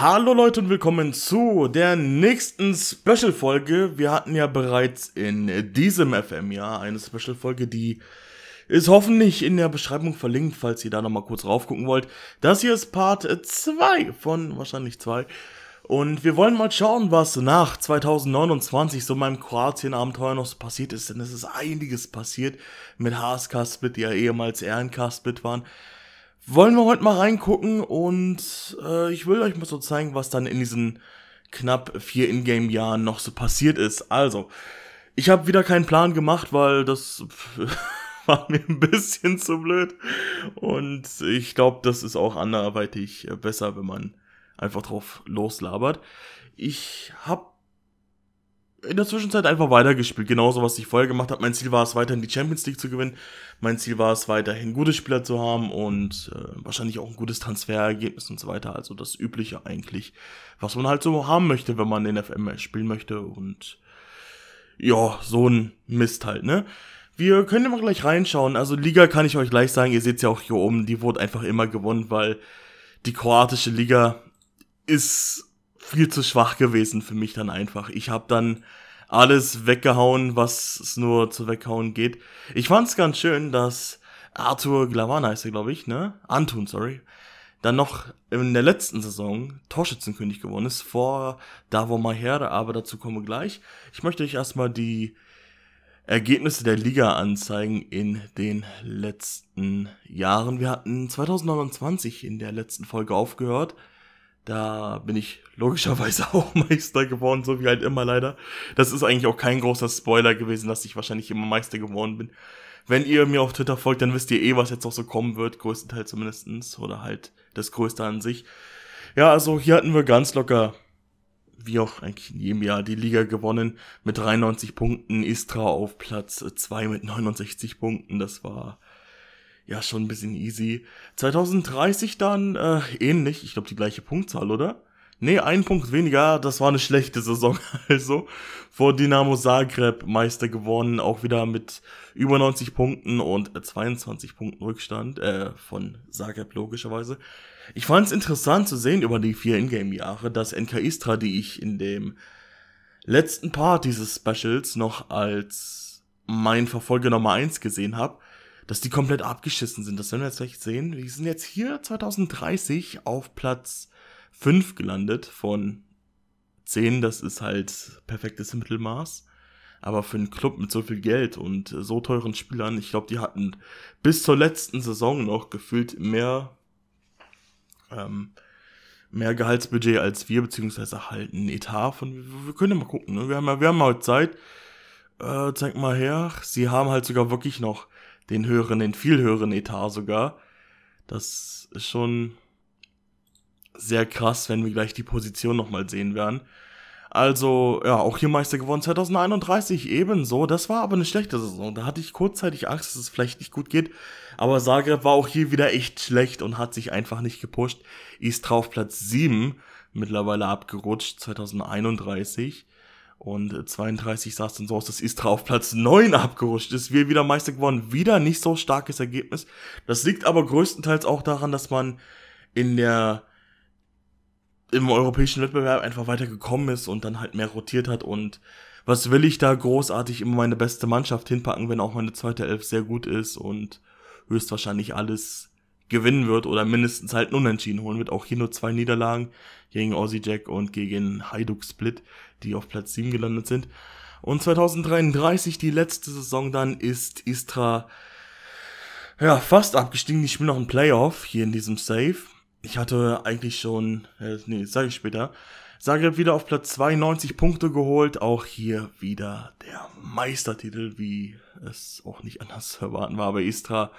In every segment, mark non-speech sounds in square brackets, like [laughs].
Hallo Leute und willkommen zu der nächsten Special-Folge. Wir hatten ja bereits in diesem FM-Jahr eine Special-Folge, die ist hoffentlich in der Beschreibung verlinkt, falls ihr da nochmal kurz raufgucken wollt. Das hier ist Part 2 von wahrscheinlich 2. Und wir wollen mal schauen, was nach 2029 so meinem Kroatien-Abenteuer noch so passiert ist, denn es ist einiges passiert mit HSK-Split, die ja ehemals RNK-Split waren wollen wir heute mal reingucken und äh, ich will euch mal so zeigen, was dann in diesen knapp vier Ingame-Jahren noch so passiert ist. Also, ich habe wieder keinen Plan gemacht, weil das [laughs] war mir ein bisschen zu blöd. Und ich glaube, das ist auch anderweitig besser, wenn man einfach drauf loslabert. Ich habe in der Zwischenzeit einfach weitergespielt. Genauso, was ich vorher gemacht habe. Mein Ziel war es weiterhin, die Champions League zu gewinnen. Mein Ziel war es weiterhin, gute Spieler zu haben und äh, wahrscheinlich auch ein gutes Transferergebnis und so weiter. Also das Übliche eigentlich, was man halt so haben möchte, wenn man den FM spielen möchte. Und ja, so ein Mist halt, ne? Wir können immer gleich reinschauen. Also Liga kann ich euch gleich sagen, ihr seht ja auch hier oben, die wurde einfach immer gewonnen, weil die kroatische Liga ist viel zu schwach gewesen für mich dann einfach. Ich habe dann alles weggehauen, was es nur zu weghauen geht. Ich fand es ganz schön, dass Arthur Glavana ist er, glaube ich, ne? Anton, sorry. Dann noch in der letzten Saison Torschützenkönig geworden ist vor Davor Maher, aber dazu komme gleich. Ich möchte euch erstmal die Ergebnisse der Liga anzeigen in den letzten Jahren. Wir hatten 2029 in der letzten Folge aufgehört. Da bin ich logischerweise [laughs] auch Meister geworden, so wie halt immer leider. Das ist eigentlich auch kein großer Spoiler gewesen, dass ich wahrscheinlich immer Meister geworden bin. Wenn ihr mir auf Twitter folgt, dann wisst ihr eh, was jetzt auch so kommen wird, größtenteils zumindestens oder halt das Größte an sich. Ja, also hier hatten wir ganz locker, wie auch eigentlich in jedem Jahr, die Liga gewonnen mit 93 Punkten. Istra auf Platz 2 mit 69 Punkten. Das war ja schon ein bisschen easy. 2030 dann äh, ähnlich, ich glaube die gleiche Punktzahl, oder? Nee, ein Punkt weniger, das war eine schlechte Saison. [laughs] Also vor Dinamo Zagreb Meister gewonnen, auch wieder mit über 90 Punkten und 22 Punkten Rückstand äh, von Zagreb logischerweise. Ich fand es interessant zu sehen über die vier Ingame-Jahre, dass NK Istra, die ich in dem letzten Part dieses Specials noch als mein Verfolger Nummer 1 gesehen habe, dass die komplett abgeschissen sind. Das werden wir jetzt gleich sehen. Wir sind jetzt hier 2030 auf Platz 5 gelandet von 10. Das ist halt perfektes Mittelmaß. Aber für einen Club mit so viel Geld und so teuren Spielern, ich glaube, die hatten bis zur letzten Saison noch gefühlt mehr, ähm, mehr Gehaltsbudget als wir, beziehungsweise halt ein Etat von, wir können ja mal gucken, ne? wir haben ja, wir haben heute Zeit, äh, zeig mal her, sie haben halt sogar wirklich noch den höheren, den viel höheren Etat sogar. Das ist schon sehr krass, wenn wir gleich die Position nochmal sehen werden. Also, ja, auch hier Meister gewonnen 2031 ebenso. Das war aber eine schlechte Saison. Da hatte ich kurzzeitig Angst, dass es vielleicht nicht gut geht. Aber Zagreb war auch hier wieder echt schlecht und hat sich einfach nicht gepusht. Ist drauf Platz 7 mittlerweile abgerutscht, 2031. Und 32 äh, sah es dann so aus, dass Istra auf Platz 9 abgerutscht ist. Wir wieder Meister geworden. Wieder nicht so starkes Ergebnis. Das liegt aber größtenteils auch daran, dass man in der im europäischen Wettbewerb einfach weiter gekommen ist und dann halt mehr rotiert hat und was will ich da großartig immer meine beste Mannschaft hinpacken, wenn auch meine zweite Elf sehr gut ist und höchstwahrscheinlich alles gewinnen wird oder mindestens halt einen Unentschieden holen wird. Auch hier nur zwei Niederlagen gegen Aussie Jack und gegen Hajduk Split die auf Platz 7 gelandet sind. Und 2033, die letzte Saison dann, ist Istra ja, fast abgestiegen. Die spielen noch ein Playoff hier in diesem Save. Ich hatte eigentlich schon, äh, nee, sage ich später. Zagreb wieder auf Platz 92 Punkte geholt. Auch hier wieder der Meistertitel, wie es auch nicht anders [laughs] zu erwarten war. Aber Istra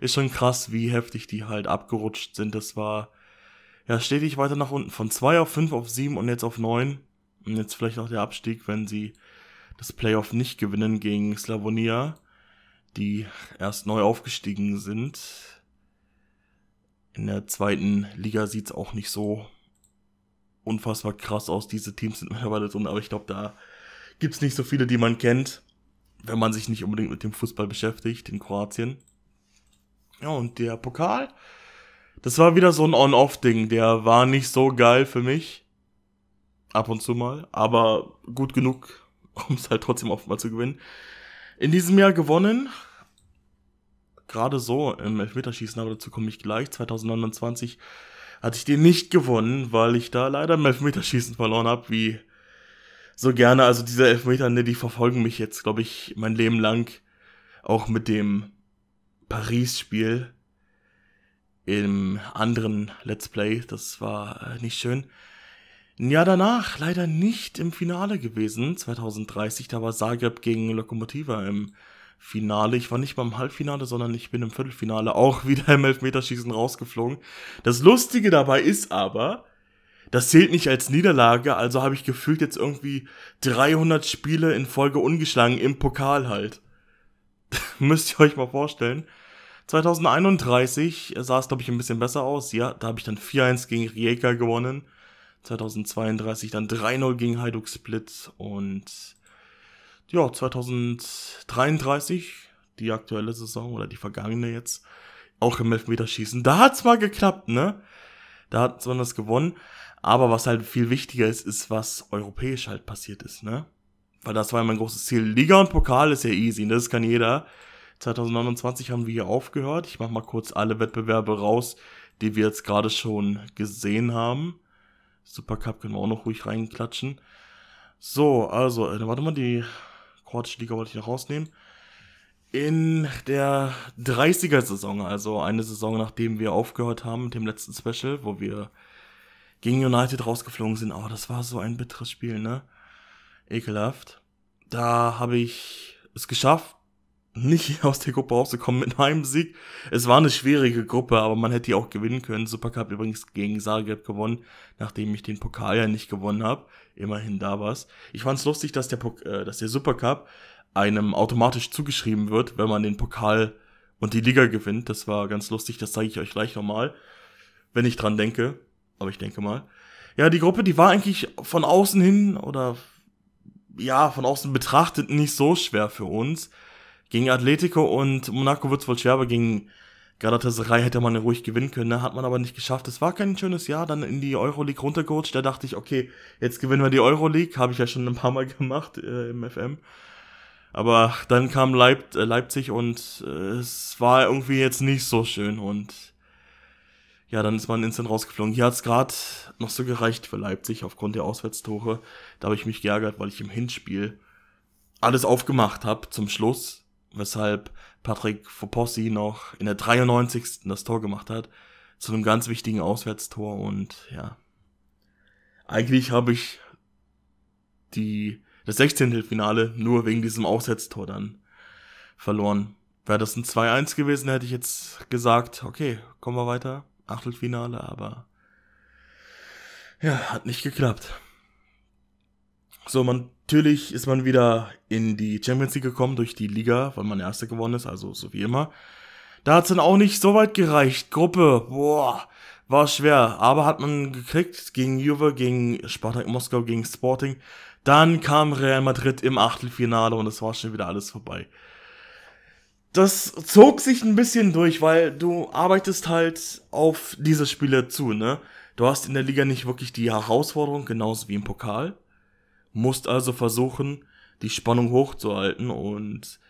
ist schon krass, wie heftig die halt abgerutscht sind. Das war ja stetig weiter nach unten. Von 2 auf 5 auf 7 und jetzt auf 9. Und jetzt vielleicht auch der Abstieg, wenn sie das Playoff nicht gewinnen gegen Slavonia, die erst neu aufgestiegen sind. In der zweiten Liga sieht's auch nicht so unfassbar krass aus. Diese Teams sind [laughs] mittlerweile drin, aber ich glaube, da gibt's nicht so viele, die man kennt, wenn man sich nicht unbedingt mit dem Fußball beschäftigt in Kroatien. Ja, und der Pokal, das war wieder so ein On-Off-Ding. Der war nicht so geil für mich. Ab und zu mal, aber gut genug, [laughs] um es halt trotzdem oft mal zu gewinnen. In diesem Jahr gewonnen, gerade so im Elfmeterschießen, aber dazu komme ich gleich. 2029 hatte ich den nicht gewonnen, weil ich da leider im Elfmeterschießen verloren habe, wie so gerne. Also diese Elfmeter, ne, die verfolgen mich jetzt, glaube ich, mein Leben lang. Auch mit dem Paris-Spiel im anderen Let's Play. Das war äh, nicht schön. Ein Jahr danach leider nicht im Finale gewesen, 2030, da war Zagreb gegen Lokomotiva im Finale. Ich war nicht mal im Halbfinale, sondern ich bin im Viertelfinale auch [laughs] wieder im Elfmeterschießen rausgeflogen. Das Lustige dabei ist aber, das zählt nicht als Niederlage, also habe ich gefühlt jetzt irgendwie 300 Spiele in Folge ungeschlagen im Pokal halt. [laughs] Müsst ihr euch mal vorstellen. 2031 sah es, glaube ich, ein bisschen besser aus. Ja, da habe ich dann 4-1 gegen Rijeka gewonnen. 2032 dann 3-0 gegen Hajduk Split und ja, 2033, die aktuelle Saison oder die vergangene jetzt, auch im Elfmeterschießen. Da hat's mal geklappt, ne? Da hat man das gewonnen. Aber was halt viel wichtiger ist, ist, was europäisch halt passiert ist, ne? Weil das war ja mein großes Ziel. Liga und Pokal ist ja easy, ne? das kann jeder. 2029 haben wir hier aufgehört. Ich mach mal kurz alle Wettbewerbe raus, die wir jetzt gerade schon gesehen haben. Supercup können wir auch noch ruhig reinklatschen. So, also, äh, warte mal, die kroatische Liga wollte ich noch rausnehmen. In der 30er-Saison, also eine Saison, nachdem wir aufgehört haben mit dem letzten Special, wo wir gegen United rausgeflogen sind. Oh, das war so ein bitteres Spiel, ne? Ekelhaft. Da habe ich es geschafft, nicht [laughs] aus der Gruppe rausgekommen mit einem Sieg. Es war eine schwierige Gruppe, aber man hätte die auch gewinnen können. Supercup übrigens gegen Zagreb gewonnen, nachdem ich den Pokal ja nicht gewonnen habe. Immerhin da war's. Ich fand's lustig, dass der, Pok äh, dass der Supercup einem automatisch zugeschrieben wird, wenn man den Pokal und die Liga gewinnt. Das war ganz lustig, das zeige ich euch gleich nochmal, wenn ich dran denke. Aber ich denke mal. Ja, die Gruppe, die war eigentlich von außen hin oder ja, von außen betrachtet nicht so schwer für uns gegen Atletico und Monaco wird es wohl schwer, aber gegen Galatasaray hätte man ruhig gewinnen können, ne? hat man aber nicht geschafft. Es war kein schönes Jahr, dann in die Euroleague runtergerutscht. Da dachte ich, okay, jetzt gewinnen wir die Euroleague, habe ich ja schon ein paar Mal [laughs] gemacht äh, im FM. Aber dann kam Leip äh, Leipzig und äh, es war irgendwie jetzt nicht so schön und ja, dann ist man instant rausgeflogen. Hier hat's gerade noch so gereicht für Leipzig aufgrund der Auswärtstore. Da habe ich mich geärgert, weil ich im Hinspiel alles aufgemacht habe zum Schluss weshalb Patrick Fopossi noch in der 93. das Tor gemacht hat, zu einem ganz wichtigen Auswärtstor und ja. Eigentlich habe ich die, das 16. Finale nur wegen diesem Auswärtstor dann verloren. Wäre das ein 2-1 gewesen, hätte ich jetzt gesagt, okay, kommen wir weiter, Achtelfinale, aber ja, hat nicht geklappt. So, man, natürlich ist man wieder in die Champions League gekommen durch die Liga, weil man Erster geworden ist, also so wie immer. Da hat es dann auch nicht so weit gereicht. Gruppe, boah, war schwer. Aber hat man gekriegt gegen Juve, gegen Spartak Moskau, gegen Sporting. Dann kam Real Madrid im Achtelfinale und es war schon wieder alles vorbei. Das zog sich ein bisschen durch, weil du arbeitest halt auf diese Spiele zu, ne? Du hast in der Liga nicht wirklich die Herausforderung, genauso wie im Pokal musst also versuchen, die Spannung hochzuhalten und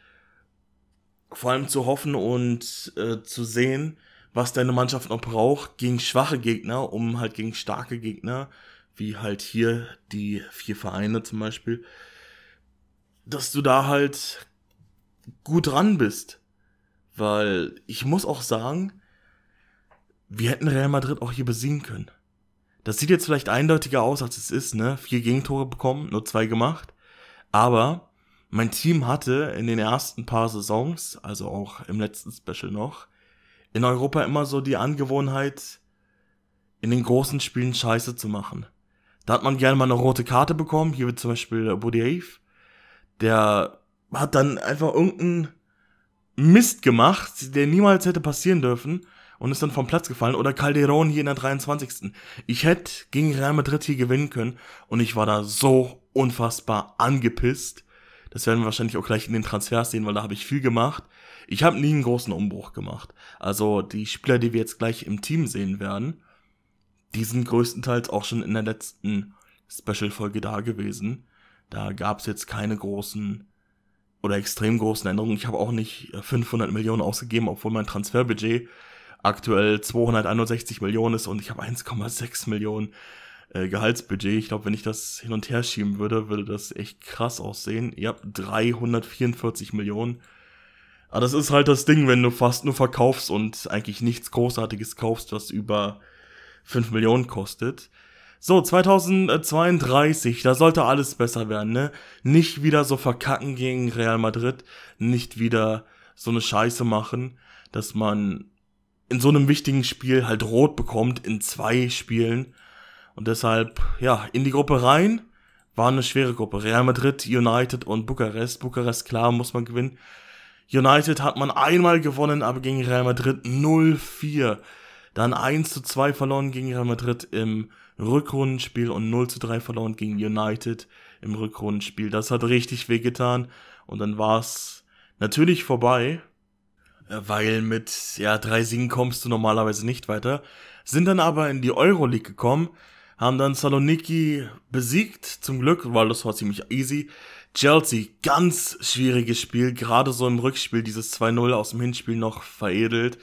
vor allem zu hoffen und äh, zu sehen, was deine Mannschaft noch braucht gegen schwache Gegner, um halt gegen starke Gegner, wie halt hier die vier Vereine zum Beispiel, dass du da halt gut dran bist. Weil ich muss auch sagen, wir hätten Real Madrid auch hier besiegen können. Das sieht jetzt vielleicht eindeutiger aus, als es ist, ne? Vier Gegentore bekommen, nur zwei gemacht. Aber mein Team hatte in den ersten paar Saisons, also auch im letzten Special noch, in Europa immer so die Angewohnheit, in den großen Spielen Scheiße zu machen. Da hat man gerne mal eine rote Karte bekommen, hier wird zum Beispiel Bodiaev, der hat dann einfach irgendeinen Mist gemacht, der niemals hätte passieren dürfen und ist dann vom Platz gefallen oder Calderon hier in der 23. Ich hätte gegen Real Madrid hier gewinnen können und ich war da so unfassbar angepisst. Das werden wir wahrscheinlich auch gleich in den Transfers sehen, weil da habe ich viel gemacht. Ich habe nie einen großen Umbruch gemacht. Also die Spieler, die wir jetzt gleich im Team sehen werden, die sind größtenteils auch schon in der letzten Special-Folge da gewesen. Da gab es jetzt keine großen oder extrem großen Änderungen. Ich habe auch nicht 500 äh, Millionen ausgegeben, obwohl mein Transferbudget aktuell 261 Millionen ist und ich habe 1,6 Millionen äh, Gehaltsbudget. Ich glaube, wenn ich das hin und her schieben würde, würde das echt krass aussehen. Ihr habt 344 Millionen. Aber ah, das ist halt das Ding, wenn du fast nur verkaufst und eigentlich nichts Großartiges kaufst, was über 5 Millionen kostet. So, 2032, da sollte alles besser werden, ne? Nicht wieder so verkacken gegen Real Madrid, nicht wieder so eine Scheiße machen, dass man in so einem wichtigen Spiel halt rot bekommt in zwei Spielen. Und deshalb, ja, in die Gruppe rein. War eine schwere Gruppe. Real Madrid, United und Bukarest. Bukarest, klar, muss man gewinnen. United hat man einmal gewonnen, aber gegen Real Madrid 0-4. Dann 1 zu 2 verloren gegen Real Madrid im Rückrundenspiel und 0 zu 3 verloren gegen United im Rückrundenspiel. Das hat richtig wehgetan. Und dann war es natürlich vorbei. Äh, weil mit ja, drei Siegen kommst du normalerweise nicht weiter. Sind dann aber in die Euroleague gekommen, haben dann Saloniki besiegt, zum Glück, weil das war ziemlich easy. Chelsea, ganz schwieriges Spiel, gerade so im Rückspiel, dieses 2-0 aus dem Hinspiel noch veredelt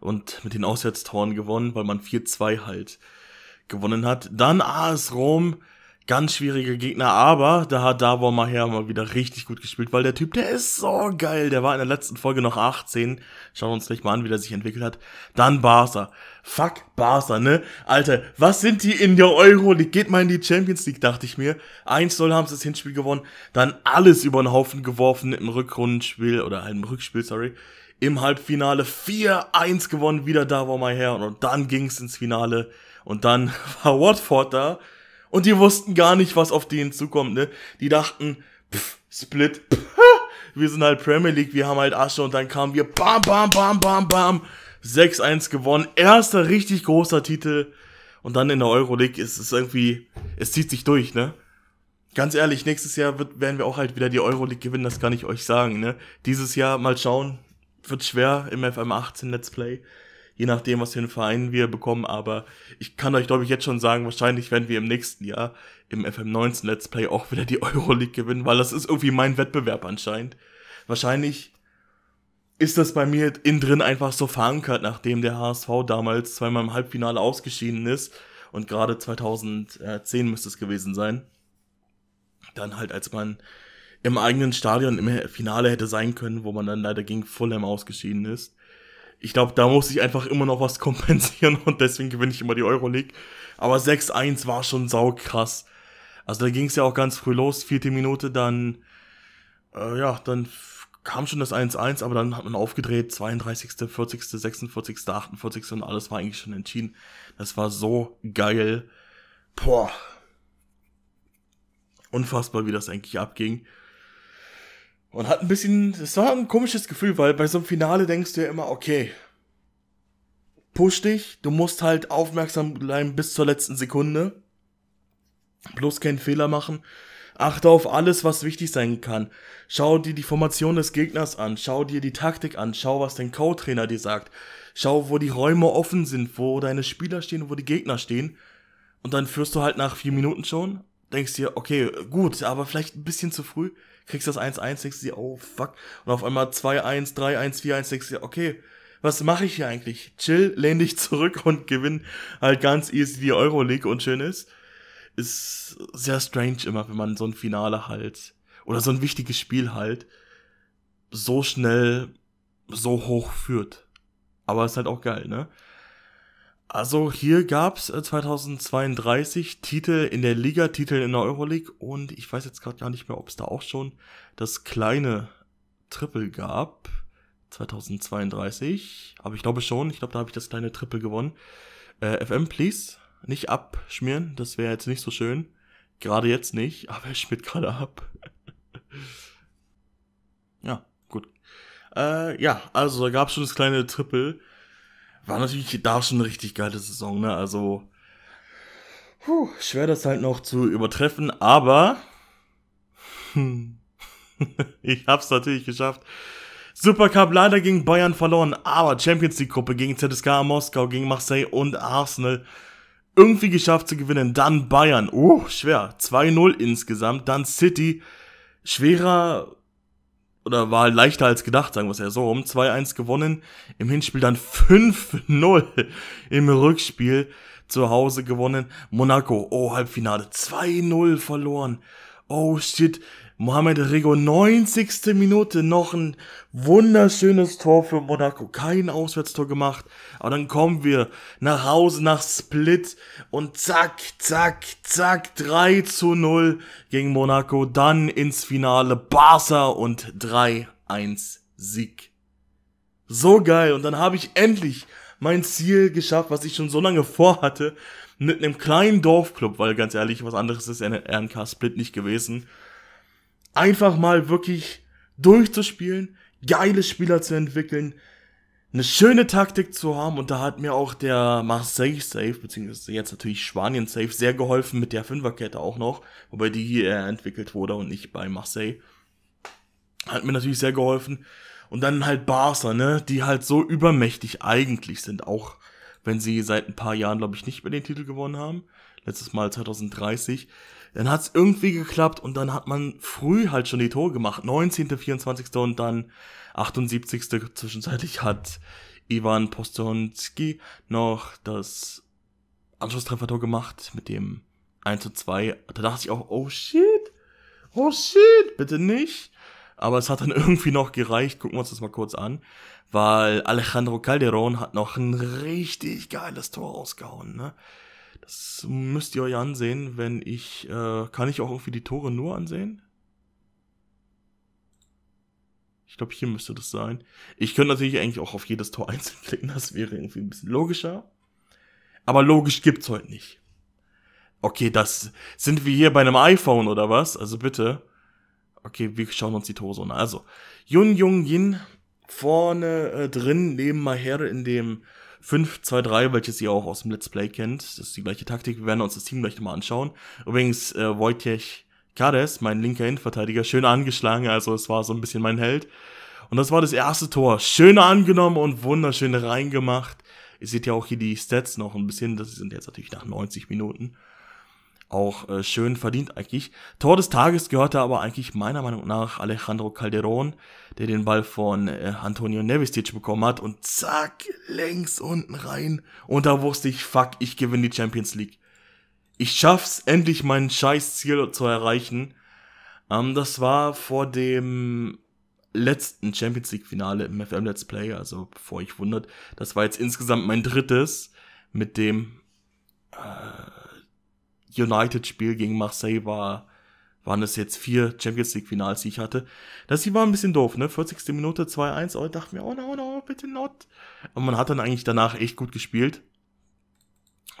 und mit den Auswärtstoren gewonnen, weil man 4-2 halt gewonnen hat. Dann AS Rom, Ganz schwierige Gegner, aber da hat Davor Maher mal wieder richtig gut gespielt, weil der Typ, der ist so geil. Der war in der letzten Folge noch 18. Schauen wir uns gleich mal an, wie der sich entwickelt hat. Dann Barca. Fuck Barca, ne? Alter, was sind die in der Euroleague? Geht mal in die Champions League, dachte ich mir. 1-0 haben sie das Hinspiel gewonnen. Dann alles über den Haufen geworfen im Rückrundenspiel oder halt im Rückspiel, sorry im Halbfinale 4-1 gewonnen, wieder Davor war mein Und dann ging's ins Finale. Und dann [laughs] war Watford da und die wussten gar nicht, was auf denen zukommt, ne? Die dachten, pff, Split, pff, [laughs] wir sind halt Premier League, wir haben halt Asche und dann kamen wir bam, bam, bam, bam, bam. 6-1 gewonnen. Erster richtig großer Titel. Und dann in der Euroleague ist es irgendwie, es zieht sich durch, ne? Ganz ehrlich, nächstes Jahr wird, werden wir auch halt wieder die Euroleague gewinnen, das kann ich euch sagen, ne? Dieses Jahr mal schauen, wird schwer im FM18 Let's Play je nachdem, was für einen Verein wir bekommen. Aber ich kann euch, glaube ich, jetzt schon sagen, wahrscheinlich werden wir im nächsten Jahr im FM19 Let's Play auch wieder die [laughs] Euroleague gewinnen, weil das ist irgendwie mein Wettbewerb anscheinend. Wahrscheinlich ist das bei mir innen drin einfach so verankert, nachdem der HSV damals zweimal im Halbfinale ausgeschieden ist und gerade 2010 müsste es gewesen sein. Dann halt, als man im eigenen Stadion im Finale hätte sein können, wo man dann leider gegen Fulham ausgeschieden ist ich glaube, da muss ich einfach immer noch was [laughs] kompensieren und deswegen gewinne ich immer die Euroleague. Aber 6-1 war schon saukrass. Also da ging es ja auch ganz früh los, vierte Minute, dann, äh, ja, dann kam schon das 1-1, aber dann hat man aufgedreht, 32., 40., 46., 48. und alles war eigentlich schon entschieden. Das war so geil. Boah. Unfassbar, wie das eigentlich abging. Und hat ein bisschen, das war ein komisches Gefühl, weil bei so einem Finale denkst du ja immer, okay, push dich, du musst halt aufmerksam bleiben bis zur letzten Sekunde. Bloß keinen Fehler machen. Achte auf alles, was wichtig sein kann. Schau dir die Formation des Gegners an, schau dir die Taktik an, schau, was dein Co-Trainer dir sagt. Schau, wo die Räume offen sind, wo deine Spieler stehen, wo die Gegner stehen. Und dann führst du halt nach vier Minuten schon, denkst dir, okay, gut, aber vielleicht ein bisschen zu früh kriegst das 1-1, denkst dir, oh fuck. Und auf einmal 2-1, 3-1, 4-1, denkst dir, okay, was mache ich hier eigentlich? Chill, lehn dich zurück [laughs] und gewinn halt ganz easy die Euroleague und schön ist. Ist sehr strange immer, wenn man so ein Finale halt oder so ein wichtiges Spiel halt so schnell so hoch führt. Aber ist halt auch geil, ne? Also hier gab's 2032 äh, Titel in der Liga, Titel in der Euroleague und ich weiß jetzt gerade gar nicht mehr, ob es da auch schon das kleine Triple gab. 2032. Aber ich glaube schon, ich glaube, da habe ich das kleine Triple gewonnen. Äh, FM, please. Nicht abschmieren, das wäre jetzt nicht so schön. Gerade jetzt nicht, aber er schmiert gerade ab. [laughs] ja, gut. Äh, ja, also da gab es schon das kleine Triple war natürlich da schon eine richtig geile Saison, ne? Also puh, schwer das halt noch zu übertreffen, aber hm, [laughs] ich hab's natürlich geschafft. Supercup leider gegen Bayern verloren, aber Champions League Gruppe gegen ZSKA Moskau, gegen Marseille und Arsenal irgendwie geschafft zu gewinnen. Dann Bayern, oh, schwer, 2-0 insgesamt. Dann City, schwerer oder war halt leichter als gedacht, sagen wir es ja so um. 2-1 gewonnen, im Hinspiel dann 5-0 im Rückspiel zu Hause gewonnen. Monaco, oh, Halbfinale, 2-0 verloren. Oh shit, Mohamed Rego, 90. Minute, noch ein wunderschönes Tor für Monaco. Kein Auswärtstor gemacht. Aber dann kommen wir nach Hause, nach Split und zack, zack, zack, 3 zu 0 gegen Monaco. Dann ins Finale Barca und 3-1 Sieg. So geil. Und dann habe ich endlich mein Ziel geschafft, was ich schon so lange vorhatte, mit einem kleinen Dorfclub, weil ganz ehrlich, was anderes ist RNK Split nicht gewesen einfach mal wirklich durchzuspielen, geile Spieler zu entwickeln, eine schöne Taktik zu haben und da hat mir auch der Marseille Safe, beziehungsweise jetzt natürlich Spanien Safe, sehr geholfen mit der Fünferkette auch noch, wobei die hier äh, entwickelt wurde und nicht bei Marseille. Hat mir natürlich sehr geholfen. Und dann halt Barca, ne, die halt so übermächtig eigentlich sind, auch wenn sie seit ein paar Jahren, glaube ich, nicht mehr den Titel gewonnen haben. Letztes Mal 2030. Dann hat es irgendwie geklappt und dann hat man früh halt schon die Tore gemacht. 19., 24. und dann 78. Zwischenzeitlich hat Ivan Postonski noch das Anschlusstreffer-Tor gemacht mit dem 1 zu 2. Da dachte ich auch, oh shit, oh shit, bitte nicht. Aber es hat dann [laughs] irgendwie noch gereicht. Gucken wir uns das mal kurz an. Weil Alejandro Calderon hat noch ein richtig geiles Tor ausgehauen, ne? Das müsst ihr euch ansehen, wenn ich... Äh, kann ich auch irgendwie die Tore nur ansehen? Ich glaube, hier müsste das sein. Ich könnte natürlich eigentlich auch auf jedes Tor [laughs] einzeln klicken, das wäre irgendwie ein bisschen logischer. Aber logisch gibt's heute nicht. Okay, das sind wir hier bei einem iPhone oder was? Also bitte. Okay, wir schauen uns die Tore so an. Also, Yun Jung Yin vorne äh, drin, neben Maher in dem 5-2-3, welches ihr auch aus dem Let's Play kennt. Das ist die gleiche Taktik. Wir werden uns das Team gleich nochmal anschauen. Übrigens, äh, Wojciech Kades, mein linker Innenverteidiger, schön angeschlagen. Also es war so ein bisschen mein Held. Und das war das erste Tor. Schön angenommen und wunderschön reingemacht. Ihr seht ja auch hier die Stats noch ein bisschen. Das sind jetzt natürlich nach 90 Minuten auch äh, schön verdient eigentlich. Tor des Tages gehörte aber eigentlich meiner Meinung nach Alejandro Calderon, der den Ball von äh, Antonio Nevistic bekommen hat und zack, längs unten rein. Und da wusste ich, fuck, ich gewinne die Champions League. Ich schaff's endlich mein scheiß Ziel zu erreichen. Ähm, das war vor dem letzten Champions League Finale im FM Let's Play, also bevor ich wundert. Das war jetzt insgesamt mein drittes mit dem äh, United-Spiel gegen Marseille war, waren es jetzt vier Champions League-Finals, die ich hatte. Das war ein bisschen doof, ne? 40. Minute 2-1, oh, dachte mir, oh no, no, bitte not. Und man hat dann eigentlich danach echt gut gespielt.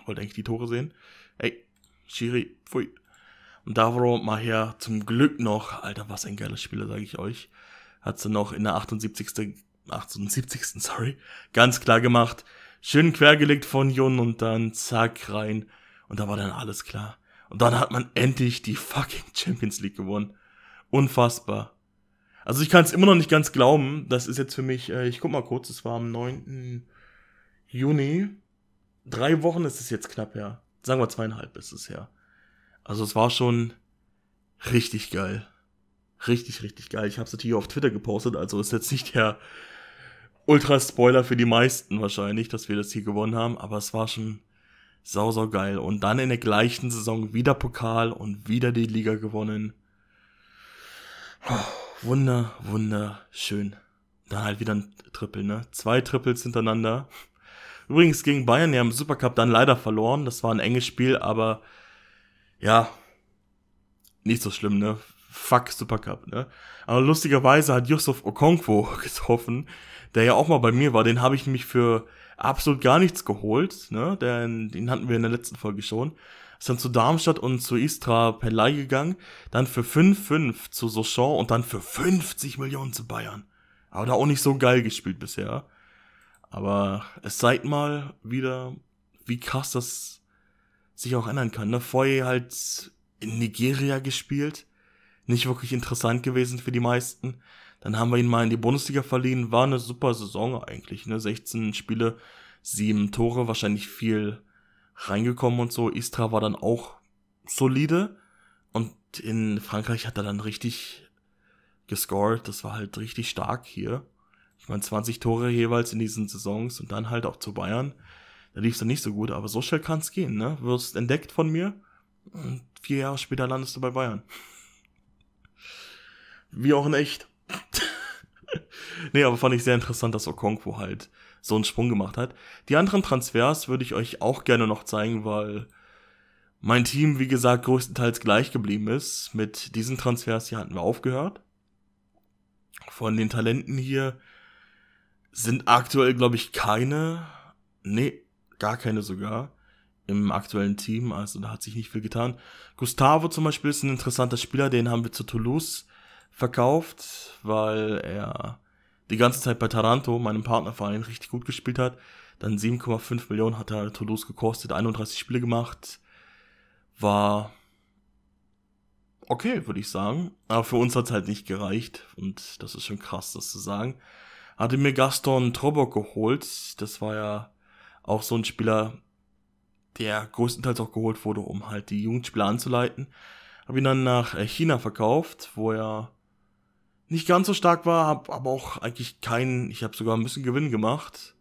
Wollte eigentlich die Tore sehen. Ey, Shiri, pfui. Und Davro mal her, zum Glück noch, Alter, was ein geiles Spieler, sage ich euch. Hat sie noch in der 78. 78. sorry, ganz klar gemacht. Schön quergelegt von Jun und dann zack rein. Und da war dann alles klar. Und dann hat man endlich die fucking Champions League gewonnen. Unfassbar. Also ich kann es immer noch nicht ganz glauben. Das ist jetzt für mich, äh, ich guck mal kurz, es war am 9. Juni. Drei Wochen ist es jetzt knapp her. Sagen wir zweieinhalb ist es her. Also es war schon richtig geil. Richtig, richtig geil. Ich habe es natürlich auf Twitter gepostet, also ist jetzt nicht der Ultra-Spoiler für die meisten wahrscheinlich, dass wir das hier gewonnen haben, aber es war schon Sau, sau geil. Und dann in der gleichen Saison wieder Pokal und wieder die Liga gewonnen. wunder, wunderschön. Dann halt wieder ein Triple, ne? Zwei Triples hintereinander. Übrigens gegen Bayern, die haben Supercup dann leider verloren. Das war ein enges Spiel, aber ja, nicht so schlimm, ne? Fuck Supercup, ne? Aber lustigerweise hat Yusuf Okonkwo [laughs] getroffen, der ja auch mal bei mir war. Den habe ich nämlich für absolut gar nichts geholt, ne? Denn den hatten wir in der letzten Folge schon. Ist dann zu Darmstadt und zu Istra per gegangen, dann für 5-5 zu Sochon und dann für 50 Millionen zu Bayern. Aber da auch nicht so geil gespielt bisher. Aber es zeigt mal wieder, wie krass das sich auch ändern kann. Ne? Vorher halt in Nigeria gespielt. Nicht wirklich interessant gewesen für die meisten. Dann haben wir ihn mal in die Bundesliga verliehen. War eine super Saison eigentlich. Ne? 16 Spiele, 7 Tore, wahrscheinlich viel reingekommen und so. Istra war dann auch solide. Und in Frankreich hat er dann richtig gescored. Das war halt richtig stark hier. Ich meine, 20 Tore jeweils in diesen Saisons und dann halt auch zu Bayern. Da lief es dann nicht so gut, aber so schnell kann es gehen, ne? Wirst entdeckt von mir und vier Jahre später landest du bei Bayern. Wie auch in echt nee, aber fand ich sehr interessant, dass Okonkwo halt so einen Sprung gemacht hat. Die anderen Transfers würde ich euch auch gerne noch zeigen, weil mein Team, wie gesagt, größtenteils gleich geblieben ist. Mit diesen Transfers hier hatten wir aufgehört. Von den Talenten hier sind aktuell, glaube ich, keine, nee, gar keine sogar im aktuellen Team. Also da hat sich nicht viel getan. Gustavo zum Beispiel ist ein interessanter Spieler, den haben wir zu Toulouse verkauft, weil er die ganze Zeit bei Taranto, meinem Partnerverein, richtig gut gespielt hat. Dann 7,5 Millionen hat er Toulouse gekostet, 31 Spiele gemacht. War okay, würde ich sagen. Aber für uns hat es halt nicht gereicht. Und das ist schon krass, das zu sagen. Hatte mir Gaston Trobok geholt. Das war ja auch so ein Spieler, der größtenteils auch geholt wurde, um halt die Jugendspieler anzuleiten. Habe ihn dann nach äh, China verkauft, wo er nicht ganz so stark war, hab aber auch eigentlich keinen, ich habe sogar ein bisschen Gewinn gemacht,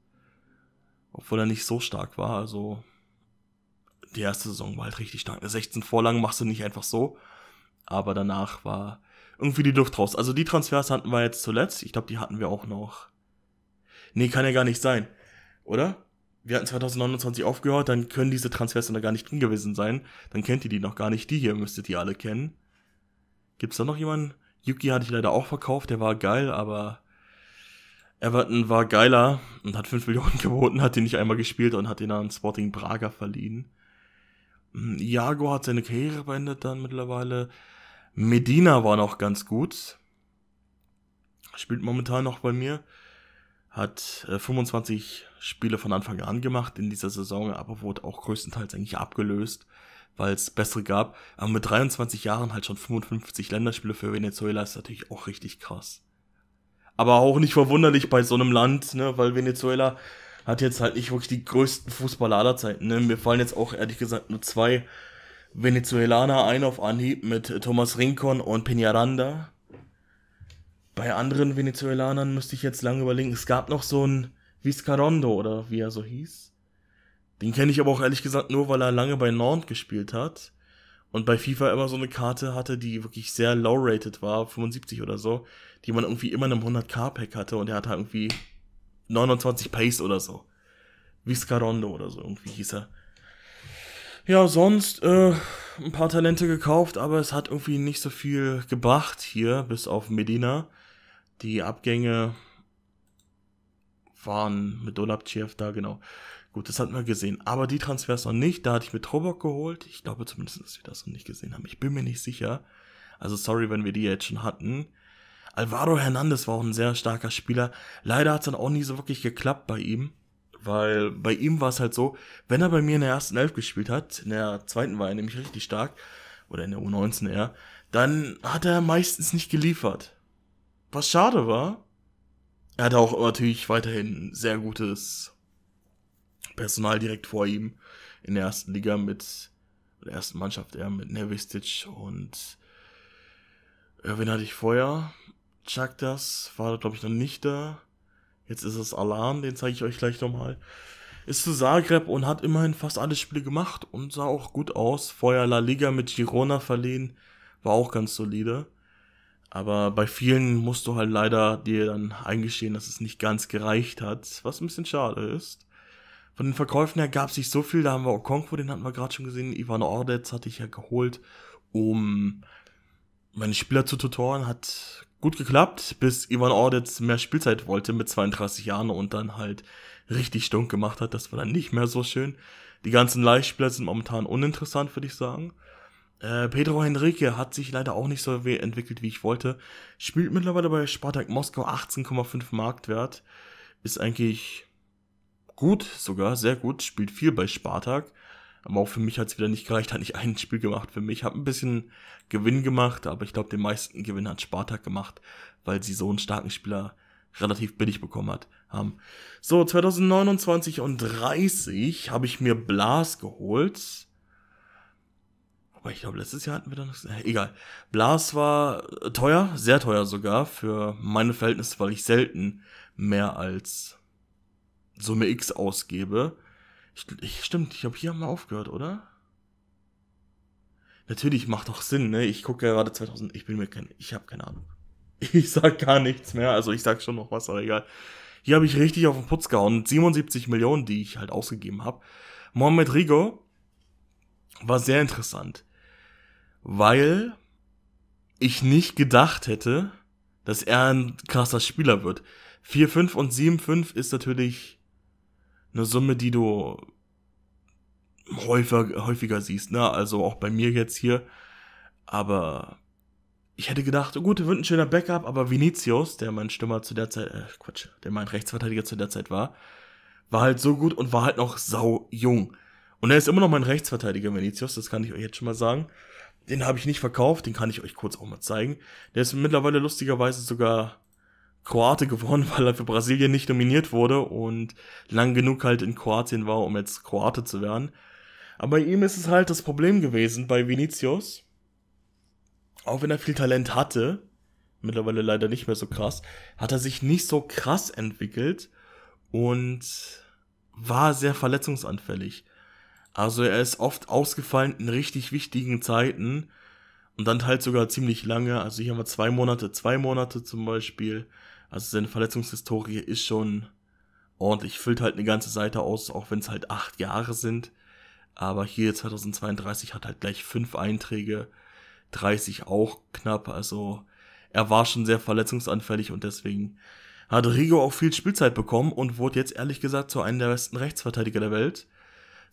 obwohl er nicht so stark war, also die erste Saison war halt richtig stark. 16 Vorlagen machst du nicht einfach so, aber danach war irgendwie die Luft raus. Also die Transfers hatten wir jetzt zuletzt, ich glaube, die hatten wir auch noch. Nee, kann ja gar nicht sein, oder? Wir hatten 2029 aufgehört, dann können diese Transfers dann da gar nicht drin gewesen sein. Dann kennt ihr die noch gar nicht. Die hier müsstet ihr alle kennen. Gibt's da noch jemanden? Yuki hatte ich leider auch verkauft, der war geil, aber Everton war geiler und hat 5 [laughs] Millionen geboten, hat ihn nicht einmal gespielt und hat ihn an Sporting Braga verliehen. Hm, Iago hat seine Karriere beendet dann mittlerweile. Medina war noch ganz gut. Spielt momentan noch bei mir. Hat 25 äh, Spiele von Anfang an gemacht in dieser Saison, aber wurde auch größtenteils eigentlich abgelöst weil es bessere gab. Aber mit 23 Jahren halt schon 55 Länderspiele für Venezuela ist natürlich auch richtig krass. Aber auch nicht verwunderlich bei so einem Land, ne, weil Venezuela hat jetzt halt nicht wirklich die größten Fußballer aller Zeiten. Ne? Mir fallen jetzt auch ehrlich gesagt nur zwei Venezuelaner ein auf Anhieb mit Thomas Rincon und Peñaranda. Bei anderen Venezuelanern müsste ich jetzt lange überlegen. Es gab noch so ein Vizcarondo oder wie er so hieß. Den kenne ich aber auch ehrlich gesagt nur, weil er lange bei Nantes gespielt hat und bei FIFA immer so eine Karte hatte, die wirklich sehr low-rated war, 75 oder so, die man irgendwie immer in einem 100k-Pack hatte und er hat halt irgendwie 29 Pace oder so. Viscarondo oder so, irgendwie hieß er. Ja, sonst äh, ein paar Talente gekauft, aber es hat irgendwie nicht so viel gebracht hier, bis auf Medina. Die Abgänge waren mit Dolabchev da, genau. Gut, das hatten wir gesehen. Aber die Transfers noch nicht. Da hatte ich mir Trobok geholt. Ich glaube zumindest, dass wir das noch nicht gesehen haben. Ich bin mir nicht sicher. Also sorry, wenn wir die jetzt schon hatten. Alvaro Hernandez war auch ein sehr starker Spieler. Leider hat es dann auch nie so wirklich geklappt bei ihm. Weil bei ihm war es halt so, wenn er bei mir in der ersten Elf gespielt hat, in der zweiten war er nämlich richtig stark, oder in der U19 eher, dann hat er meistens nicht geliefert. Was schade war, er hatte auch natürlich weiterhin sehr gutes Personal direkt vor ihm in der ersten Liga mit der ersten Mannschaft, er mit Nevistic und äh, wen hatte ich vorher? Chuck das war glaube ich noch nicht da. Jetzt ist es Alan, den zeige ich euch gleich nochmal. Ist zu Zagreb und hat immerhin fast alle Spiele gemacht und sah auch gut aus. Vorher La Liga mit Girona verliehen, war auch ganz solide. Aber bei vielen musst du halt leider dir dann eingestehen, dass es nicht ganz gereicht hat, was ein bisschen schade ist. Von den Verkäufen her gab es nicht so viel. Da haben wir Okonkwo, den hatten wir gerade schon gesehen. Ivan Ordez hatte ich ja geholt, um meine Spieler zu tutoren. Hat gut geklappt, bis Ivan Ordez mehr Spielzeit wollte mit 32 Jahren und dann halt richtig stunk gemacht hat. Das war dann nicht mehr so schön. Die ganzen Leihspieler sind momentan uninteressant, würde ich sagen. Äh, Pedro Henrique hat sich leider auch nicht so entwickelt, wie ich wollte. Spielt mittlerweile bei Spartak Moskau 18,5 Marktwert. Ist eigentlich gut, sogar sehr gut, spielt viel bei Spartak. Aber auch für mich hat es wieder nicht gereicht, hat nicht ein Spiel gemacht für mich. Hat ein bisschen Gewinn gemacht, aber ich glaube, den meisten Gewinn hat Spartak gemacht, weil sie so einen starken Spieler relativ billig bekommen hat. Um, so, 2029 und 30 habe ich mir Blas geholt. Aber ich glaube, letztes Jahr hatten wir da noch. Äh, egal. Blas war teuer, sehr teuer sogar für meine Verhältnisse, weil ich selten mehr als Summe X ausgebe. Ich, ich, stimmt, ich habe hier mal aufgehört, oder? Natürlich macht doch Sinn, ne? Ich gucke ja gerade 2000, ich bin mir kein, ich habe keine Ahnung. [laughs] Ich sag gar nichts mehr, also ich sag schon noch was, aber egal. Hier habe ich richtig auf den Putz gehauen. 77 Millionen, die ich halt ausgegeben habe. Mohamed Rigo war sehr interessant, weil ich nicht gedacht hätte, dass er ein krasser Spieler wird. 4-5 und 7-5 ist natürlich eine Summe, die du häufiger, häufiger siehst, ne? Also auch bei mir jetzt hier. Aber ich hätte gedacht, oh gut, wird ein schöner Backup, aber Vinicius, der mein Stürmer zu der Zeit, äh, Quatsch, der mein Rechtsverteidiger zu der Zeit war, war halt so gut und war halt noch sau jung. Und er ist immer noch mein Rechtsverteidiger, Vinicius, das kann ich euch jetzt schon mal sagen. Den habe ich nicht verkauft, den kann ich euch kurz auch mal zeigen. Der ist mittlerweile lustigerweise sogar Kroate geworden, weil er für Brasilien nicht nominiert wurde und lang genug halt in Kroatien war, um jetzt Kroate zu werden. Aber bei ihm ist es halt das Problem gewesen bei Vinicius. Auch wenn er viel Talent hatte, mittlerweile leider nicht mehr so krass, hat er sich nicht so krass entwickelt und war sehr verletzungsanfällig. Also er ist oft ausgefallen in richtig wichtigen Zeiten und dann halt sogar ziemlich lange. Also hier haben wir zwei Monate, zwei Monate zum Beispiel. Also seine Verletzungshistorie ist schon ordentlich, füllt halt eine ganze Seite aus, auch wenn es halt acht Jahre sind. Aber hier 2032 hat halt gleich fünf Einträge, 30 auch knapp. Also er war schon sehr verletzungsanfällig und deswegen hat Rigo auch viel Spielzeit bekommen und wurde jetzt ehrlich gesagt zu einem der besten Rechtsverteidiger der Welt.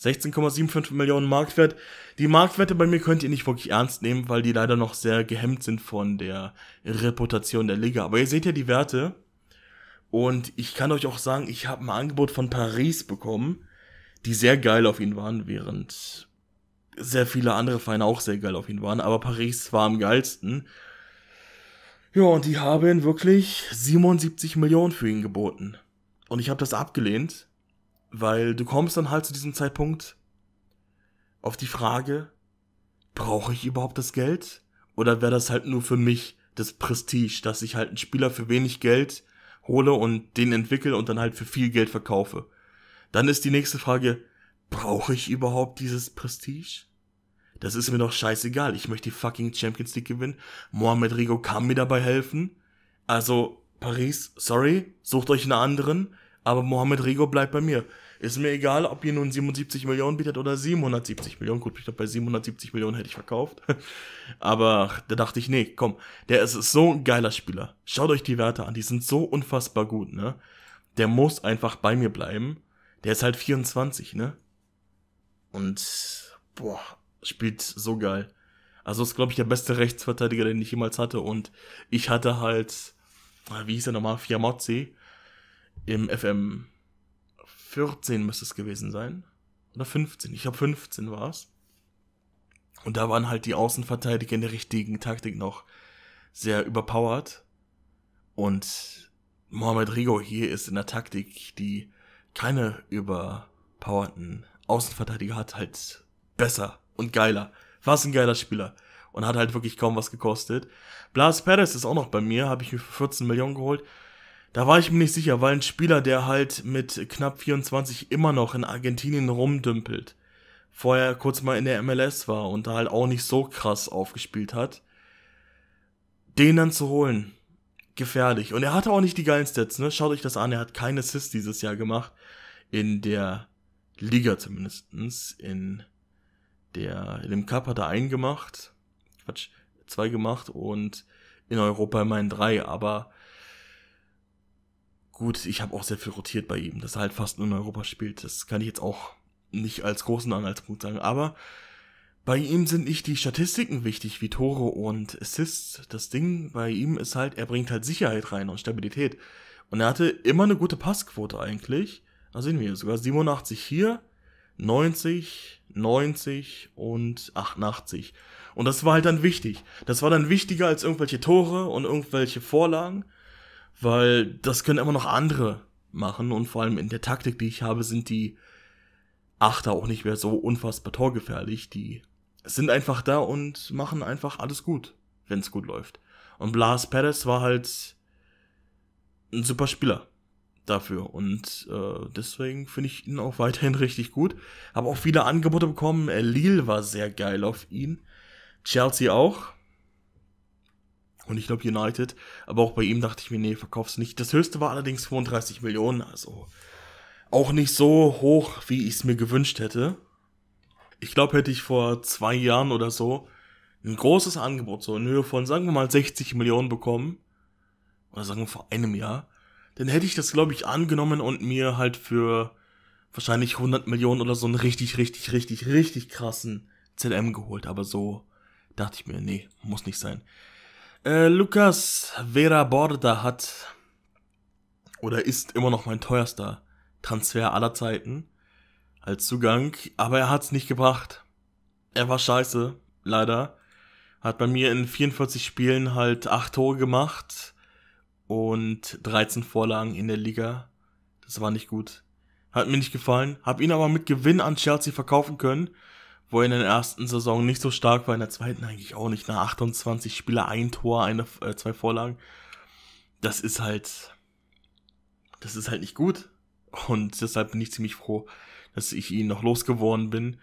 16,75 Millionen Marktwert. Die Marktwerte bei mir könnt ihr nicht wirklich ernst nehmen, weil die leider noch sehr gehemmt sind von der Reputation der Liga. Aber ihr seht ja die Werte. Und ich kann euch auch sagen, ich habe ein Angebot von Paris bekommen, die sehr geil auf ihn waren, während sehr viele andere Vereine auch sehr geil auf ihn waren. Aber Paris war am geilsten. Ja, und die haben wirklich 77 Millionen für ihn geboten. Und ich habe das abgelehnt, weil du kommst dann halt zu diesem Zeitpunkt auf die Frage, brauche ich überhaupt das Geld? Oder wäre das halt nur für mich das Prestige, dass ich halt einen Spieler für wenig Geld hole und den entwickle und dann halt für viel Geld verkaufe? Dann ist die nächste Frage, brauche ich überhaupt dieses Prestige? Das ist mir doch scheißegal. Ich möchte die fucking Champions League gewinnen. Mohamed Rigo kann mir dabei helfen. Also, Paris, sorry, sucht euch einen anderen aber Mohamed Rigo bleibt bei mir. Ist mir egal, ob ihr nun 77 Millionen bietet oder 770 Millionen. Gut, ich glaube, bei 770 Millionen hätte ich verkauft. [laughs] aber da dachte ich, nee, komm, der ist so ein geiler Spieler. Schaut euch die Werte an, die sind so unfassbar gut, ne? Der muss einfach bei mir bleiben. Der ist halt 24, ne? Und, boah, spielt so geil. Also ist, glaube ich, der beste Rechtsverteidiger, den ich jemals hatte. Und ich hatte halt, ah, wie hieß er nochmal, Fiamozzi im FM 14 müsste es gewesen sein. Oder 15, ich glaube 15 war es. Und da waren halt die Außenverteidiger in der richtigen Taktik noch sehr überpowered. Und Mohamed Rigo hier ist in der Taktik, die keine überpowerten Außenverteidiger hat, halt besser und geiler. Was ein geiler Spieler. Und hat halt wirklich kaum was gekostet. Blas Perez ist auch noch bei mir, habe ich mir für 14 Millionen geholt. Da war ich mir nicht sicher, weil ein Spieler, der halt mit knapp 24 immer noch in Argentinien rumdümpelt, vorher kurz mal in der MLS war und da halt auch nicht so krass aufgespielt hat, den dann zu holen, gefährlich. Und er hatte auch nicht die geilen Stats, ne? Schaut euch das an, er hat keine Assists dieses Jahr gemacht. In der Liga zumindestens. In der, in dem Cup hat er einen gemacht. Quatsch, zwei gemacht und in Europa immerhin drei, aber Gut, ich habe auch sehr viel rotiert bei ihm, dass er halt fast nur in Europa spielt. Das kann ich jetzt auch nicht als großen Anhaltspunkt sagen. Aber bei ihm sind nicht die Statistiken wichtig, wie Tore und Assists. Das Ding bei ihm ist halt, er bringt halt Sicherheit rein und Stabilität. Und er hatte immer eine gute Passquote eigentlich. Da sehen wir sogar 87 hier, 90, 90 und 88. Und das war halt dann wichtig. Das war dann wichtiger als irgendwelche Tore und irgendwelche Vorlagen. Weil das können immer noch andere machen und vor allem in der Taktik, die ich habe, sind die Achter auch nicht mehr so unfassbar torgefährlich. Die sind einfach da und machen einfach alles gut, wenn es gut läuft. Und Blas Perez war halt ein super Spieler dafür. Und äh, deswegen finde ich ihn auch [laughs] weiterhin richtig gut. Habe auch viele Angebote bekommen. Lille war sehr geil auf ihn. Chelsea auch und ich glaube United. Aber auch bei ihm dachte ich mir, nee, verkauf's nicht. Das höchste war allerdings 35 Millionen, also auch nicht so hoch, wie ich es mir gewünscht hätte. Ich glaube, hätte ich vor zwei Jahren oder so ein großes Angebot, so in Höhe von, sagen wir mal, 60 Millionen bekommen, oder sagen wir vor einem Jahr, dann hätte ich das, glaube ich, angenommen und mir halt für wahrscheinlich 100 Millionen oder so einen richtig, richtig, richtig, richtig krassen ZM geholt. Aber so dachte ich mir, nee, muss nicht sein. Äh, Lukas Vera Borda hat oder ist immer noch mein teuerster Transfer aller Zeiten als Zugang, aber er hat's nicht gebracht. Er war scheiße, leider. Hat bei mir in 44 Spielen halt 8 Tore gemacht und 13 Vorlagen in der Liga. Das war nicht gut. Hat mir nicht gefallen. Hab ihn aber mit Gewinn an Chelsea verkaufen können wo er in der ersten Saison nicht so stark war, in der zweiten eigentlich auch nicht. Nach 28 Spiele, ein Tor, eine, äh, zwei Vorlagen. Das ist halt, das ist halt nicht gut. Und deshalb bin ich ziemlich froh, dass ich ihn noch losgeworden bin.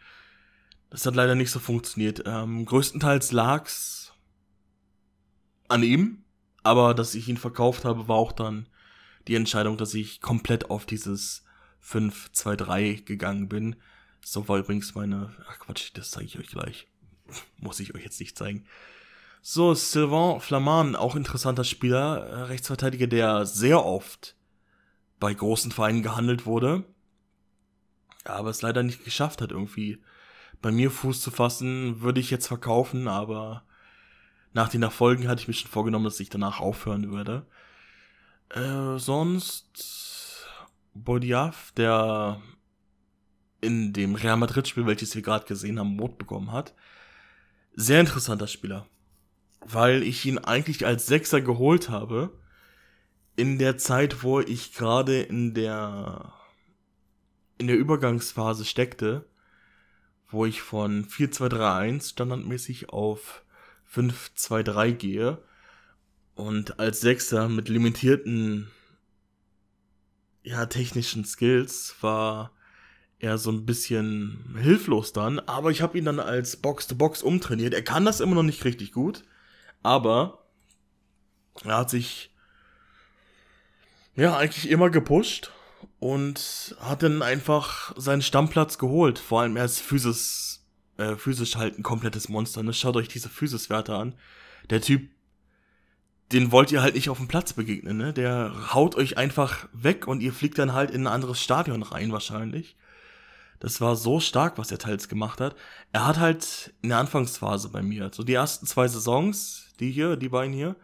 Das hat leider nicht so funktioniert. Ähm, größtenteils lag's an ihm, aber dass ich ihn verkauft habe, war auch dann die Entscheidung, dass ich komplett auf dieses 5-2-3 gegangen bin so war übrigens meine. Ach Quatsch, das zeige ich euch gleich. [laughs] Muss ich euch jetzt nicht zeigen. So, Sylvain Flamand, auch interessanter Spieler, äh, Rechtsverteidiger, der sehr oft bei großen Vereinen gehandelt wurde, aber es leider nicht geschafft hat, irgendwie bei mir Fuß zu fassen, würde ich jetzt verkaufen, aber nach den Erfolgen hatte ich mir schon vorgenommen, dass ich danach aufhören würde. Äh, sonst Bodiaf, der in dem Real Madrid-Spiel, welches wir gerade gesehen haben, Mord bekommen hat. Sehr interessanter Spieler. Weil ich ihn eigentlich als Sechser geholt habe. In der Zeit, wo ich gerade in der, in der Übergangsphase steckte, wo ich von 4-2-3-1 standardmäßig auf 5-2-3 gehe und als Sechser mit limitierten ja, technischen Skills war eher so ein bisschen hilflos dann. Aber ich habe ihn dann als Box-to-Box -Box umtrainiert. Er kann das immer noch nicht richtig gut, aber er hat sich ja eigentlich immer gepusht und hat dann einfach seinen Stammplatz geholt. Vor allem er ist physisch, äh, physisch halt ein komplettes Monster. Ne? Schaut euch diese Physis-Werte an. Der Typ, den wollt ihr halt nicht auf dem Platz begegnen. Ne? Der haut euch einfach weg und ihr fliegt dann halt in ein anderes Stadion rein wahrscheinlich. Das war so stark, was er teils gemacht hat. Er hat halt in der Anfangsphase bei mir, so die ersten zwei Saisons, die hier, die beiden hier,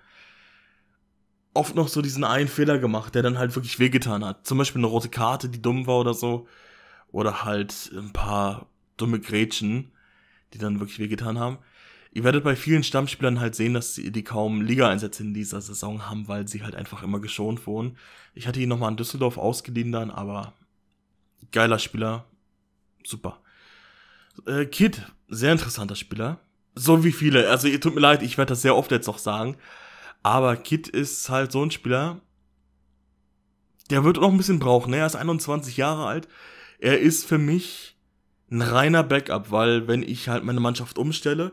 oft noch so diesen einen Fehler gemacht, der dann halt wirklich wehgetan hat. Zum Beispiel eine rote Karte, die dumm war oder so. Oder halt ein paar dumme Gretchen, die dann wirklich wehgetan haben. Ihr werdet bei vielen Stammspielern halt sehen, dass die, die kaum Ligaeinsätze in dieser Saison haben, weil sie halt einfach immer geschont wurden. Ich hatte ihn nochmal in Düsseldorf ausgeliehen dann, aber geiler Spieler, super. Äh, Kid, sehr interessanter Spieler. So wie viele. Also, ihr tut mir leid, ich werde das sehr oft jetzt auch sagen. Aber Kid ist halt so ein Spieler, der wird noch ein bisschen brauchen. Ne? Er ist 21 Jahre alt. Er ist für mich ein reiner Backup, weil wenn ich halt meine Mannschaft umstelle,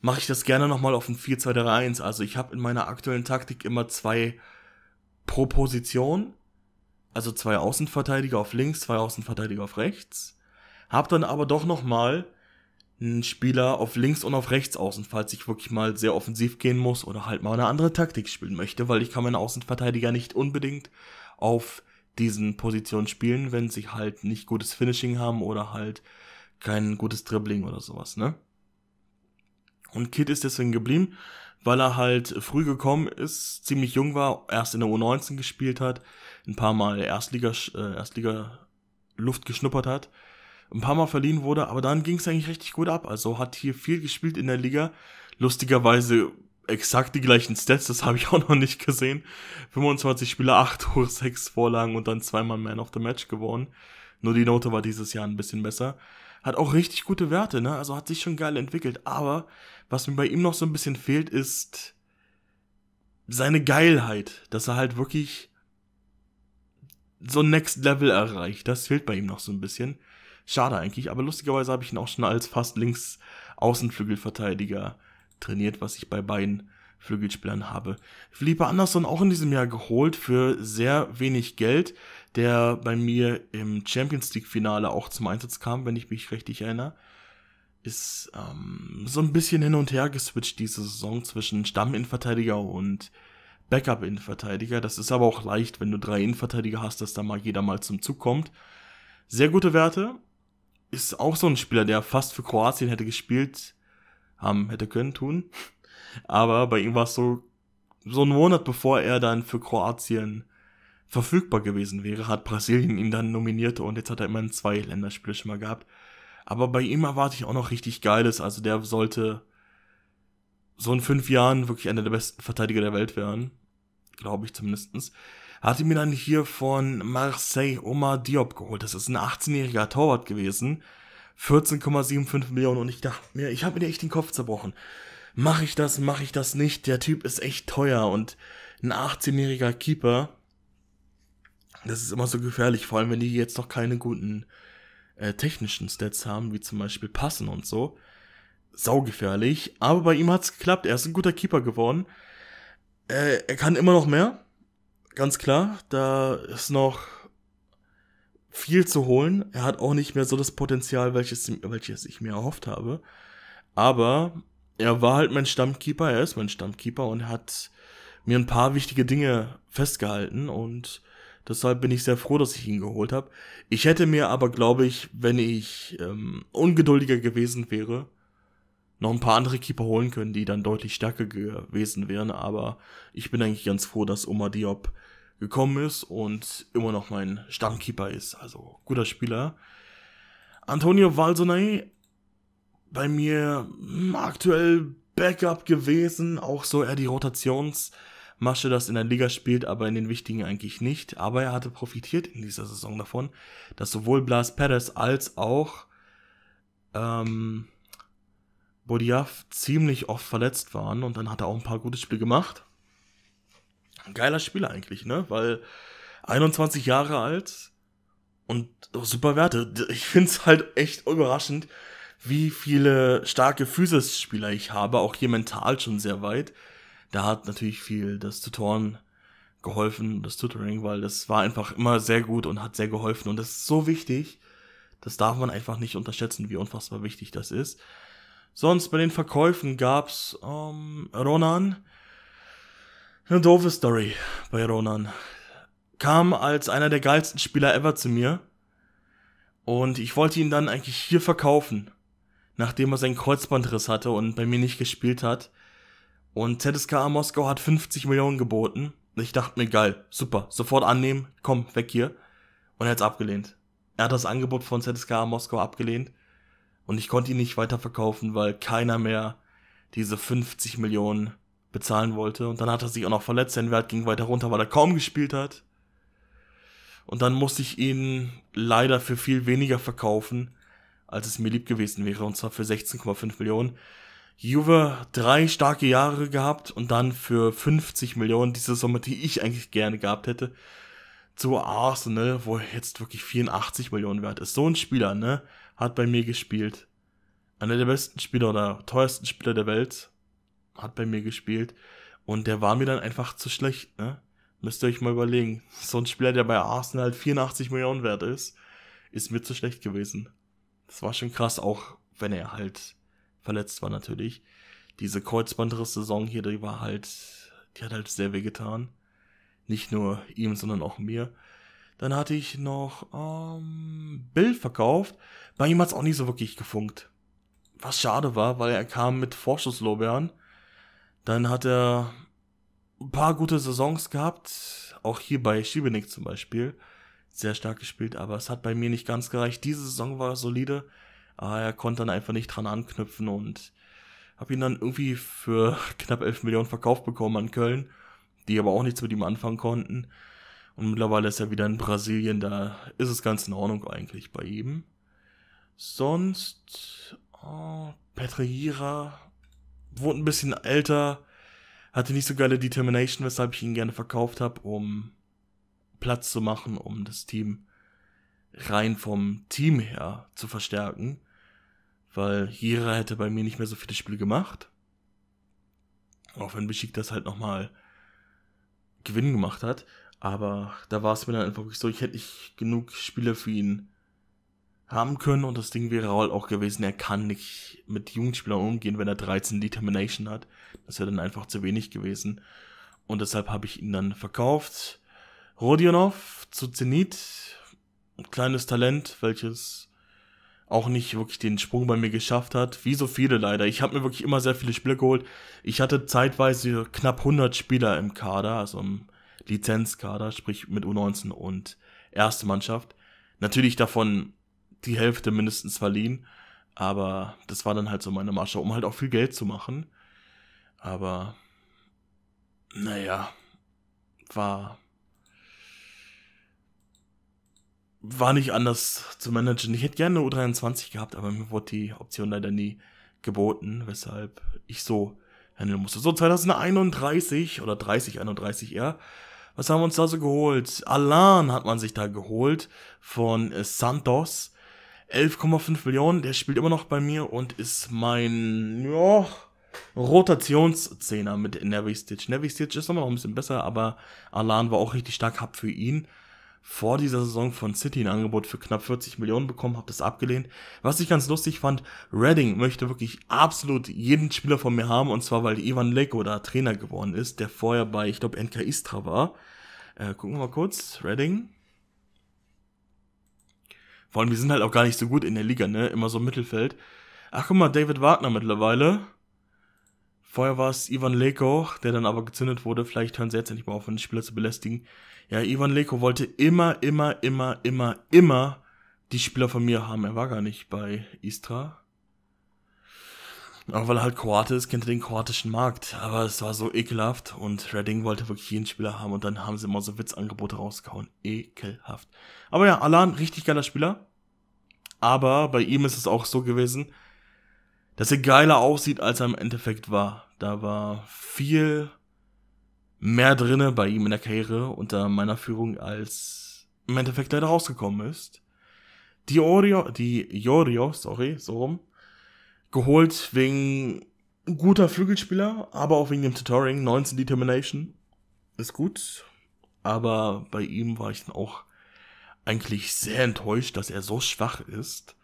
mache ich das gerne nochmal auf ein 4-2-3-1. Also ich habe in meiner aktuellen Taktik immer zwei pro Position, also zwei Außenverteidiger auf links, zwei Außenverteidiger auf rechts. Hab dann aber doch nochmal einen Spieler auf links und auf rechts außen, falls ich wirklich mal sehr offensiv gehen muss oder halt mal eine andere Taktik spielen möchte, weil ich kann meine Außenverteidiger nicht unbedingt auf diesen Positionen spielen, wenn sie halt nicht gutes Finishing haben oder halt kein gutes Dribbling oder sowas, ne? Und Kid ist deswegen geblieben, weil er halt früh gekommen ist, ziemlich jung war, erst in der U19 gespielt hat, ein paar Mal Erstliga, äh, Erstliga Luft geschnuppert hat ein paar Mal verliehen wurde, aber dann ging es eigentlich richtig gut ab. Also hat hier viel gespielt in der Liga. Lustigerweise exakt die gleichen Stats, das habe ich auch noch nicht gesehen. 25 Spieler, 8 hoch 6 Vorlagen und dann zweimal Man of the Match gewonnen. Nur die Note war dieses Jahr ein bisschen besser. Hat auch richtig gute Werte, ne? Also hat sich schon geil entwickelt. Aber was mir bei ihm noch so ein bisschen fehlt, ist seine Geilheit. Dass er halt wirklich so Next Level erreicht. Das fehlt bei ihm noch so ein bisschen. Schade eigentlich, aber lustigerweise habe ich ihn auch schon als fast links Außenflügelverteidiger trainiert, was ich bei beiden Flügelspielern habe. Philippe Andersson auch in diesem Jahr geholt für sehr wenig Geld, der bei mir im Champions League Finale auch zum Einsatz kam, wenn ich mich richtig erinnere. Ist ähm, so ein bisschen hin und her geswitcht diese Saison zwischen Stamminnenverteidiger und Backup-Innenverteidiger. Das ist aber auch leicht, wenn du drei Innenverteidiger hast, dass da mal jeder mal zum Zug kommt. Sehr gute Werte, ist auch so ein Spieler, der fast für Kroatien hätte gespielt haben, hätte können tun. Aber bei ihm war es so, so einen Monat bevor er dann für Kroatien verfügbar gewesen wäre, hat Brasilien ihn dann nominiert und jetzt hat er immerhin zwei Länderspiele schon mal gehabt. Aber bei ihm erwarte ich auch noch richtig Geiles. Also der sollte so in fünf Jahren wirklich einer der besten Verteidiger der Welt werden. Glaube ich zumindestens hatte mir dann hier von Marseille Omar Diop geholt. Das ist ein 18-jähriger Torwart gewesen. 14,75 Millionen und ich dachte mir, ich habe mir echt den Kopf zerbrochen. Mache ich das, mache ich das nicht? Der Typ ist echt teuer und ein 18-jähriger Keeper, das ist immer so gefährlich, vor allem wenn die jetzt noch keine guten äh, technischen Stats haben, wie zum Beispiel Passen und so. Saugefährlich, aber bei ihm hat's geklappt, er ist ein guter Keeper geworden. Äh, er kann immer noch mehr, ganz klar, da ist noch viel zu holen. Er hat auch nicht mehr so das Potenzial, welches, welches ich mir erhofft habe. Aber er war halt mein Stammkeeper, er ist mein Stammkeeper und hat mir ein paar wichtige Dinge festgehalten und deshalb bin ich sehr froh, dass ich ihn geholt habe. Ich hätte mir aber, glaube ich, wenn ich ähm, ungeduldiger gewesen wäre, noch ein paar andere Keeper holen können, die dann deutlich stärker gewesen wären. Aber ich bin eigentlich ganz froh, dass Omar Diop gekommen ist und immer noch mein Stammkeeper ist. Also guter Spieler. Antonio Valsonay, bei mir hm, aktuell Backup gewesen, auch so er die Rotationsmasche, das in der Liga spielt, aber in den wichtigen eigentlich nicht. Aber er hatte profitiert in dieser Saison davon, dass sowohl Blas Perez als auch ähm, Bodiaf ziemlich oft verletzt waren und dann hat er auch ein paar gute Spiele gemacht. Ein geiler Spieler eigentlich, ne? Weil 21 Jahre alt und super Werte. Ich finde es halt echt überraschend, wie viele starke Physis-Spieler ich habe, auch hier mental schon sehr weit. Da hat natürlich viel das Tutoren geholfen, das Tutoring, weil das war einfach immer sehr gut und hat sehr geholfen und das ist so wichtig. Das darf man einfach nicht unterschätzen, wie unfassbar wichtig das ist. Sonst bei den Verkäufen gab's ähm, Ronan. Eine doofe Story bei Ronan. Kam als einer der geilsten Spieler ever zu mir. Und ich wollte ihn dann eigentlich hier verkaufen, nachdem er seinen Kreuzbandriss hatte und bei mir nicht gespielt hat. Und ZSKA Moskau hat 50 Millionen geboten. Ich dachte mir, geil, super, sofort annehmen, komm, weg hier. Und er hat's abgelehnt. Er hat das Angebot von ZSKA Moskau abgelehnt. Und ich konnte ihn nicht weiterverkaufen, weil keiner mehr diese 50 Millionen bezahlen wollte. Und dann hat er sich auch noch verletzt, sein Wert ging weiter runter, weil er kaum gespielt hat. Und dann musste ich ihn leider für viel weniger verkaufen, als es mir lieb gewesen wäre, und zwar für 16,5 Millionen. Juve drei starke Jahre gehabt und dann für 50 Millionen, diese Summe, die ich eigentlich gerne gehabt hätte, zu Arsenal, wo jetzt wirklich 84 Millionen wert ist. So ein Spieler, ne? hat bei mir gespielt. Einer der besten Spieler oder teuersten Spieler der Welt hat bei mir gespielt. Und der war mir dann einfach zu schlecht, ne? Müsst ihr euch mal überlegen. [laughs] So ein Spieler, der bei Arsenal 84 Millionen wert ist, ist mir zu schlecht gewesen. Das war schon krass, auch wenn er halt verletzt war natürlich. Diese Kreuzbandriss-Saison hier, die war halt, die hat halt sehr weh getan. Nicht nur ihm, sondern auch mir. Dann hatte ich noch ähm, Bill verkauft. Bei ihm hat es auch nicht so wirklich gefunkt. Was schade war, weil er kam mit Vorschusslorbeeren. Dann hat er ein paar gute Saisons gehabt. Auch hier bei Schiebenick zum Beispiel. Sehr stark gespielt, aber es hat bei mir nicht ganz gereicht. Diese Saison war solide, aber er konnte dann einfach nicht dran anknüpfen und habe ihn dann irgendwie für [laughs] knapp 11 Millionen verkauft bekommen an Köln, die aber auch nichts mit ihm anfangen konnten. Und mittlerweile ist er wieder in Brasilien, da ist es ganz in Ordnung eigentlich bei ihm. Sonst, oh, ah, Petrejira wurde ein bisschen älter, hatte nicht so geile Determination, weshalb ich ihn gerne verkauft habe, um Platz zu machen, um das Team rein vom Team her zu verstärken. Weil Jira hätte bei mir nicht mehr so viele Spiele gemacht. Auch wenn Beschick das halt nochmal Gewinn gemacht hat. Aber da war es mir dann einfach wirklich so, ich hätte nicht genug Spieler für ihn haben können und das Ding wäre halt auch gewesen, er kann nicht mit Jugendspielern umgehen, wenn er 13 Determination hat. Das wäre dann einfach zu wenig gewesen. Und deshalb habe ich ihn dann verkauft. Rodionov zu Zenit. Ein kleines Talent, welches auch nicht wirklich den Sprung bei mir geschafft hat, wie so viele leider. Ich habe mir wirklich immer sehr viele Spiele geholt. Ich hatte zeitweise knapp 100 Spieler im Kader, also im Lizenzkader, sprich mit U19 und erste Mannschaft. Natürlich davon die Hälfte mindestens verliehen, aber das war dann halt so meine Masche, um halt auch viel Geld zu machen. Aber naja, war war nicht anders zu managen. Ich hätte gerne eine U23 gehabt, aber mir wurde die Option leider nie geboten, weshalb ich so handeln musste. So 2031 oder 3031 31 eher, was haben wir uns da so geholt? Alan hat man sich da geholt von äh, Santos. 11,5 Millionen, der spielt immer noch bei mir und ist mein, ja, Rotationszehner mit Nervy Stitch. Nervy Stitch ist immer noch ein bisschen besser, aber Alan war auch richtig stark, hab für ihn vor dieser Saison von City ein Angebot für knapp 40 Millionen bekommen, habe das abgelehnt. Was ich ganz lustig fand, Redding möchte wirklich absolut jeden Spieler von mir haben, und zwar weil Ivan Leko da Trainer geworden ist, der vorher bei, ich glaube, NK Istra war. Äh, gucken wir mal kurz, Redding. Vor allem, wir sind halt auch gar nicht so gut in der Liga, ne? Immer so im Mittelfeld. Ach, guck mal, David Wagner mittlerweile. Vorher war es Ivan Leko, der dann aber gezündet wurde. Vielleicht hören sie jetzt endlich mal auf, einen Spieler zu belästigen. Ja, Ivan Leko wollte immer, immer, immer, immer, immer die Spieler von mir haben. Er war gar nicht bei Istra. Aber weil er halt Kroate ist, kennt er den kroatischen Markt. Aber es war so ekelhaft und Redding wollte wirklich jeden Spieler haben und dann haben sie immer so Witzangebote rausgehauen. Ekelhaft. Aber ja, Alan, richtig geiler Spieler. Aber bei ihm ist es auch so gewesen, dass er geiler aussieht, als er im Endeffekt war. Da war viel mehr drinne bei ihm in der Karriere unter meiner Führung als im Endeffekt leider rausgekommen ist. Die Orio, die Jorio, sorry, so rum, geholt wegen guter Flügelspieler, aber auch wegen dem Tutoring, 19 Determination, ist gut, aber bei ihm war ich dann auch eigentlich sehr enttäuscht, dass er so schwach ist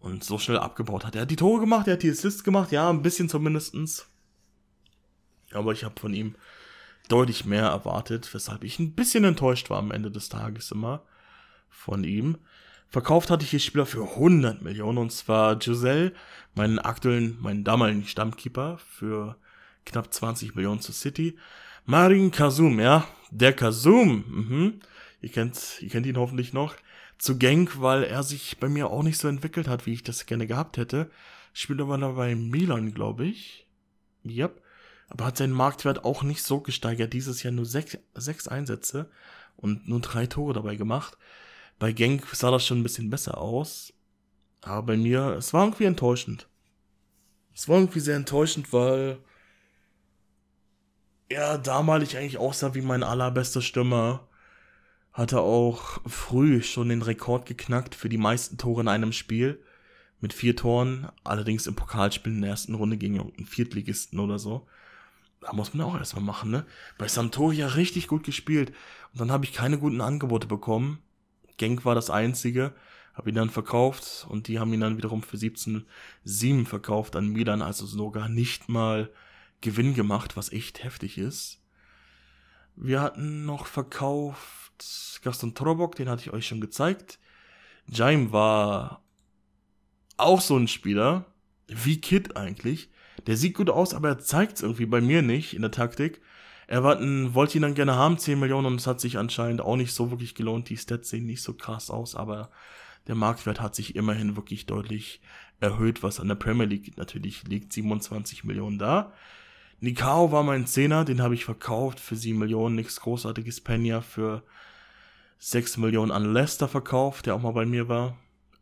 und so schnell abgebaut hat. Er hat die Tore gemacht, er hat die Assists gemacht, ja, ein bisschen zumindestens. Aber ich habe von ihm deutlich mehr erwartet, weshalb ich ein bisschen enttäuscht war am Ende des Tages immer von ihm. Verkauft hatte ich hier Spieler für 100 Millionen und zwar Giselle, meinen aktuellen, meinen damaligen Stammkeeper, für knapp 20 Millionen zu City. Marin Kazum, ja, der Kazum, mhm. ihr, kennt, ihr kennt ihn hoffentlich noch, zu Genk, weil er sich bei mir auch nicht so entwickelt hat, wie ich das gerne gehabt hätte. Spielt aber bei Milan, glaube ich. Yep aber hat seinen Marktwert auch nicht so gesteigert. Dieses Jahr nur sechs, sechs Einsätze und nur drei Tore dabei gemacht. Bei Genk sah das schon ein bisschen besser aus. Aber bei mir, es war irgendwie enttäuschend. Es war irgendwie sehr enttäuschend, weil er damalig eigentlich aussah wie mein allerbester Stürmer. Hatte auch früh schon den Rekord geknackt für die meisten Tore in einem Spiel. Mit vier Toren, allerdings im Pokalspiel in der ersten Runde gegen einen Viertligisten oder so da muss man auch erstmal machen, ne? Bei Sampdoria richtig gut gespielt. Und dann habe ich keine guten Angebote bekommen. Genk war das einzige. Habe ihn dann verkauft und die haben ihn dann wiederum für 17,7 verkauft an Milan, also sogar nicht mal Gewinn gemacht, was echt heftig ist. Wir hatten noch verkauft Gaston Trobok, den hatte ich euch schon gezeigt. Jaime war auch so ein Spieler, wie Kid eigentlich der sieht gut aus, aber er zeigt es irgendwie bei mir nicht in der Taktik. Er Erwarten, wollte ihn dann gerne haben, 10 Millionen, und es hat sich anscheinend auch nicht so wirklich gelohnt. Die Stats sehen nicht so krass aus, aber der Marktwert hat sich immerhin wirklich deutlich erhöht, was an der Premier League natürlich liegt. 27 Millionen da. Nikao war mein Zehner, den habe ich verkauft für 7 Millionen, nichts großartiges. Penya für 6 Millionen an Leicester verkauft, der auch mal bei mir war.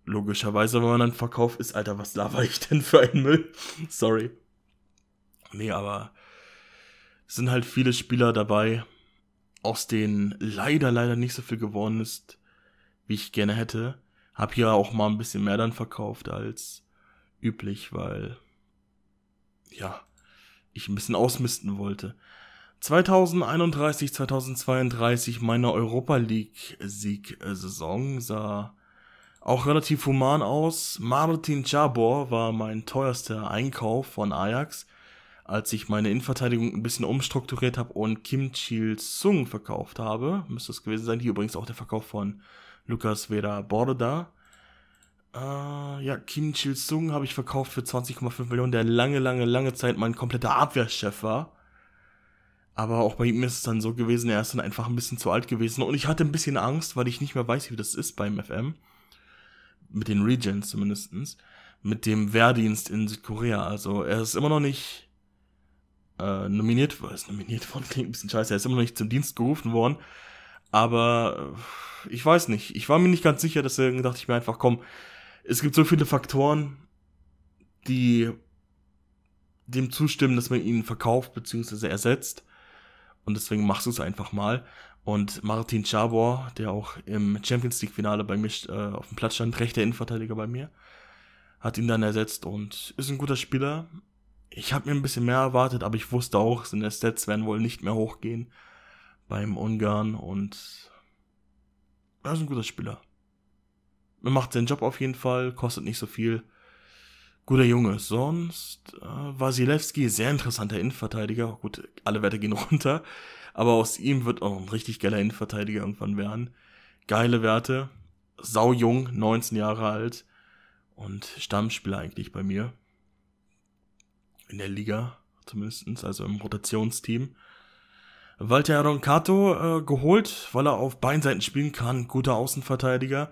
Logischerweise, wenn man dann verkauft ist, Alter, was laber ich denn für ein Müll? [laughs] Sorry. Nee, aber sind halt viele Spieler dabei, aus denen leider, leider nicht so viel geworden ist, wie ich gerne hätte. Hab hier auch mal ein bisschen mehr dann verkauft als üblich, weil, ja, ich ein bisschen ausmisten wollte. 2031, 2032, meine Europa League-Sieg-Saison sah auch relativ human aus. Martin Jabor war mein teuerster Einkauf von Ajax als ich meine Innenverteidigung ein bisschen umstrukturiert habe und Kim Chil-sung verkauft habe. Müsste es gewesen sein. Hier übrigens auch der Verkauf von Lukas Vera Borda. Äh, ja, Kim Chil-sung habe ich verkauft für 20,5 Millionen, der lange, lange, lange Zeit mein kompletter Abwehrchef war. Aber auch bei ihm ist es dann so gewesen, er ist dann einfach ein bisschen zu alt gewesen. Und ich hatte ein bisschen Angst, weil ich nicht mehr weiß, wie das ist beim FM. Mit den Regents zumindestens Mit dem Wehrdienst in Südkorea. Also er ist immer noch nicht äh, nominiert, ist nominiert worden, [laughs] klingt ein bisschen scheiße, er ist immer noch nicht zum Dienst gerufen worden. Aber äh, ich weiß nicht. Ich war mir nicht ganz sicher, deswegen dachte ich mir einfach, komm, es gibt so viele Faktoren, die dem zustimmen, dass man ihn verkauft bzw. ersetzt. Und deswegen machst du es einfach mal. Und Martin Chabor, der auch im Champions League-Finale bei mir äh, auf dem Platz stand, rechter Innenverteidiger bei mir, hat ihn dann ersetzt und ist ein guter Spieler ich habe mir ein bisschen mehr erwartet, aber ich wusste auch, seine Stats werden wohl nicht mehr hochgehen beim Ungarn und er ist ein guter Spieler. Er macht seinen Job auf jeden Fall, kostet nicht so viel. Guter Junge. Sonst äh, Wasilewski, sehr interessanter Innenverteidiger. Gut, alle Werte gehen [laughs] runter, aber aus ihm wird auch ein richtig geiler Innenverteidiger irgendwann werden. Geile Werte, sau jung, 19 Jahre alt und Stammspieler eigentlich bei mir in der Liga zumindest, also im Rotationsteam. Walter Roncato äh, geholt, weil er auf beiden Seiten spielen kann. Guter Außenverteidiger,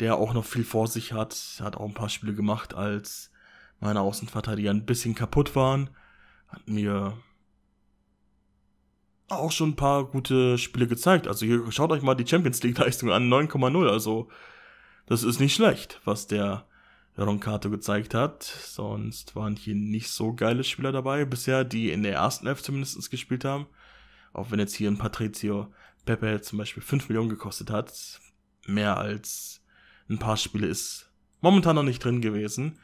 der auch noch viel vor sich hat. Hat auch ein paar Spiele gemacht, als meine Außenverteidiger ein bisschen kaputt waren. Hat mir auch schon ein paar gute Spiele gezeigt. Also hier, schaut euch mal die Champions League-Leistung an, 9,0. Also das ist nicht schlecht, was der Roncato gezeigt hat. Sonst waren hier nicht so geile Spieler dabei bisher, die in der ersten Elf zumindest gespielt haben. Auch wenn jetzt hier ein Patricio Pepe zum Beispiel 5 Millionen gekostet hat. Mehr als ein paar Spiele ist momentan noch nicht drin gewesen.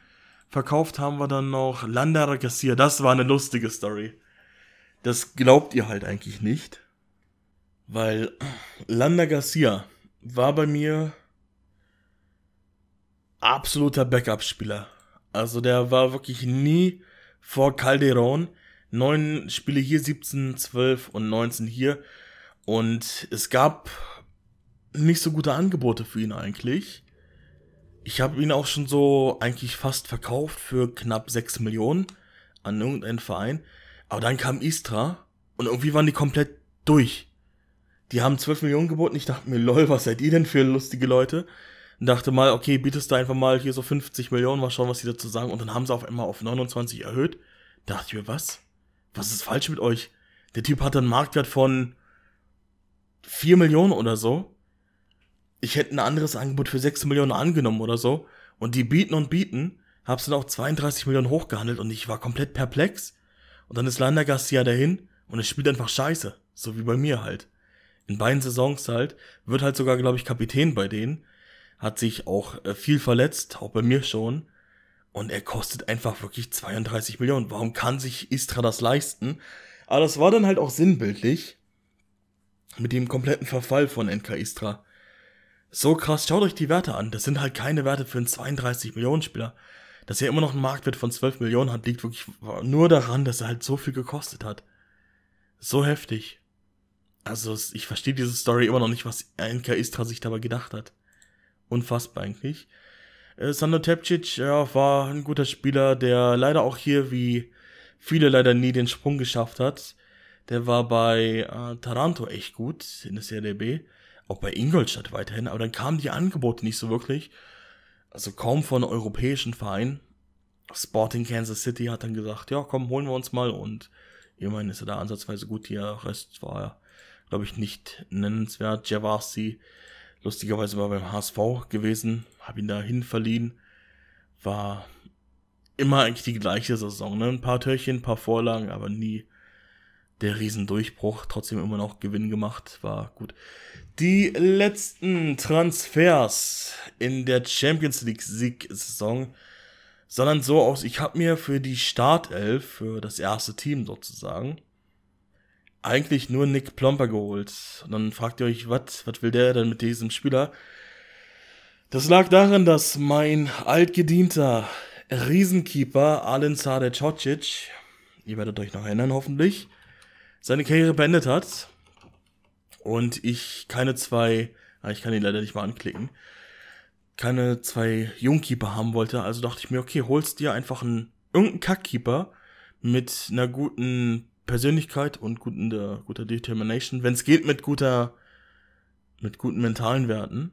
Verkauft haben wir dann noch Landara Garcia. Das war eine lustige Story. Das glaubt ihr halt eigentlich nicht. Weil Landa Garcia war bei mir absoluter Backup-Spieler. Also der war wirklich nie vor Calderon. Neun Spiele hier, 17, 12 und 19 hier. Und es gab nicht so gute Angebote für ihn eigentlich. Ich habe ihn auch schon so eigentlich fast verkauft für knapp 6 Millionen an irgendeinen Verein. Aber dann kam Istra und irgendwie waren die komplett durch. Die haben 12 Millionen geboten. Ich dachte mir, lol, was seid ihr denn für lustige Leute? und dachte mal, okay, bietest du einfach mal hier so 50 Millionen, mal schauen, was die dazu sagen. Und dann haben sie auf einmal auf 29 erhöht. Da dachte ich mir, was? Was ist falsch mit euch? Der Typ hat einen Marktwert von 4 Millionen oder so. Ich hätte ein anderes Angebot für 6 Millionen angenommen oder so. Und die bieten und bieten, hab's dann auch 32 Millionen hochgehandelt und ich war komplett perplex. Und dann ist Lander Garcia dahin und es spielt einfach scheiße. So wie bei mir halt. In beiden Saisons halt, wird halt sogar, glaube ich, Kapitän bei denen hat sich auch äh, viel verletzt, auch bei mir schon. Und er kostet einfach wirklich 32 Millionen. Warum kann sich Istra das leisten? Aber das war dann halt auch sinnbildlich mit dem kompletten Verfall von NK Istra. So krass, schaut euch die Werte an. Das sind halt keine Werte für einen 32 Millionen Spieler. Dass er immer noch einen Marktwert von 12 Millionen hat, liegt wirklich nur daran, dass er halt so viel gekostet hat. So heftig. Also ich verstehe diese Story immer noch nicht, was NK Istra sich dabei gedacht hat unfassbar eigentlich. Äh, Sandro Tepcic ja, war ein guter Spieler, der leider auch hier wie viele leider nie den Sprung geschafft hat. Der war bei äh, Taranto echt gut in der Serie B, auch bei Ingolstadt weiterhin, aber dann kamen die Angebote nicht so wirklich. Also kaum von europäischen Vereinen. Sporting Kansas City hat dann gesagt, ja komm, holen wir uns mal und ich meine, ist er da ansatzweise gut. Der Rest war, glaube ich, nicht nennenswert. Javarsi lustigerweise war beim HSV gewesen, habe ihn dahin verliehen, war immer eigentlich die gleiche Saison, ne? Ein paar Törchen, ein paar Vorlagen, aber nie der Riesendurchbruch, trotzdem immer noch Gewinn gemacht, war gut. Die letzten Transfers in der Champions League Sieg-Saison sahen so aus, ich habe mir für die Startelf, für das erste Team sozusagen, eigentlich nur Nick Plomper geholt. Und dann fragt ihr euch, was will der denn mit diesem Spieler? Das lag daran, dass mein altgedienter Riesenkeeper Alen Sadec Hocic, ihr werdet euch noch erinnern hoffentlich, seine Karriere beendet hat und ich keine zwei, ah, ich kann ihn leider nicht mal anklicken, keine zwei Jungkeeper haben wollte. Also dachte ich mir, okay, holst dir einfach einen irgendeinen Kackkeeper mit einer guten Persönlichkeit und guten guter, äh, guter Determination, wenn es geht mit guter, mit guten mentalen Werten,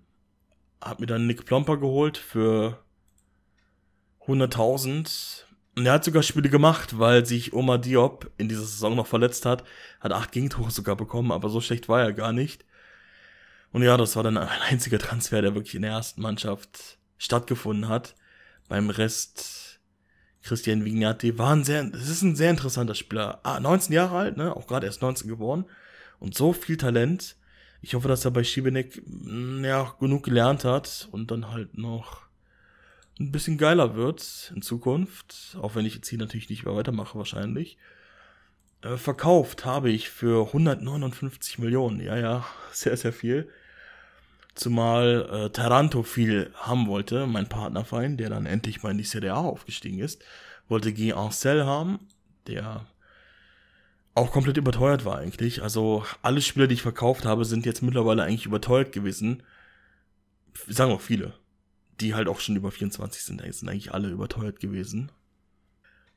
hat mir dann Nick Plomper geholt für 100.000. Und er hat sogar Spiele gemacht, weil sich Omar Diop in dieser Saison noch verletzt hat. Hat acht Gegentore sogar bekommen, aber so schlecht war er gar nicht. Und ja, das war dann ein einziger Transfer, der wirklich in der ersten Mannschaft stattgefunden hat. Beim Rest Christian Vignati war ein sehr, es ist ein sehr interessanter Spieler. Ah, 19 Jahre alt, ne? Auch gerade erst 19 geworden. Und so viel Talent. Ich hoffe, dass er bei Schibenek mm, ja, genug gelernt hat und dann halt noch ein bisschen geiler wird in Zukunft. Auch wenn ich jetzt hier natürlich nicht mehr weitermache, wahrscheinlich. Äh, verkauft habe ich für 159 Millionen. Ja, ja, [laughs] sehr, sehr viel. Zumal äh, Taranto viel haben wollte, mein Partnerfeind, der dann endlich mal in die Serie A aufgestiegen ist, wollte Guy Ancel haben, der auch komplett überteuert war eigentlich. Also alle Spieler, die ich verkauft habe, sind jetzt mittlerweile eigentlich überteuert gewesen. Sagen auch viele, die halt auch schon über 24 sind, sind eigentlich alle überteuert gewesen.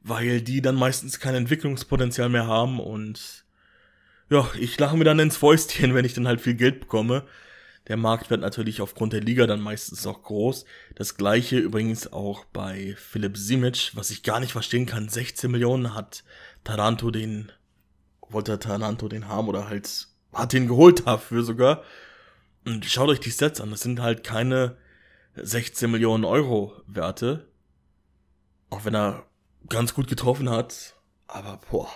Weil die dann meistens kein Entwicklungspotenzial mehr haben und ja, ich lache mir dann ins Fäustchen, [laughs] wenn ich dann halt viel Geld bekomme der Markt wird natürlich aufgrund der Liga dann meistens auch groß. Das gleiche übrigens auch bei Philipp Simic, was ich gar nicht verstehen kann. 16 Millionen hat Taranto den, wollte Taranto den haben oder halt hat ihn geholt dafür sogar. Und schaut euch die Sets an. Das sind halt keine 16 Millionen Euro Werte. Auch wenn er ganz gut getroffen hat. Aber boah.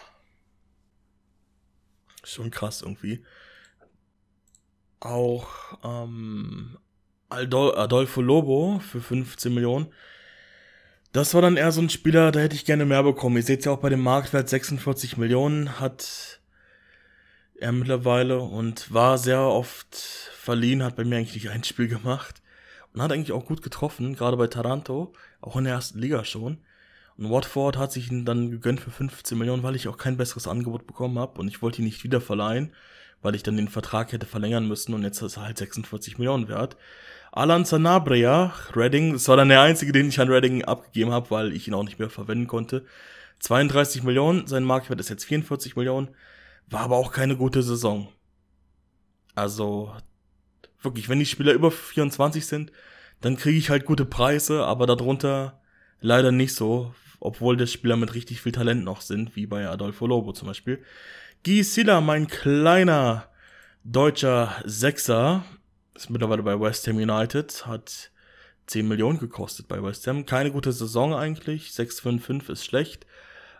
Schon krass irgendwie auch ähm, Adolfo Lobo für 15 Millionen. Das war dann eher so ein Spieler, da hätte ich gerne mehr bekommen. Ihr seht ja auch bei dem Marktwert 46 Millionen hat er mittlerweile und war sehr oft verliehen, hat bei mir eigentlich nicht ein Spiel gemacht und hat eigentlich auch gut getroffen, gerade bei Taranto, auch in der ersten Liga schon. Und Watford hat sich ihn dann gegönnt für 15 Millionen, weil ich auch kein besseres Angebot bekommen habe und ich wollte ihn nicht wieder verleihen weil ich dann den Vertrag hätte verlängern müssen und jetzt ist er halt 46 Millionen wert. Alan Sanabria, Redding, das war dann der einzige, den ich an Redding abgegeben habe, weil ich ihn auch nicht mehr verwenden konnte. 32 Millionen, sein Marktwert ist jetzt 44 Millionen, war aber auch keine gute Saison. Also wirklich, wenn die Spieler über 24 sind, dann kriege ich halt gute Preise, aber darunter leider nicht so, obwohl das Spieler mit richtig viel Talent noch sind, wie bei Adolfo Lobo zum Beispiel. Gisila, mein kleiner deutscher Sechser, ist mittlerweile bei West Ham United, hat 10 Millionen gekostet bei West Ham. Keine gute Saison eigentlich, 6-5-5 ist schlecht,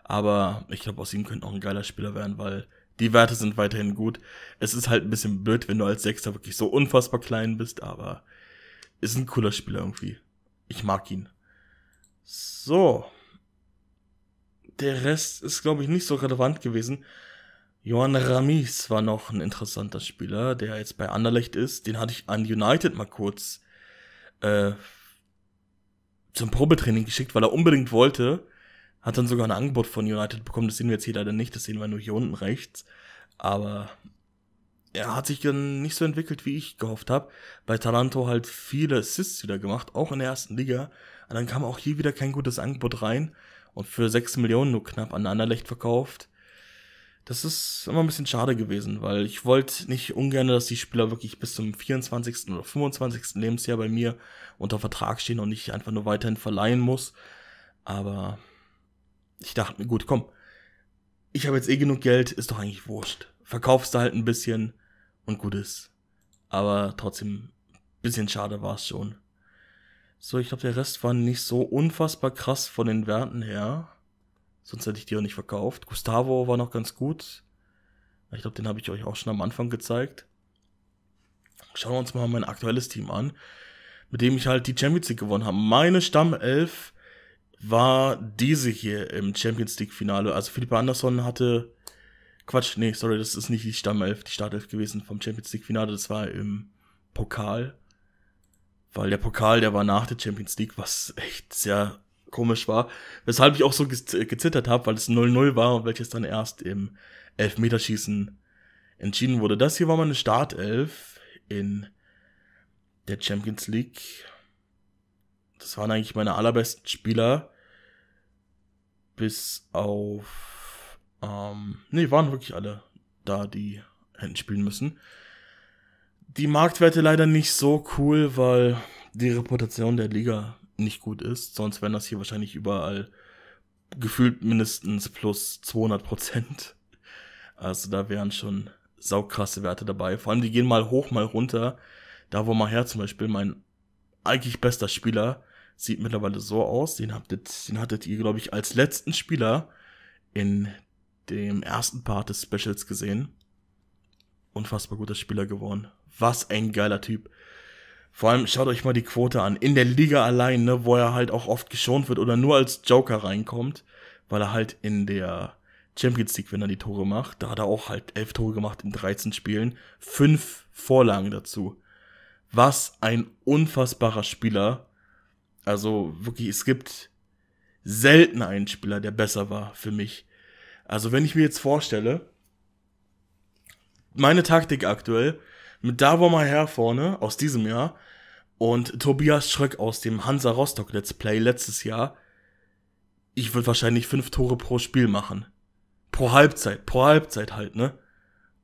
aber ich glaube, aus ihm könnte noch ein geiler Spieler werden, weil die Werte sind weiterhin gut. Es ist halt ein bisschen blöd, wenn du als Sechser wirklich so unfassbar klein bist, aber ist ein cooler Spieler irgendwie. Ich mag ihn. So. Der Rest ist, glaube ich, nicht so relevant gewesen. Johan Ramis war noch ein interessanter Spieler, der jetzt bei Anderlecht ist. Den hatte ich an United mal kurz äh, zum Probetraining geschickt, weil er unbedingt wollte. Hat dann sogar ein Angebot von United bekommen. Das sehen wir jetzt hier leider nicht. Das sehen wir nur hier unten rechts. Aber er hat sich dann nicht so entwickelt, wie ich gehofft habe. Bei Taranto halt viele Assists wieder gemacht, auch in der ersten Liga. Und dann kam auch hier wieder kein gutes Angebot rein. Und für 6 Millionen nur knapp an Anderlecht verkauft das ist immer ein bisschen schade gewesen, weil ich wollte nicht ungern, dass die Spieler wirklich bis zum 24. oder 25. Lebensjahr bei mir unter Vertrag stehen und ich einfach nur weiterhin verleihen muss. Aber ich dachte mir, gut, komm, ich habe jetzt eh genug Geld, ist doch eigentlich wurscht. Verkaufst du halt ein bisschen und gut ist. Aber trotzdem, bisschen schade war es schon. So, ich glaube, der Rest war nicht so unfassbar krass von den Werten her. Sonst hätte ich die auch nicht verkauft. Gustavo war noch ganz gut. Ich glaube, den habe ich euch auch schon am Anfang gezeigt. Schauen wir uns mal mein aktuelles Team an, mit dem ich halt die Champions League gewonnen habe. Meine Stammelf war diese hier im Champions League Finale. Also Philippa Andersson hatte Quatsch, nee, sorry, das ist nicht die Stammelf, die Startelf gewesen vom Champions League Finale, das war im Pokal. Weil der Pokal, der war nach der Champions League, was echt sehr komisch war. Weshalb ich auch so gezittert habe, weil es 0-0 war, welches dann erst im Elfmeterschießen entschieden wurde. Das hier war meine Startelf in der Champions League. Das waren eigentlich meine allerbesten Spieler. Bis auf. Ähm, ne, waren wirklich alle da, die hätten spielen müssen. Die Marktwerte leider nicht so cool, weil die Reputation der Liga nicht gut ist. Sonst wären das hier wahrscheinlich überall gefühlt mindestens plus 200 Prozent. Also da wären schon saukrasse Werte dabei. Vor allem, die gehen mal hoch, mal runter. Da wo mal her zum Beispiel, mein eigentlich bester Spieler, sieht mittlerweile so aus. Den hattet, den hattet ihr, glaube ich, als letzten Spieler in dem ersten Part des Specials gesehen. Unfassbar guter Spieler geworden. Was ein geiler Typ. Vor allem schaut euch mal die Quote an. In der Liga allein, ne, wo er halt auch oft geschont wird oder nur als Joker reinkommt, weil er halt in der Champions League, wenn er die Tore macht, da hat er auch halt elf Tore gemacht in 13 Spielen, fünf Vorlagen dazu. Was ein unfassbarer Spieler. Also wirklich, es gibt selten einen Spieler, der besser war für mich. Also wenn ich mir jetzt vorstelle, meine Taktik aktuell, mit mal her vorne aus diesem Jahr und Tobias Schröck aus dem Hansa Rostock Let's Play letztes Jahr. Ich würde wahrscheinlich fünf Tore pro Spiel machen. Pro Halbzeit, pro Halbzeit halt, ne?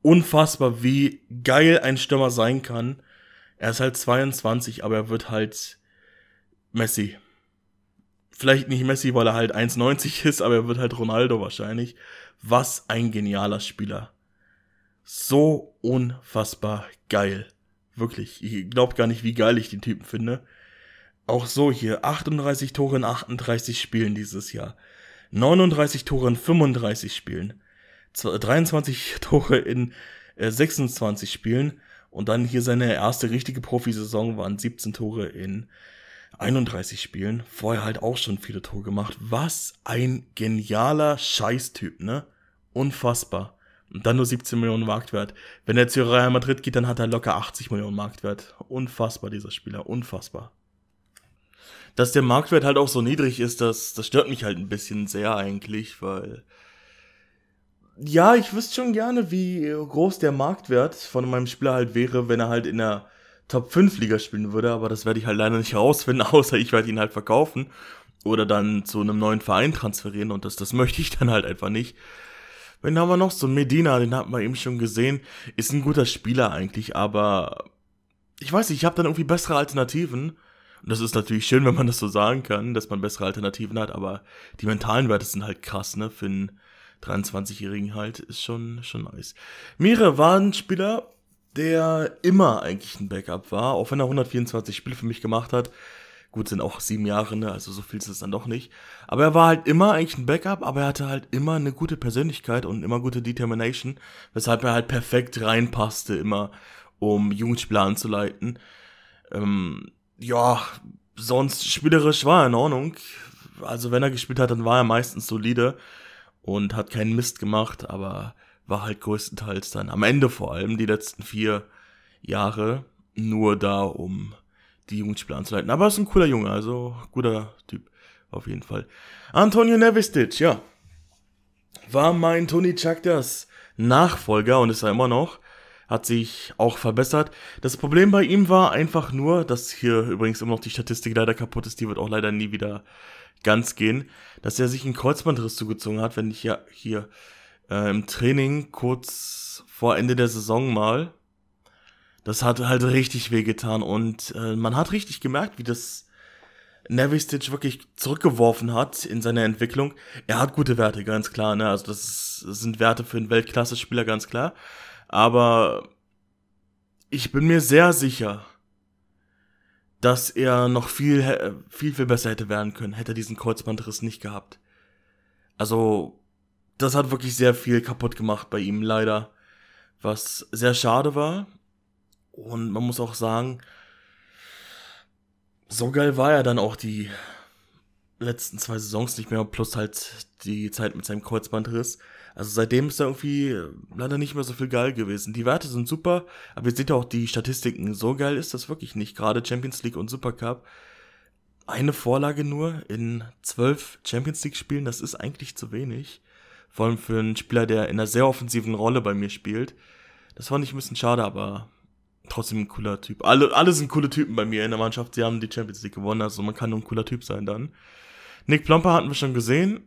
Unfassbar, wie geil ein Stürmer sein kann. Er ist halt 22, aber er wird halt Messi. Vielleicht nicht Messi, weil er halt 1,90 [laughs] ist, aber er wird halt Ronaldo wahrscheinlich. Was ein genialer Spieler so unfassbar geil. Wirklich. Ich glaube gar nicht, wie geil ich den Typen finde. Auch so hier. 38 Tore in 38 Spielen dieses Jahr. 39 Tore in 35 Spielen. 23 [laughs] Tore in 26 äh, Spielen. Und dann hier seine erste richtige Profisaison waren 17 Tore in 31 Spielen. Vorher halt auch schon viele Tore gemacht. Was ein genialer Scheißtyp, ne? Unfassbar. Und dann nur 17 Millionen Marktwert. Wenn er zu Real Madrid geht, dann hat er locker 80 Millionen Marktwert. Unfassbar, dieser Spieler. Unfassbar. Dass der Marktwert halt auch so niedrig ist, das, das stört mich halt ein bisschen sehr eigentlich, weil. Ja, ich wüsste schon gerne, wie groß der Marktwert von meinem Spieler halt wäre, wenn er halt in der Top 5 Liga spielen würde, aber das werde ich halt leider nicht [laughs] herausfinden, außer ich werde ihn halt verkaufen oder dann zu einem neuen Verein transferieren und das, das möchte ich dann halt einfach nicht. Wenn haben wir noch? So Medina, den hat man eben schon gesehen. Ist ein guter Spieler eigentlich, aber ich weiß nicht, ich habe dann irgendwie bessere Alternativen. Und das ist natürlich schön, wenn man das so sagen kann, dass man bessere Alternativen hat, aber die mentalen Werte sind halt krass, ne? Für einen 23-Jährigen halt ist schon, schon nice. Mire war ein Spieler, der immer eigentlich ein Backup war, auch wenn er 124 Spiele für mich gemacht hat. Gut, sind auch sieben Jahre, ne? also so viel ist es dann doch nicht. Aber er war halt immer eigentlich ein Backup, aber er hatte halt immer eine gute Persönlichkeit und immer gute Determination, weshalb er halt perfekt reinpasste immer, um Jugendspieler anzuleiten. Ähm, ja, sonst spielerisch war er in Ordnung. Also wenn er gespielt hat, dann war er meistens solide und hat keinen Mist gemacht, aber war halt größtenteils dann am Ende vor allem die letzten vier Jahre nur da, um die Jugendspieler anzuleiten. Aber er ist ein cooler Junge, also guter Typ. Auf jeden Fall. Antonio Nevistic, ja. War mein Tony Chakdas Nachfolger und ist er immer noch. Hat sich auch verbessert. Das Problem bei ihm war einfach nur, dass hier übrigens immer noch die Statistik leider kaputt ist, die wird auch leider nie wieder ganz gehen, dass er sich einen Kreuzbandriss zugezogen hat, wenn ich ja hier äh, im Training kurz vor Ende der Saison mal das hat halt richtig wehgetan und äh, man hat richtig gemerkt, wie das Navi Stitch wirklich zurückgeworfen hat in seiner Entwicklung. Er hat gute Werte, ganz klar, ne? Also das, ist, das sind Werte für einen Weltklasse-Spieler, ganz klar. Aber ich bin mir sehr sicher, dass er noch viel, viel, viel besser hätte werden können, hätte er diesen Kreuzbandriss nicht gehabt. Also, das hat wirklich sehr viel kaputt gemacht bei ihm, leider. Was sehr schade war. Und man muss auch sagen, so geil war er dann auch die letzten zwei Saisons nicht mehr, plus halt die Zeit mit seinem Kreuzbandriss. Also seitdem ist er irgendwie leider nicht mehr so viel geil gewesen. Die Werte sind super, aber ihr seht auch die Statistiken. So geil ist das wirklich nicht. Gerade Champions League und Supercup. Eine Vorlage nur in zwölf Champions League Spielen, das ist eigentlich zu wenig. Vor allem für einen Spieler, der in einer sehr offensiven Rolle bei mir spielt. Das fand ich ein bisschen schade, aber trotzdem ein cooler Typ. Alle, alle sind coole Typen bei mir in der Mannschaft. Sie haben die Champions League gewonnen, also man kann nur ein cooler Typ sein dann. Nick Plomper hatten wir schon gesehen.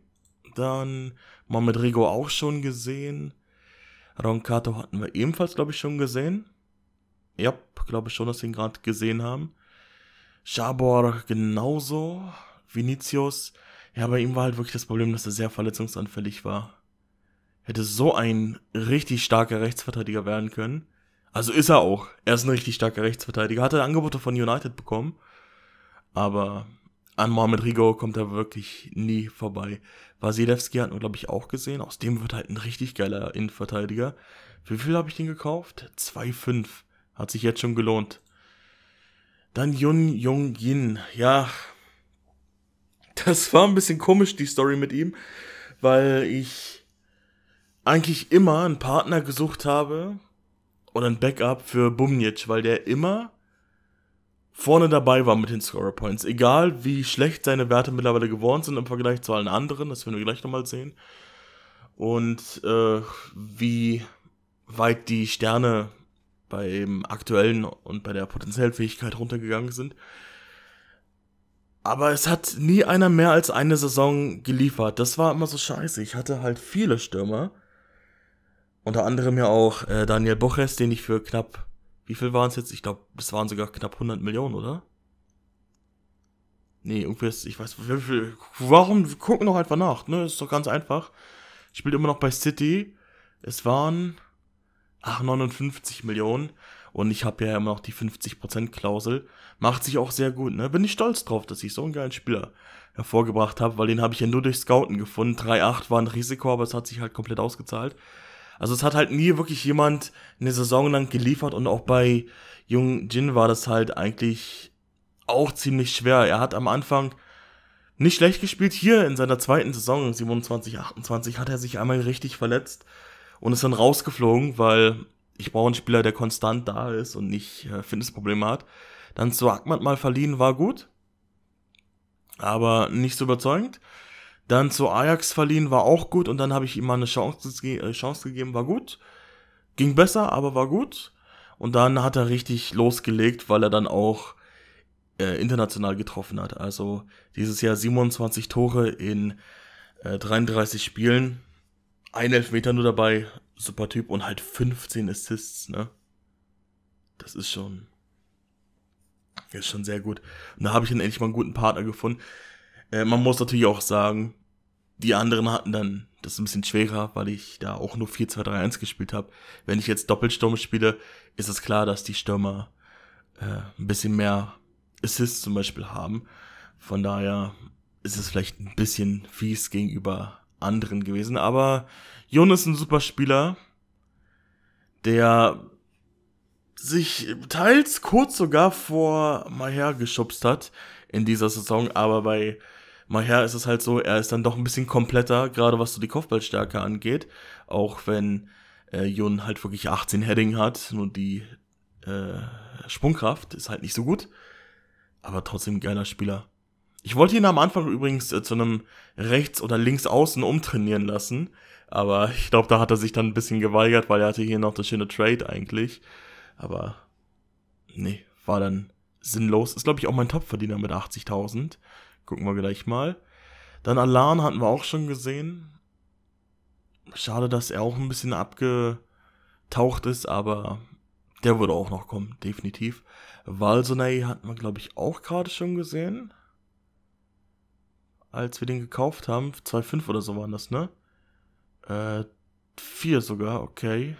Dann Mohamed Rigo auch schon gesehen. Roncato hatten wir ebenfalls, glaube ich, schon gesehen. Ja, glaube ich schon, dass wir ihn gerade gesehen haben. Schabor genauso. Vinicius. Ja, bei ihm war halt wirklich das Problem, dass er sehr verletzungsanfällig war. Hätte so ein richtig starker Rechtsverteidiger werden können. Also ist er auch. Er ist ein richtig starker Rechtsverteidiger. Hatte Angebote von United bekommen. Aber an Mohamed Rigo kommt er wirklich nie vorbei. Wasilewski hat man, glaube ich, auch gesehen. Aus dem wird halt ein richtig geiler Innenverteidiger. Wie viel habe ich den gekauft? 2,5. Hat sich jetzt schon gelohnt. Dann Yun Jung Yin. Ja. Das war ein bisschen komisch, die Story mit ihm. Weil ich eigentlich immer einen Partner gesucht habe, und ein Backup für Bumnic, weil der immer vorne dabei war mit den Scorer Points. Egal wie schlecht seine Werte mittlerweile geworden sind im Vergleich zu allen anderen, das werden wir gleich nochmal sehen. Und äh, wie weit die Sterne beim aktuellen und bei der potenziellen Fähigkeit runtergegangen sind. Aber es hat nie einer mehr als eine Saison geliefert. Das war immer so scheiße. Ich hatte halt viele Stürmer unter anderem ja auch äh, Daniel Boches, den ich für knapp, wie viel waren es jetzt? Ich glaube, es waren sogar knapp 100 Millionen, oder? Nee, ist, ich weiß, wie viel, warum gucken doch einfach nach, ne? Ist doch ganz einfach. Spielt immer noch bei City. Es waren ach 59 Millionen und ich habe ja immer noch die 50% Klausel. Macht sich auch sehr gut, ne? Bin ich stolz drauf, dass ich so einen geilen Spieler hervorgebracht habe, weil den habe ich ja nur durch Scouten gefunden. 3-8 war ein Risiko, aber es hat sich halt komplett ausgezahlt. Also es hat halt nie wirklich jemand eine Saison lang geliefert und auch bei Jung Jin war das halt eigentlich auch ziemlich schwer. Er hat am Anfang nicht schlecht gespielt. Hier in seiner zweiten Saison, 27, 28, hat er sich einmal richtig verletzt und ist dann rausgeflogen, weil ich brauche einen Spieler, der konstant da ist und nicht äh, Fitnessprobleme hat. Dann zu Akmat mal verliehen war gut, aber nicht so überzeugend. Dann zu Ajax verliehen war auch gut und dann habe ich ihm mal eine Chance, äh, Chance gegeben, war gut. Ging besser, aber war gut. Und dann hat er richtig losgelegt, weil er dann auch äh, international getroffen hat. Also dieses Jahr 27 Tore in äh, 33 Spielen. Ein Elfmeter nur dabei, super Typ und halt 15 Assists, ne? Das ist schon ist schon sehr gut. Und da habe ich dann endlich mal einen guten Partner gefunden. Äh, man muss natürlich auch sagen, die anderen hatten dann das ein bisschen schwerer, weil ich da auch nur 4-2-3-1 gespielt habe. Wenn ich jetzt Doppelsturm spiele, ist es klar, dass die Stürmer äh, ein bisschen mehr Assists zum Beispiel haben. Von daher ist es vielleicht ein bisschen fies gegenüber anderen gewesen. Aber Jon ist ein super Spieler, der sich teils kurz sogar vor Maher geschubst hat in dieser Saison, aber bei Maher ist es halt so, er ist dann doch ein bisschen kompletter, gerade was so die Kopfballstärke angeht. Auch wenn äh, Jun halt wirklich 18 Heading hat, nur die äh, Sprungkraft ist halt nicht so gut. Aber trotzdem ein geiler Spieler. Ich wollte ihn am Anfang übrigens äh, zu einem rechts oder links außen umtrainieren lassen. Aber ich glaube, da hat er sich dann ein bisschen geweigert, weil er hatte hier noch das schöne Trade eigentlich. Aber nee, war dann sinnlos. Ist, glaube ich, auch mein Topverdiener mit 80.000. Gucken wir gleich mal. Dann Alan hatten wir auch schon gesehen. Schade, dass er auch ein bisschen abgetaucht ist, aber der würde auch noch kommen, definitiv. Valsonei hatten wir, glaube ich, auch gerade schon gesehen. Als wir den gekauft haben. 2,5 oder so waren das, ne? Äh, 4 sogar, okay.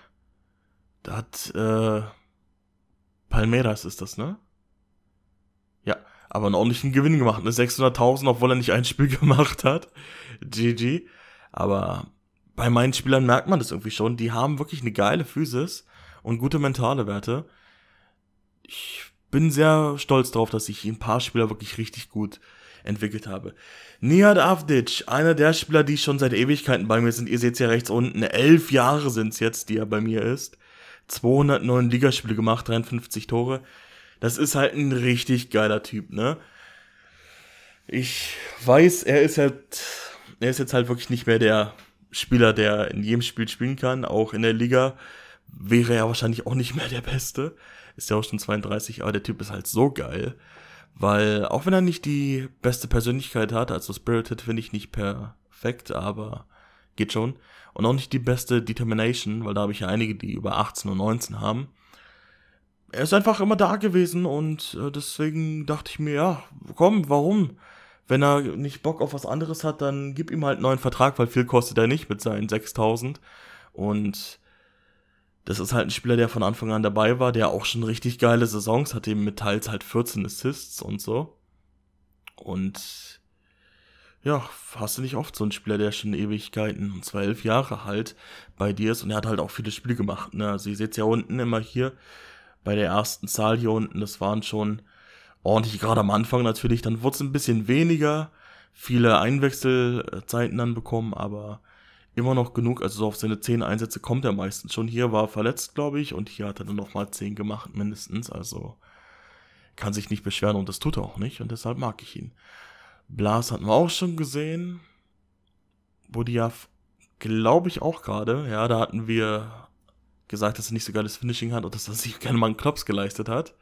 Da hat, äh, Palmeiras ist das, ne? aber einen ordentlichen Gewinn gemacht. Ne? 600.000, obwohl er nicht ein Spiel [laughs] gemacht hat. GG. Aber bei meinen Spielern merkt man das irgendwie schon. Die haben wirklich eine geile Physis und gute mentale Werte. Ich bin sehr stolz darauf, dass ich ein paar Spieler wirklich richtig gut entwickelt habe. Nihad Avdic, einer der Spieler, die schon seit Ewigkeiten bei mir sind. Ihr seht es ja rechts unten. Elf Jahre sind es jetzt, die er bei mir ist. 209 Ligaspiele gemacht, 53 Tore. Das ist halt ein richtig geiler Typ, ne? Ich weiß, er ist halt, er ist jetzt halt wirklich nicht mehr der Spieler, der in jedem Spiel spielen kann. Auch in der Liga wäre er wahrscheinlich auch nicht mehr der Beste. Ist ja auch schon 32, aber der Typ ist halt so geil. Weil, auch wenn er nicht die beste Persönlichkeit hat, also Spirited finde ich nicht perfekt, aber geht schon. Und auch nicht die beste Determination, weil da habe ich ja einige, die über 18 und 19 haben er ist einfach immer da gewesen und äh, deswegen dachte ich mir, ja, komm, warum? Wenn er nicht Bock auf was anderes hat, dann gib ihm halt einen neuen Vertrag, weil viel kostet er nicht mit seinen 6000. Und das ist halt ein Spieler, der von Anfang an dabei war, der auch schon richtig geile Saisons hat, eben mit teils halt 14 Assists und so. Und ja, hast du nicht oft so einen Spieler, der schon Ewigkeiten, und zwar elf Jahre halt, bei dir ist und er hat halt auch viele Spiele gemacht. Ne? Also ihr seht ja unten immer hier, bei der ersten Zahl hier unten. Das waren schon ordentlich, gerade am Anfang natürlich. Dann wurde es ein bisschen weniger, viele Einwechselzeiten dann bekommen, aber immer noch genug. Also so auf seine 10 Einsätze kommt er meistens schon. Hier war er verletzt, glaube ich, und hier hat er dann nochmal 10 gemacht, mindestens. Also kann sich nicht beschweren und das tut er auch nicht und deshalb mag ich ihn. Blas hatten wir auch schon gesehen. Bodiaf glaube ich auch gerade. Ja, da hatten wir gesagt, dass er nicht so geiles Finishing hat und dass er sich gerne mal einen Klops geleistet hat.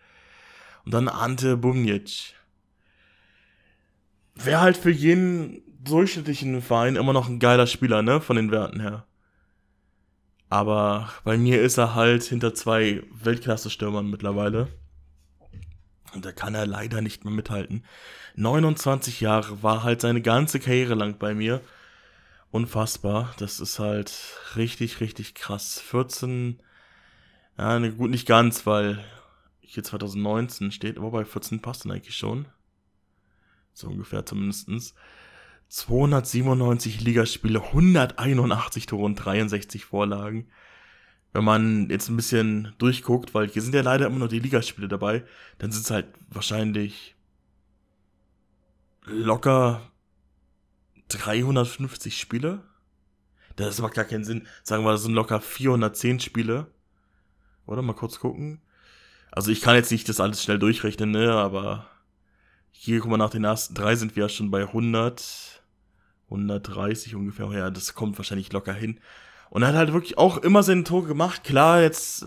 Und dann Ante Bubnic. Wäre halt für jeden durchschnittlichen Verein immer noch ein geiler Spieler, ne, von den Werten her. Aber bei mir ist er halt hinter zwei Weltklasse-Stürmern mittlerweile. Und da kann er leider nicht mehr mithalten. 29 Jahre war halt seine ganze Karriere lang bei mir unfassbar. Das ist halt richtig, richtig krass. 14, ja, ne, gut, nicht ganz, weil hier 2019 steht, aber bei 14 passt dann eigentlich schon. So ungefähr zumindestens 297 Ligaspiele, 181 Tore und 63 Vorlagen. Wenn man jetzt ein bisschen durchguckt, weil hier sind ja leider immer noch die Ligaspiele dabei, dann sind es halt wahrscheinlich locker 350 Spiele? Das macht gar keinen Sinn. Sagen wir, das sind locker 410 Spiele. Oder mal kurz gucken. Also ich kann jetzt nicht das alles schnell durchrechnen, ne, aber hier, guck mal, nach den ersten drei sind wir ja schon bei 100, 130 ungefähr. ja, das kommt wahrscheinlich locker hin. Und er hat halt wirklich auch immer seine Tore gemacht. Klar, jetzt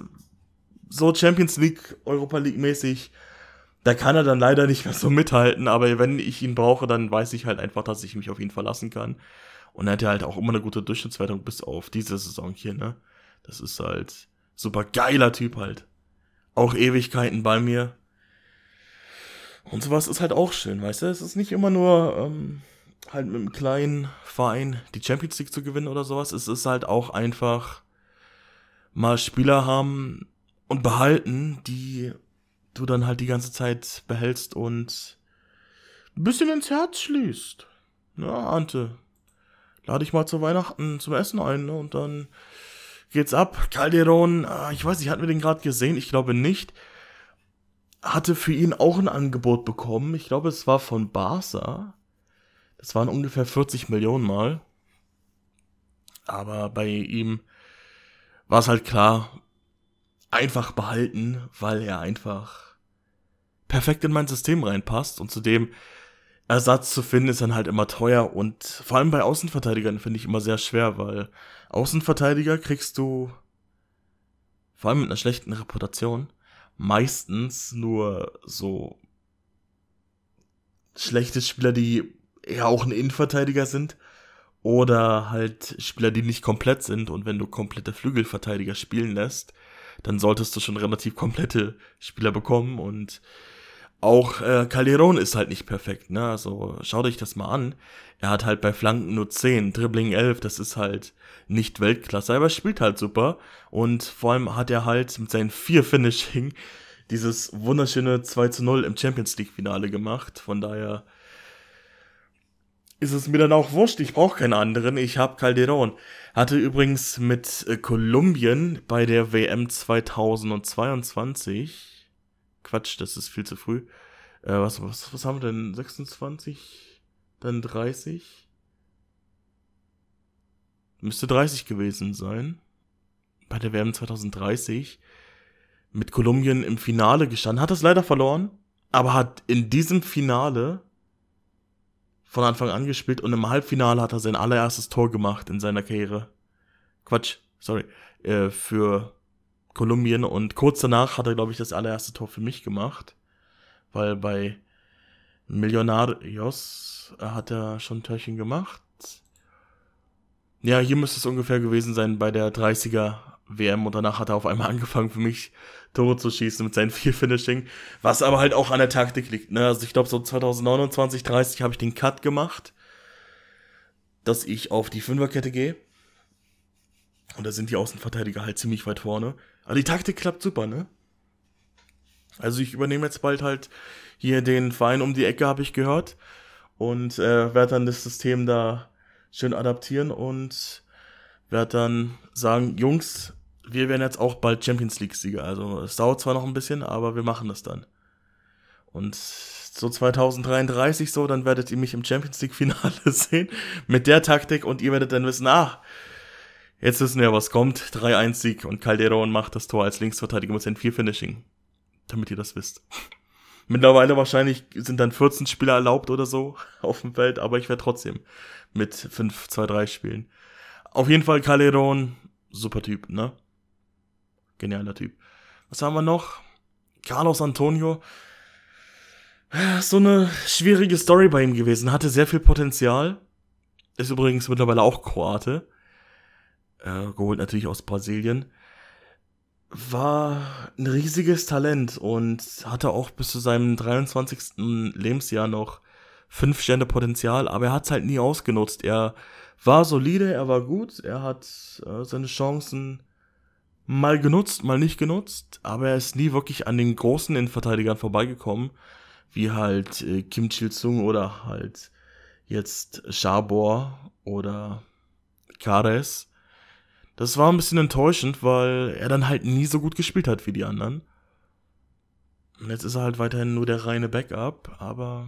so Champions League, Europa League mäßig da kann er dann leider nicht mehr so mithalten, aber wenn ich ihn brauche, dann weiß ich halt einfach, dass ich mich auf ihn verlassen kann. Und er hat ja halt auch immer eine gute Durchschnittswertung bis auf diese Saison hier, ne? Das ist halt super geiler Typ halt. Auch Ewigkeiten bei mir. Und sowas ist halt auch schön, weißt du? Es ist nicht immer nur ähm, halt mit einem kleinen Verein die Champions League zu gewinnen oder sowas. Es ist halt auch einfach mal Spieler haben und behalten, die du dann halt die ganze Zeit behältst und ein bisschen ins Herz schließt. Na, Ante, lade ich mal zu Weihnachten zum Essen ein ne? und dann geht's ab. Calderon, ah, ich weiß nicht, hatten wir den gerade gesehen? Ich glaube nicht. Hatte für ihn auch ein Angebot bekommen. Ich glaube, es war von Barca. Das waren ungefähr 40 Millionen Mal. Aber bei ihm war es halt klar, einfach behalten, weil er einfach perfekt in mein System reinpasst und zudem Ersatz zu finden ist dann halt immer teuer und vor allem bei Außenverteidigern finde ich immer sehr schwer, weil Außenverteidiger kriegst du vor allem mit einer schlechten Reputation meistens nur so schlechte Spieler, die eher auch ein Innenverteidiger sind oder halt Spieler, die nicht komplett sind und wenn du komplette Flügelverteidiger spielen lässt, dann solltest du schon relativ komplette Spieler bekommen und auch äh, Calderon ist halt nicht perfekt, ne? Also schau dich das mal an. Er hat halt bei Flanken nur 10, Dribbling 11, das ist halt nicht Weltklasse, aber spielt halt super. Und vor allem hat er halt mit seinen vier Finishing dieses wunderschöne 2 zu 0 im Champions League-Finale gemacht. Von daher ist es mir dann auch wurscht, ich brauche keinen anderen, ich habe Calderon. Hatte übrigens mit äh, Kolumbien bei der WM 2022. Quatsch, das ist viel zu früh. Äh, was, was, was haben wir denn? 26? Dann 30? Müsste 30 gewesen sein. Bei der WM 2030 mit Kolumbien im Finale gestanden. Hat das leider verloren, aber hat in diesem Finale von Anfang an gespielt und im Halbfinale hat er sein allererstes Tor gemacht in seiner Karriere. Quatsch, sorry, äh, für Kolumbien und kurz danach hat er, glaube ich, das allererste Tor für mich gemacht, weil bei Millionarios hat er schon ein Törchen gemacht. Ja, hier müsste es ungefähr gewesen sein bei der 30er WM und danach hat er auf einmal angefangen für mich Tore zu schießen mit seinen viel Finishing, was aber halt auch an der Taktik liegt. Ne? Also ich glaube so 2029, 30 habe ich den Cut gemacht, dass ich auf die Fünferkette gehe. Und da sind die Außenverteidiger halt ziemlich weit vorne. Aber die Taktik klappt super, ne? Also ich übernehme jetzt bald halt hier den Verein um die Ecke, habe ich gehört. Und äh, werde dann das System da schön adaptieren und werde dann sagen, Jungs, wir werden jetzt auch bald Champions League-Sieger. Also es dauert zwar noch ein bisschen, aber wir machen das dann. Und so 2033 so, dann werdet ihr mich im Champions League-Finale [laughs] sehen mit der Taktik und ihr werdet dann wissen, ah, jetzt wissen wir, was kommt. 3-1-Sieg und Calderon macht das Tor als Linksverteidiger mit seinem 4-Finishing. Damit ihr das wisst. [laughs] Mittlerweile wahrscheinlich sind dann 14 Spieler erlaubt oder so [laughs] auf dem Feld, aber ich werde trotzdem mit 5, 2, 3 spielen. Auf jeden Fall Calderon, super Typ, ne? Genialer Typ. Was haben wir noch? Carlos Antonio. So eine schwierige Story bei ihm gewesen. Hatte sehr viel Potenzial. Ist übrigens mittlerweile auch Kroate. Äh, geholt natürlich aus Brasilien. War ein riesiges Talent und hatte auch bis zu seinem 23. Lebensjahr noch fünf Sterne Potenzial, aber er hat es halt nie ausgenutzt. Er war solide, er war gut, er hat äh, seine Chancen mal genutzt, mal nicht genutzt, aber er ist nie wirklich an den großen Innenverteidigern vorbeigekommen, wie halt äh, Kim Chil-sung oder halt jetzt Shabor oder Kares. Das war ein bisschen enttäuschend, weil er dann halt nie so gut gespielt hat wie die anderen. Und jetzt ist er halt weiterhin nur der reine Backup, aber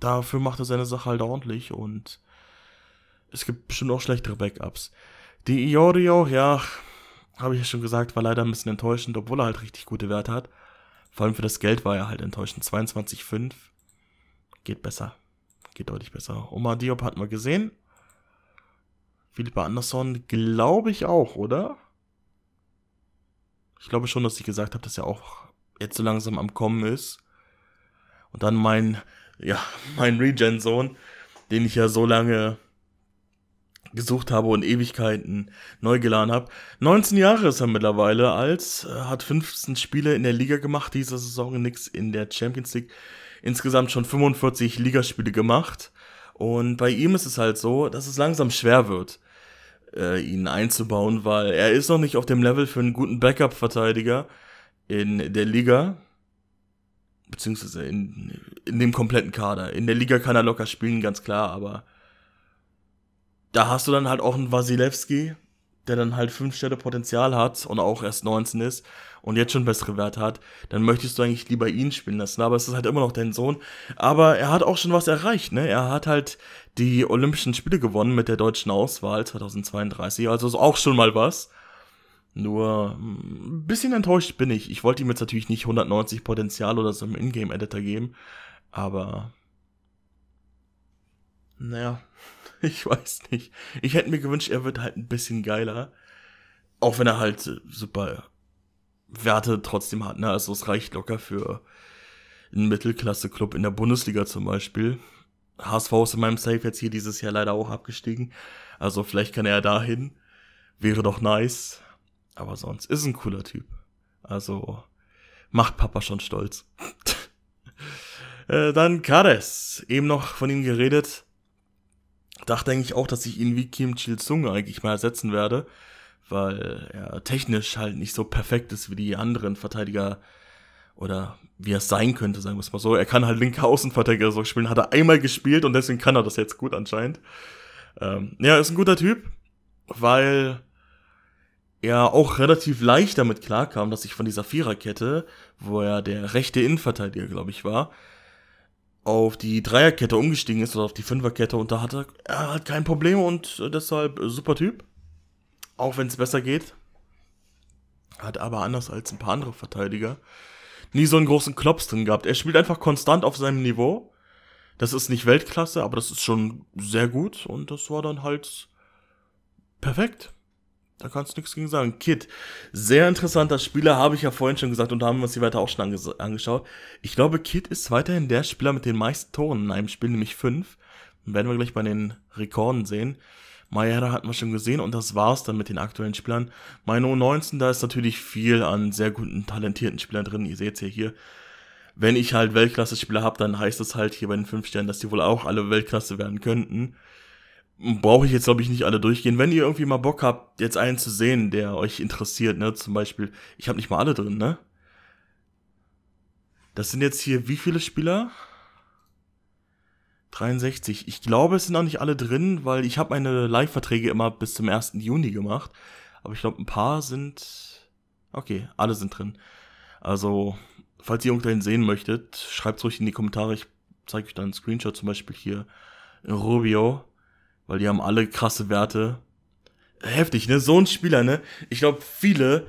dafür macht er seine Sache halt ordentlich und es gibt bestimmt auch schlechtere Backups. Die Iorio, ja, habe ich ja schon gesagt, war leider ein bisschen enttäuschend, obwohl er halt richtig gute Werte hat. Vor allem für das Geld war er halt enttäuschend. 22,5 geht besser. Geht deutlich besser. Omar Diop hat man gesehen. Philippa Anderson glaube ich auch, oder? Ich glaube schon, dass ich gesagt habe, dass er auch jetzt so langsam am Kommen ist. Und dann mein, ja, mein Regen-Sohn, den ich ja so lange gesucht habe und Ewigkeiten neu geladen habe. 19 Jahre ist er mittlerweile alt, äh, hat 15 Spiele in der Liga gemacht, diese Saison nix in der Champions League. Insgesamt schon 45 Ligaspiele gemacht. Und bei ihm ist es halt so, dass es langsam schwer wird, äh, ihn einzubauen, weil er ist noch nicht auf dem Level für einen guten Backup-Verteidiger in der Liga beziehungsweise in, in dem kompletten Kader. In der Liga kann er locker spielen, ganz klar, aber da hast du dann halt auch einen Wasilewski, der dann halt fünf Stelle Potenzial hat und auch erst 19 ist und jetzt schon bessere Werte hat, dann möchtest du eigentlich lieber ihn spielen lassen. Aber es ist halt immer noch dein Sohn. Aber er hat auch schon was erreicht, ne? Er hat halt die Olympischen Spiele gewonnen mit der deutschen Auswahl 2032. Also ist auch schon mal was. Nur ein hm, bisschen enttäuscht bin ich. Ich wollte ihm jetzt natürlich nicht 190 Potenzial oder so im Ingame-Editor geben. Aber. Naja, [laughs] Ich weiß nicht. Ich hätte mir gewünscht, er wird halt ein bisschen geiler. Auch wenn er halt super Werte trotzdem hat. Ne? Also es reicht locker für einen Mittelklasse-Club in der Bundesliga zum Beispiel. HSV ist in meinem Safe jetzt hier dieses Jahr leider auch abgestiegen. Also vielleicht kann er dahin. Wäre doch nice. Aber sonst ist ein cooler Typ. Also macht Papa schon stolz. [laughs] äh, dann Kades. Eben noch von ihm geredet dachte eigentlich auch, dass ich ihn wie Kim Chil sung eigentlich mal ersetzen werde, weil er technisch halt nicht so perfekt ist wie die anderen Verteidiger oder wie er sein könnte, sagen wir es mal so. Er kann halt linke Außenverteidiger so spielen, hat er einmal gespielt und deswegen kann er das jetzt gut anscheinend. Ähm, ja, ist ein guter Typ, weil er auch relativ leicht damit klarkam, dass ich von dieser Viererkette, wo er der rechte Innenverteidiger, glaube ich, war, auf die Dreierkette umgestiegen ist oder auf die Fünferkette und da hat er, er hat kein Problem und äh, deshalb äh, super Typ. Auch wenn es besser geht. Hat aber anders als ein paar andere Verteidiger nie so einen großen Klops drin gehabt. Er spielt einfach konstant auf seinem Niveau. Das ist nicht Weltklasse, aber das ist schon sehr gut und das war dann halt perfekt. Da kannst du nichts gegen sagen. Kid, sehr interessanter Spieler, habe ich ja vorhin schon gesagt und da haben wir uns die weiter auch schon ange angeschaut. Ich glaube, Kid ist weiterhin der Spieler mit den meisten Toren in einem Spiel, nämlich fünf. Werden wir gleich bei den Rekorden sehen. Maera hat man schon gesehen und das war's dann mit den aktuellen Spielern. Mein o 19 da ist natürlich viel an sehr guten, talentierten Spielern drin. Ihr seht's ja hier. Wenn ich halt Weltklasse-Spieler habe, dann heißt das halt hier bei den fünf Sternen, dass die wohl auch alle Weltklasse werden könnten brauche ich jetzt, glaube ich, nicht alle durchgehen. Wenn ihr irgendwie mal Bock habt, jetzt einen zu sehen, der euch interessiert, ne? Zum Beispiel, ich habe nicht mal alle drin, ne? Das sind jetzt hier wie viele Spieler? 63. Ich glaube, es sind auch nicht alle drin, weil ich habe meine Live-Verträge immer bis zum 1. Juni gemacht. Aber ich glaube, ein paar sind... Okay, alle sind drin. Also, falls ihr irgendeinen sehen möchtet, schreibt es ruhig in die Kommentare. Ich zeige euch dann einen Screenshot, zum Beispiel hier Rubio weil die haben alle krasse Werte. Heftig, ne? So ein Spieler, ne? Ich glaube, viele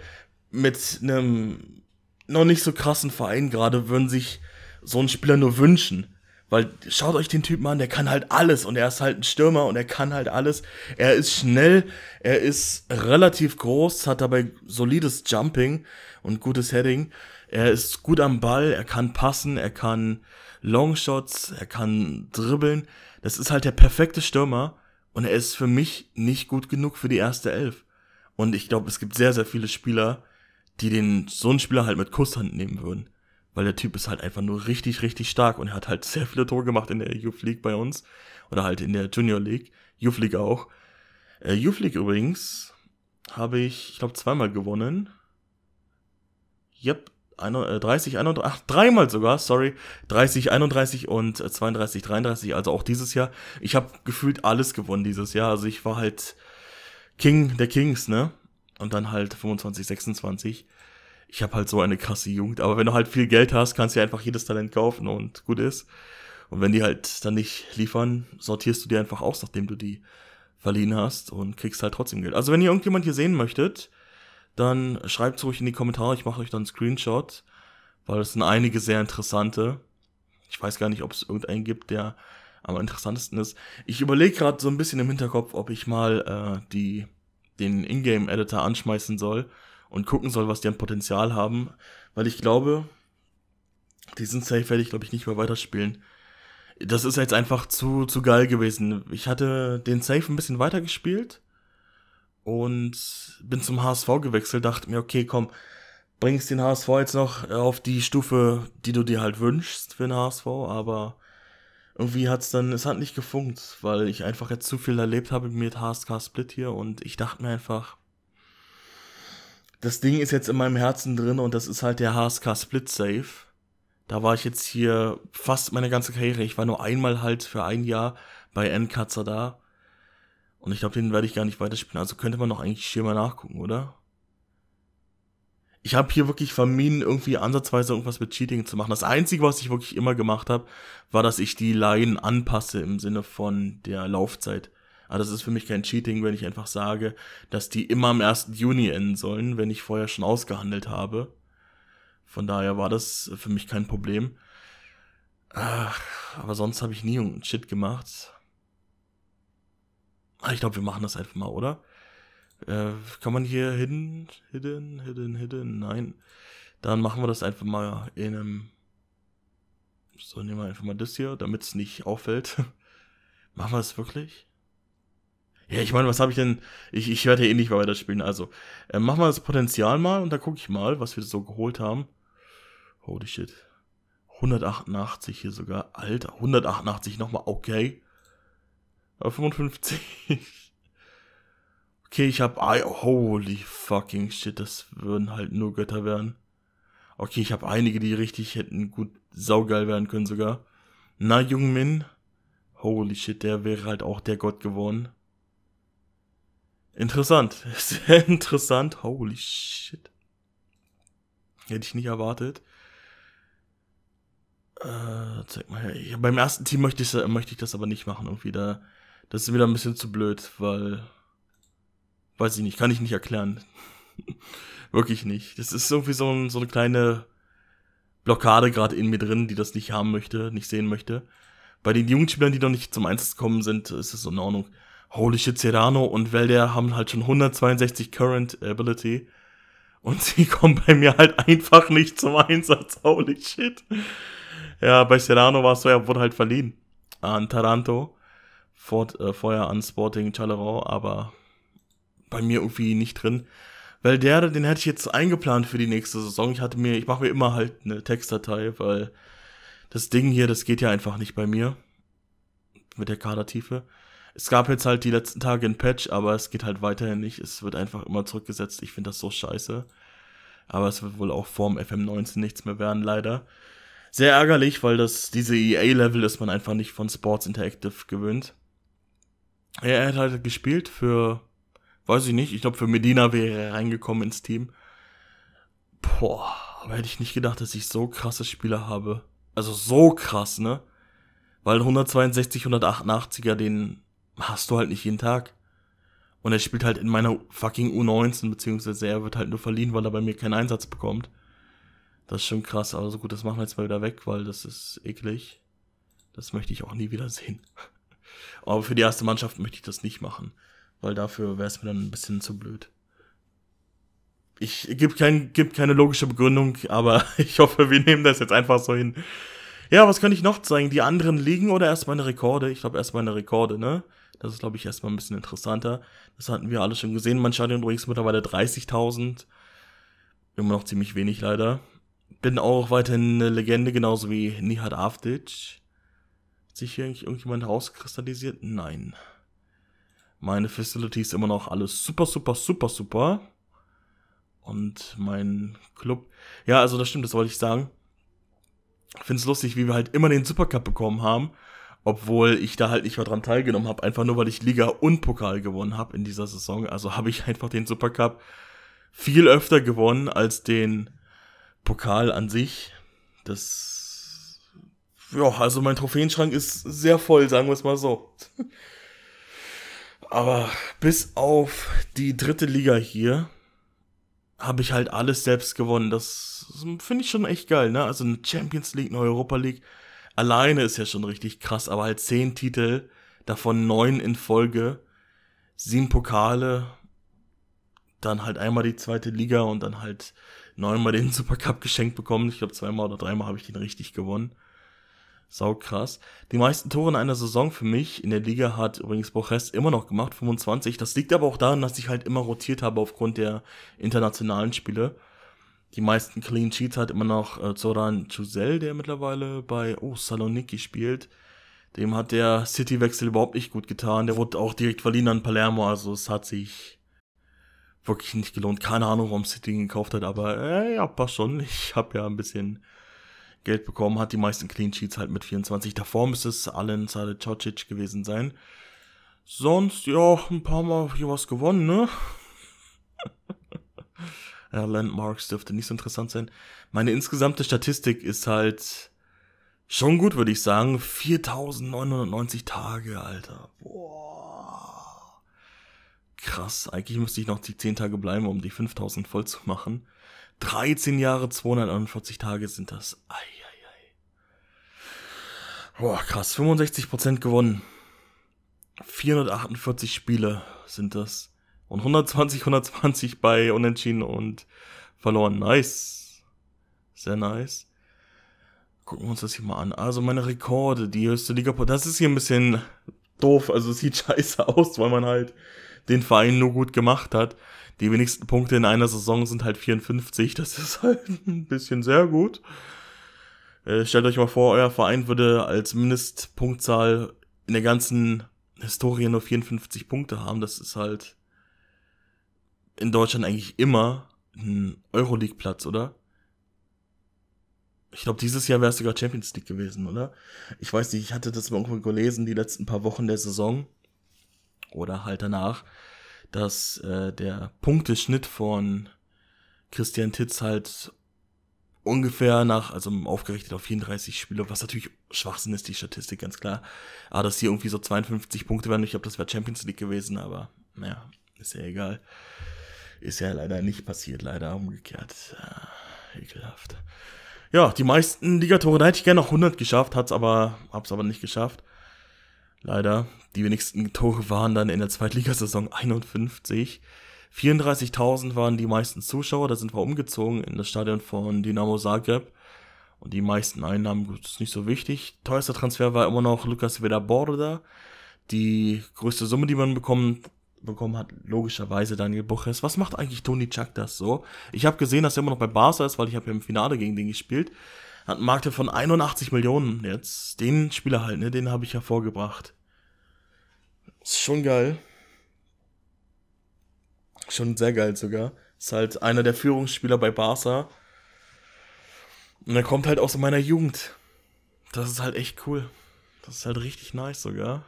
mit einem noch nicht so krassen Verein gerade würden sich so einen Spieler nur wünschen. Weil schaut euch den Typen an, der kann halt alles und er ist halt ein Stürmer und er kann halt alles. Er ist schnell, er ist relativ groß, hat dabei solides Jumping und gutes Heading. Er ist gut am Ball, er kann passen, er kann Longshots, er kann dribbeln. Das ist halt der perfekte Stürmer und er ist für mich nicht gut genug für die erste Elf. Und ich glaube, es gibt sehr, sehr viele Spieler, die den so einen Spieler halt mit Kusshand nehmen würden. Weil der Typ ist halt einfach nur richtig, richtig stark und er hat halt [laughs] sehr viele Tore gemacht in der Youth League bei uns. Oder halt in der Junior League. Youth League auch. Äh, Youth League übrigens habe ich, ich glaube, zweimal gewonnen. Yep, 30, 31, äh, ach, dreimal sogar, sorry, 30, 31 und 32, äh, 33, also auch dieses Jahr. Ich habe gefühlt alles gewonnen dieses Jahr, also ich war halt King der Kings, ne? Und dann halt 25, 26. Ich habe halt so eine krasse Jugend, aber wenn du halt viel Geld hast, kannst du einfach jedes Talent kaufen und gut ist. Und wenn die halt dann nicht liefern, sortierst du dir einfach aus, nachdem du die verliehen hast und kriegst halt trotzdem Geld. Also wenn ihr irgendjemand hier sehen möchtet, dann schreibt es ruhig in die Kommentare. Ich mache euch dann einen Screenshot, weil es sind einige sehr interessante. Ich weiß gar nicht, ob es irgendeinen gibt, der am interessantesten ist. Ich überlege gerade so ein bisschen im Hinterkopf, ob ich mal äh, die, den Ingame-Editor anschmeißen soll und gucken soll, was die an Potenzial haben, weil ich glaube, diesen Safe werde ich, glaube ich, nicht mehr weiterspielen. Das ist jetzt einfach zu, zu geil gewesen. Ich hatte den Safe ein bisschen weitergespielt und bin zum HSV gewechselt, dachte mir, okay, komm, bringst den HSV jetzt noch auf die Stufe, die du dir halt wünschst für den HSV, aber irgendwie hat's dann, es hat nicht gefunkt, weil ich einfach jetzt zu viel erlebt habe mit HSK Split hier und ich dachte mir einfach, das Ding ist jetzt in meinem Herzen drin und das ist halt der HSK Split Safe. Da war ich jetzt hier fast meine ganze Karriere. Ich war nur einmal halt für ein Jahr bei N-Katzer da und ich glaube, den werde ich gar nicht weiterspielen. Also könnte man noch eigentlich hier mal nachgucken, oder? ich habe hier wirklich vermieden, irgendwie ansatzweise irgendwas mit Cheating zu machen. Das Einzige, was ich wirklich immer gemacht habe, war, dass ich die Line anpasse im Sinne von der Laufzeit. Aber ah, das ist für mich kein Cheating, wenn ich einfach sage, dass die immer am 1. Juni enden sollen, wenn ich vorher schon ausgehandelt habe. Von daher war das für mich kein Problem. Aber sonst habe ich nie irgendeinen Shit gemacht. Ah, ich glaube, wir machen das einfach mal, oder? Äh, kann man hier hidden, hidden, hidden, hidden? Nein. Dann machen wir das einfach mal in einem... So, nehmen wir einfach mal das hier, damit es nicht auffällt. [laughs] machen wir es wirklich? Ja, ich meine, was habe ich denn? Ich, ich werde ja eh nicht mehr weiterspielen. Also, äh, machen wir das Potenzial mal und dann gucke ich mal, was wir so geholt haben. Holy shit. 188 hier sogar. Alter, 188 nochmal. Okay. Okay. Auf [laughs] 55. Okay, ich hab... Holy fucking shit, das würden halt nur Götter werden. Okay, ich habe einige, die richtig hätten gut saugeil werden können sogar. Na, Jungmin. Holy shit, der wäre halt auch der Gott geworden. Interessant. [laughs] Sehr interessant. Holy shit. Hätte ich nicht erwartet. Äh, zeig mal her. Ja, beim ersten Team möchte ich, möchte ich das aber nicht machen. Irgendwie da das ist wieder ein bisschen zu blöd, weil. Weiß ich nicht, kann ich nicht erklären. [laughs] Wirklich nicht. Das ist irgendwie so, ein, so eine kleine Blockade gerade in mir drin, die das nicht haben möchte, nicht sehen möchte. Bei den Jugendspielern, die noch nicht zum Einsatz gekommen sind, ist es in Ordnung. Holy shit, Serrano und Velder haben halt schon 162 Current Ability. Und [laughs] sie kommen bei mir halt einfach nicht zum Einsatz. Holy shit. Ja, bei Serrano war es so, er wurde halt verliehen an Taranto. Fort, äh, vorher an Sporting Chalerau, aber bei mir irgendwie nicht drin. Weil der, den hätte ich jetzt eingeplant für die nächste Saison. Ich hatte mir, ich mache mir immer halt eine Textdatei, weil das Ding hier, das geht ja einfach nicht bei mir. Mit der Kadertiefe. Es gab jetzt halt die letzten Tage ein Patch, aber es geht halt weiterhin nicht. Es wird einfach immer zurückgesetzt. Ich finde das so scheiße. Aber es wird wohl auch vorm FM19 nichts mehr werden, leider. Sehr ärgerlich, weil das diese EA-Level ist man einfach nicht von Sports Interactive gewöhnt. Er hat halt gespielt für, weiß ich nicht, ich glaube für Medina wäre er reingekommen ins Team. Boah, aber hätte ich nicht gedacht, dass ich so krasse Spieler habe. Also so krass, ne? Weil 162, 188er, den hast du halt nicht jeden Tag. Und er spielt halt in meiner fucking U19, beziehungsweise er wird halt nur verliehen, weil er bei mir keinen Einsatz bekommt. Das ist schon krass, aber so gut, das machen wir jetzt mal wieder weg, weil das ist eklig. Das möchte ich auch nie wieder sehen. Aber für die erste Mannschaft möchte ich das nicht machen, weil dafür wäre es mir dann ein bisschen zu blöd. Ich gibt kein, gibt keine logische Begründung, aber [laughs] ich hoffe, wir nehmen das jetzt einfach so hin. Ja, was kann ich noch zeigen? Die anderen liegen oder erst meine Rekorde? Ich glaube erst meine Rekorde, ne? Das ist, glaube ich, erstmal ein bisschen interessanter. Das hatten wir alle schon gesehen. Mein Stadion übrigens mittlerweile 30.000. Immer noch ziemlich wenig leider. Bin auch weiterhin eine Legende, genauso wie Nihat Avdic sich hier irgendjemand rauskristallisiert? Nein. Meine Facility ist immer noch alles super, super, super, super. Und mein Club. Ja, also das stimmt, das wollte ich sagen. Ich finde es lustig, wie wir halt immer den Supercup bekommen haben. Obwohl ich da halt nicht mal dran teilgenommen habe. Einfach nur, weil ich Liga und Pokal gewonnen habe in dieser Saison. Also habe ich einfach den Supercup viel öfter gewonnen als den Pokal an sich. Das ja, also mein Trophäenschrank ist sehr voll, sagen wir es mal so. Aber bis auf die dritte Liga hier habe ich halt alles selbst gewonnen. Das finde ich schon echt geil, ne? Also eine Champions League, eine Europa League alleine ist ja schon richtig krass, aber halt zehn Titel, davon neun in Folge, sieben Pokale, dann halt einmal die zweite Liga und dann halt neunmal den [laughs] Supercup geschenkt bekommen. Ich glaube, zweimal oder dreimal habe ich den richtig gewonnen. Saukrass. Die meisten Tore in einer Saison für mich in der Liga hat übrigens Borges immer noch gemacht, 25. Das liegt aber auch daran, dass ich halt immer rotiert habe aufgrund der internationalen Spiele. Die meisten Clean Sheets hat immer noch äh, Zoran Chusel, der mittlerweile bei oh, Saloniki spielt. Dem hat der City-Wechsel überhaupt nicht gut getan. Der wurde auch direkt verliehen an Palermo, also es hat sich wirklich nicht gelohnt. Keine Ahnung, warum City ihn gekauft hat, aber äh, ja, passt schon. Ich habe ja ein bisschen Geld bekommen, hat die meisten Clean Sheets halt mit 24. Davor müsste es Allen Sadecocic gewesen sein. Sonst, ja, ein paar Mal hier was gewonnen, ne? [laughs] ja, Landmarks dürfte nicht so interessant sein. Meine insgesamte Statistik ist halt schon gut, würde ich sagen. 4990 Tage, Alter. Boah. Krass, eigentlich müsste ich noch die 10 Tage bleiben, um die 5000 voll zu machen. 13 Jahre, 241 Tage sind das. Ei. Boah, krass, 65% gewonnen. 448 Spiele sind das. Und 120, 120 bei Unentschieden und verloren. Nice. Sehr nice. Gucken wir uns das hier mal an. Also meine Rekorde, die höchste Liga. Das ist hier ein bisschen doof. Also es sieht [laughs] scheiße aus, weil man halt den Verein nur gut gemacht hat. Die wenigsten Punkte in einer Saison sind halt 54. Das ist halt [laughs] ein bisschen sehr gut. Äh, stellt euch mal vor, euer Verein würde als Mindestpunktzahl in der ganzen Historie nur 54 Punkte haben. Das ist halt in Deutschland eigentlich immer ein Euroleague-Platz, oder? Ich glaube, dieses Jahr wäre es sogar Champions League gewesen, oder? Ich weiß nicht, ich hatte das mal irgendwo gelesen, die letzten paar Wochen der Saison oder halt danach, dass äh, der Punkteschnitt von Christian Titz halt ungefähr nach, also aufgerichtet auf 34 Spiele, was natürlich Schwachsinn ist, die Statistik, ganz klar. Aber ah, dass hier irgendwie so 52 Punkte wären, ich glaube, das wäre Champions League gewesen, aber naja, ist ja egal. Ist ja leider nicht passiert, leider umgekehrt. Äh, ekelhaft. Ja, die meisten Ligatore, da hätte ich gerne noch 100 geschafft, hat's aber, hab's aber nicht geschafft. Leider. Die wenigsten Tore waren dann in der Zweitligasaison 51. 34.000 waren die meisten Zuschauer, da sind wir umgezogen in das Stadion von Dynamo Zagreb. Und die meisten Einnahmen, gut, ist nicht so wichtig. Teuerster Transfer war immer noch Lukas Vedaborda. Die größte Summe, die man bekommen, bekommen hat, logischerweise Daniel Buches. Was macht eigentlich Toni Chuck das so? Ich habe gesehen, dass er immer noch bei Barca ist, weil ich habe ja im Finale gegen den gespielt. Hat einen Markt von 81 Millionen jetzt. Den Spieler halt, ne, den habe ich hervorgebracht. Ist schon geil. Schon sehr geil sogar. Ist halt einer der Führungsspieler bei Barca. Und er kommt halt aus meiner Jugend. Das ist halt echt cool. Das ist halt richtig nice sogar.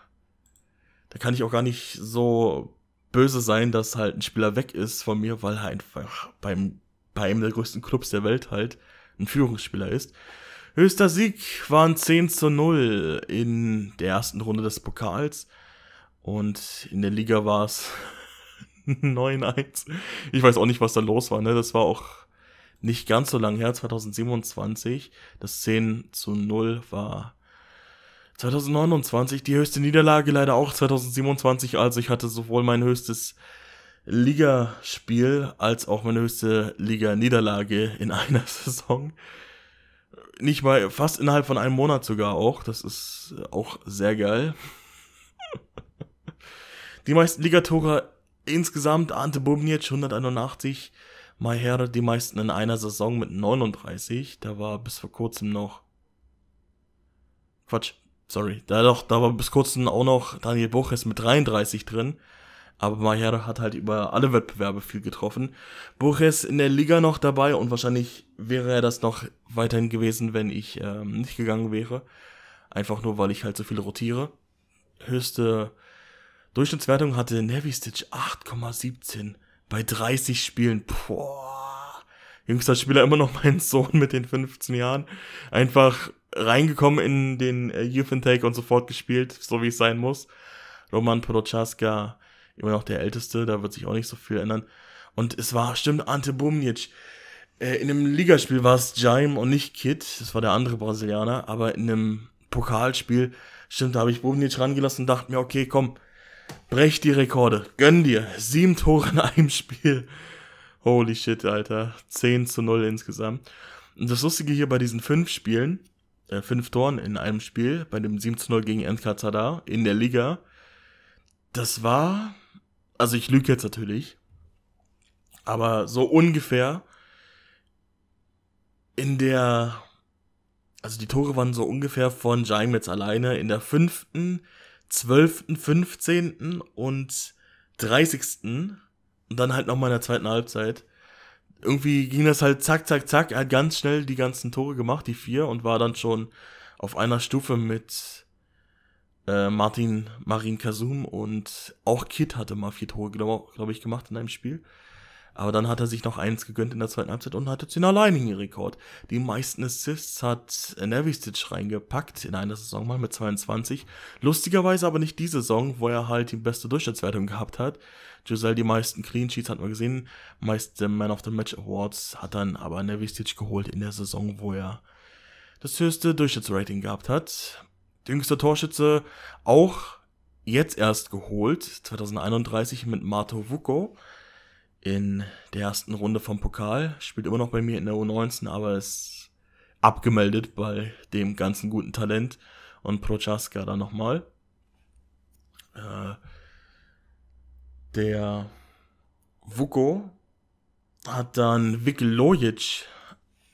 Da kann ich auch gar nicht so böse sein, dass halt ein Spieler weg ist von mir, weil er einfach beim, bei einem der größten Clubs der Welt halt ein Führungsspieler ist. Höchster Sieg waren 10 zu 0 in der ersten Runde des Pokals. Und in der Liga war es 9-1. [laughs] Ich weiß auch nicht, was da los war, ne? Das war auch nicht ganz so lang her, 2027. Das 10 zu 0 war 2029, die höchste Niederlage leider auch 2027. Also ich hatte sowohl mein höchstes Ligaspiel als auch meine höchste Liga-Niederlage in [laughs] einer Saison. Nicht mal, fast innerhalb von einem Monat sogar auch. Das ist auch sehr geil. [laughs] Die meisten Ligatore Insgesamt Ante Bubnic 181, Maher die meisten in einer Saison mit 39. Da war bis vor kurzem noch. Quatsch, sorry. Da, doch, da war bis kurzem auch noch Daniel Buches mit 33 drin. Aber Maher hat halt über alle Wettbewerbe viel getroffen. Buches in der Liga noch dabei und wahrscheinlich wäre er das noch weiterhin gewesen, wenn ich ähm, nicht gegangen wäre. Einfach nur, weil ich halt so viel rotiere. Höchste Durchschnittswertung hatte Navy Stitch 8,17 bei 30 Spielen. Boah. Jüngster Spieler immer noch mein Sohn mit den 15 Jahren. Einfach reingekommen in den äh, Youth Intake und sofort gespielt, so wie es sein muss. Roman Podolchaska, immer noch der Älteste, da wird sich auch nicht so viel ändern. Und es war, stimmt, Ante Bumnic. Äh, in einem Ligaspiel war es Jaime und nicht Kid, das war der andere Brasilianer, aber in einem Pokalspiel, stimmt, da habe ich Bumnic rangelassen und dachte mir, okay, komm, brech die Rekorde. Gönn dir. Sieben Tore in einem Spiel. Holy shit, Alter. 10 zu 0 insgesamt. Und das Lustige hier bei diesen fünf Spielen, äh, fünf Toren in einem Spiel, bei dem 7 zu 0 gegen NK Zadar in der Liga, das war, also ich lüge jetzt natürlich, aber so ungefähr in der, also die Tore waren so ungefähr von Jaimets alleine in der fünften, 12., 15. und 30. Und dann halt nochmal in der zweiten Halbzeit. Irgendwie ging das halt zack, zack, zack. Er hat ganz schnell die ganzen Tore gemacht, die vier, und war dann schon auf einer Stufe mit äh, Martin, Marin Kasum und auch Kit hatte mal vier Tore, glaube glaub ich, gemacht in einem Spiel. Aber dann hat er sich noch eins gegönnt in der zweiten Halbzeit und hatte den alleinigen Rekord. Die meisten Assists hat Nevisic reingepackt in einer Saison mal mit 22. Lustigerweise aber nicht diese Saison, wo er halt die beste Durchschnittswertung gehabt hat. Giselle die meisten Clean Sheets hat man gesehen, meiste Man of the Match Awards hat dann aber Nevisic geholt in der Saison, wo er das höchste Durchschnittsrating gehabt hat. Jüngster Torschütze auch jetzt erst geholt, 2031 mit Mato Vuko in der ersten Runde vom Pokal. Spielt immer noch bei mir in der U19, aber ist abgemeldet bei dem ganzen guten Talent. Und Prochaska da nochmal. Äh, der Vuko hat dann Lojic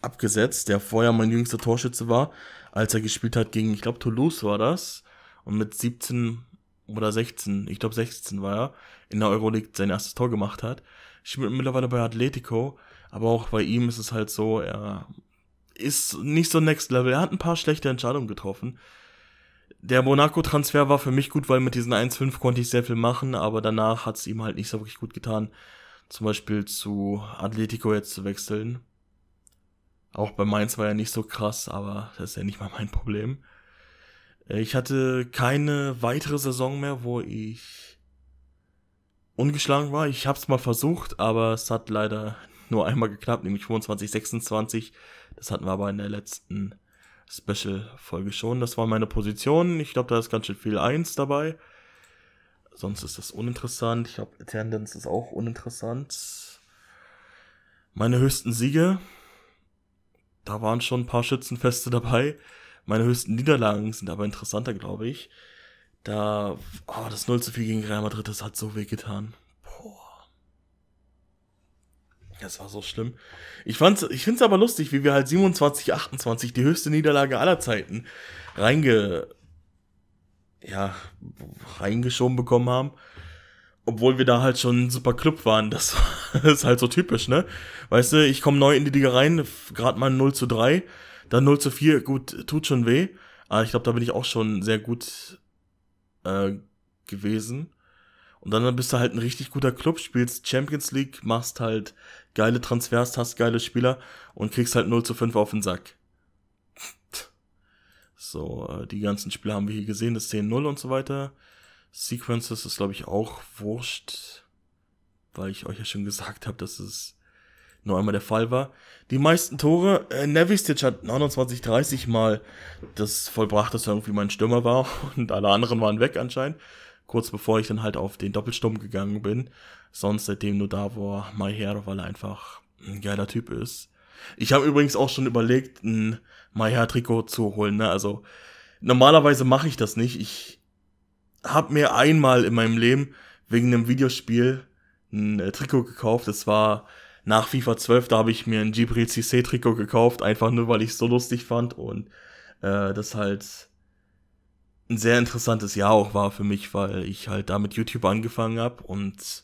abgesetzt, der vorher mein jüngster Torschütze war, als er gespielt hat gegen, ich glaube, Toulouse war das. Und mit 17 oder 16, ich glaube 16 war er, in der Euroleague sein erstes Tor gemacht hat. Ich bin mittlerweile bei Atletico, aber auch bei ihm ist es halt so, er ist nicht so Next Level. Er hat ein paar schlechte Entscheidungen getroffen. Der Monaco-Transfer war für mich gut, weil mit diesen 1-5 konnte ich sehr viel machen, aber danach hat es ihm halt nicht so wirklich gut getan, zum Beispiel zu Atletico jetzt zu wechseln. Auch bei Mainz war er nicht so krass, aber das ist ja nicht mal mein Problem. Äh, ich hatte keine weitere Saison mehr, wo ich ungeschlagen war. Ich habe es mal versucht, aber es hat leider nur einmal geklappt, nämlich 25, 26. Das hatten wir aber in der letzten Special-Folge schon. Das war meine Position. Ich glaube, da ist ganz schön viel 1 dabei. Sonst ist das uninteressant. Ich glaube, Attendance ist auch uninteressant. Meine höchsten Siege. Da waren schon ein paar Schützenfeste dabei. Meine höchsten Niederlagen sind aber interessanter, glaube ich. Da, oh, das 0 zu 4 gegen Real Madrid, das hat so weh getan. Boah. Das war so schlimm. Ich, fand's, ich find's aber lustig, wie wir halt 27, 28, die höchste Niederlage aller Zeiten, reinge, ja, reingeschoben bekommen haben. Obwohl wir da halt schon ein super Club waren. Das, [laughs] das ist halt so typisch, ne? Weißt du, ich komme neu in die Liga rein, gerade mal 0 zu 3, dann 0 zu 4, gut, tut schon weh. Aber ich glaube, da bin ich auch schon sehr gut äh, gewesen. Und dann bist du halt ein richtig guter Club, spielst Champions League, machst halt geile Transfers, hast geile Spieler und kriegst halt 0 zu 5 auf den Sack. [laughs] So, äh, die ganzen Spiele haben wir hier gesehen, das 10-0 und so weiter. Sequences ist, glaube ich, auch wurscht, weil ich euch ja schon gesagt habe, dass es nur einmal der Fall war. Die meisten Tore, äh, Nevistic hat 29, 30 Mal das vollbracht, dass er irgendwie mein Stürmer war [laughs] und alle anderen waren weg anscheinend. Kurz bevor ich dann halt auf den Doppelsturm gegangen bin. Sonst seitdem nur da war Maier, weil er einfach ein geiler Typ ist. Ich habe übrigens auch schon überlegt, ein Maier-Trikot zu holen. Ne? Also normalerweise mache ich das nicht. Ich habe mir einmal in meinem Leben wegen einem Videospiel ein äh, Trikot gekauft. Das war nach FIFA 12, da habe ich mir ein Gibril Cissé-Trikot gekauft, einfach nur, weil ich es so lustig fand und äh, das halt ein sehr interessantes Jahr auch war für mich, weil ich halt da mit YouTube angefangen habe und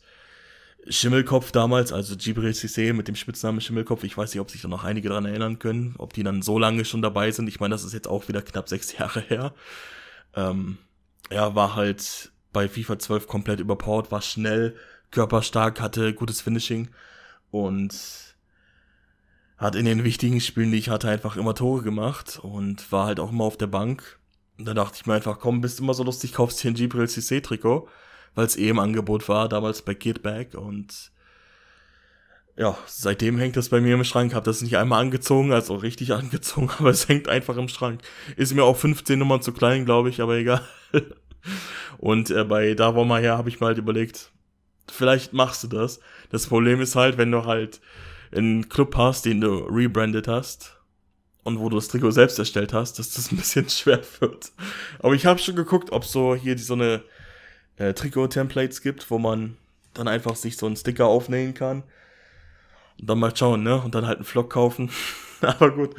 Schimmelkopf damals, also Gibril Cissé mit dem Spitznamen Schimmelkopf, ich weiß nicht, ob sich da noch einige dran erinnern können, ob die dann so lange schon dabei sind. Ich meine, das ist jetzt auch wieder knapp sechs [laughs] Jahre her. Ähm, er war halt bei FIFA 12 komplett überpowered, war schnell, körperstark, hatte gutes Finishing und hat in den wichtigen Spielen, die ich hatte, einfach immer Tore gemacht und war halt auch immer auf der Bank. Und da dachte ich mir einfach, komm, bist immer so lustig, kaufst dir ein Gibril CC Trikot, weil es eh im Angebot war, damals bei Getback und ja, seitdem hängt das bei mir im Schrank. Hab das nicht einmal angezogen, also richtig [laughs] angezogen, aber es hängt einfach im Schrank. Ist mir auch 15 Nummern zu klein, glaube ich, aber egal. [laughs] Und äh, bei Da war mal her, habe ich mal halt überlegt, vielleicht machst du das. Das Problem ist halt, wenn du halt einen Club hast, den du rebrandet hast und wo du das Trikot selbst erstellt hast, dass das ein bisschen [laughs] schwer wird. Aber ich habe schon geguckt, ob so hier so eine äh, Trikot-Templates gibt, wo man dann einfach sich so einen Sticker aufnähen kann. Und dann mal schauen, ne? Und dann halt einen Flock kaufen. [laughs] Aber gut,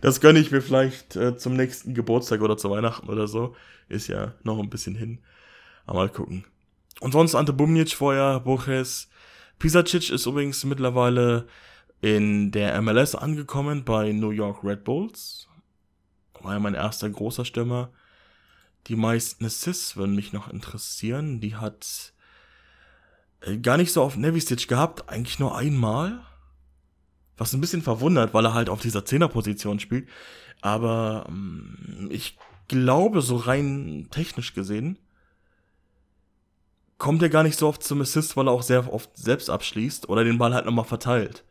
das gönne ich mir vielleicht äh, zum nächsten Geburtstag oder zu Weihnachten oder so. Ist ja noch ein bisschen hin. Aber mal gucken. Und sonst Ante Bumnic vorher, Buches. Pisacic ist übrigens mittlerweile in der MLS angekommen bei New York Red Bulls. War ja mein erster großer Stürmer. Die meisten Assists würden mich noch interessieren. Die hat äh, gar nicht so auf Nevisic gehabt, eigentlich nur einmal. Was ein bisschen verwundert, weil er halt auf dieser Zehnerposition spielt. Aber mm, ich glaube, so rein technisch gesehen, kommt ja gar nicht so oft zum Assist, weil er auch sehr oft selbst abschließt oder den Ball halt nochmal verteilt.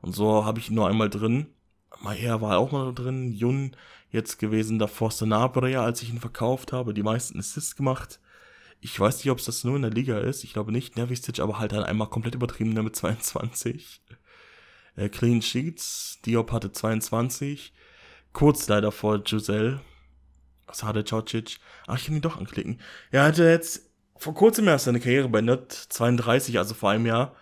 Und so habe ich ihn nur einmal drin. Maher war auch mal drin, Jun jetzt gewesen, davor Sanabria, als ich ihn verkauft habe, die meisten Assists gemacht. Ich weiß nicht, ob es das nur in der Liga ist, ich glaube nicht, Nervistich aber halt dann einmal komplett übertrieben, mit 22. Äh, Clean Sheets, Diop hatte 22. Kurz leider vor Giselle. Sade Cocic. Ach, ich kann ihn doch anklicken. Er hatte jetzt vor kurzem erst seine Karriere beendet, 32, also vor einem Jahr.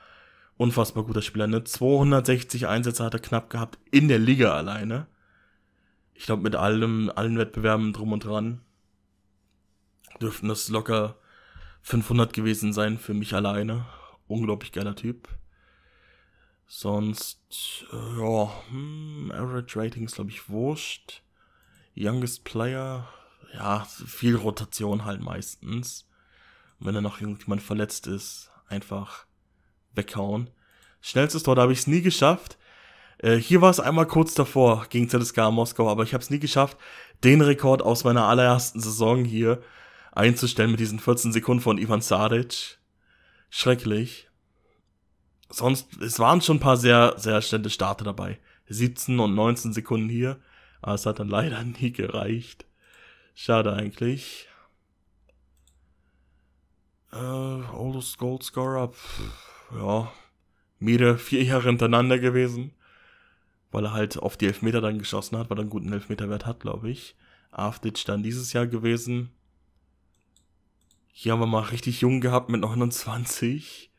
Unfassbar guter Spieler, ne? 260 Einsätze hat er knapp gehabt in der Liga alleine. Ich glaube, mit allem, allen Wettbewerben drum und dran dürften das locker 500 gewesen sein für mich alleine. Unglaublich geiler Typ. Sonst, äh, ja, hm, Average Rating ist, glaube ich, wurscht. Youngest Player, ja, viel Rotation halt meistens wenn da noch irgendjemand verletzt ist, einfach weghauen. Schnellstes Tor, da habe ich es nie geschafft. Äh, hier war es einmal kurz davor gegen ZSK Moskau, aber ich habe es nie geschafft, den Rekord aus meiner allerersten Saison hier einzustellen mit diesen 14 Sekunden von Ivan Sadic. Schrecklich. Sonst, es waren schon ein paar sehr, sehr schnelle Starte dabei. 17 und 19 Sekunden hier, aber es hat dann leider [laughs] nie gereicht. Schade eigentlich. Äh, oldest Gold Goldscorer, ja, Mede vier Jahre hintereinander gewesen, weil er halt auf die Elfmeter dann geschossen hat, weil er einen guten Elfmeterwert hat, glaube ich. Aftic dann dieses Jahr gewesen. Hier haben wir mal richtig jung gehabt mit 29.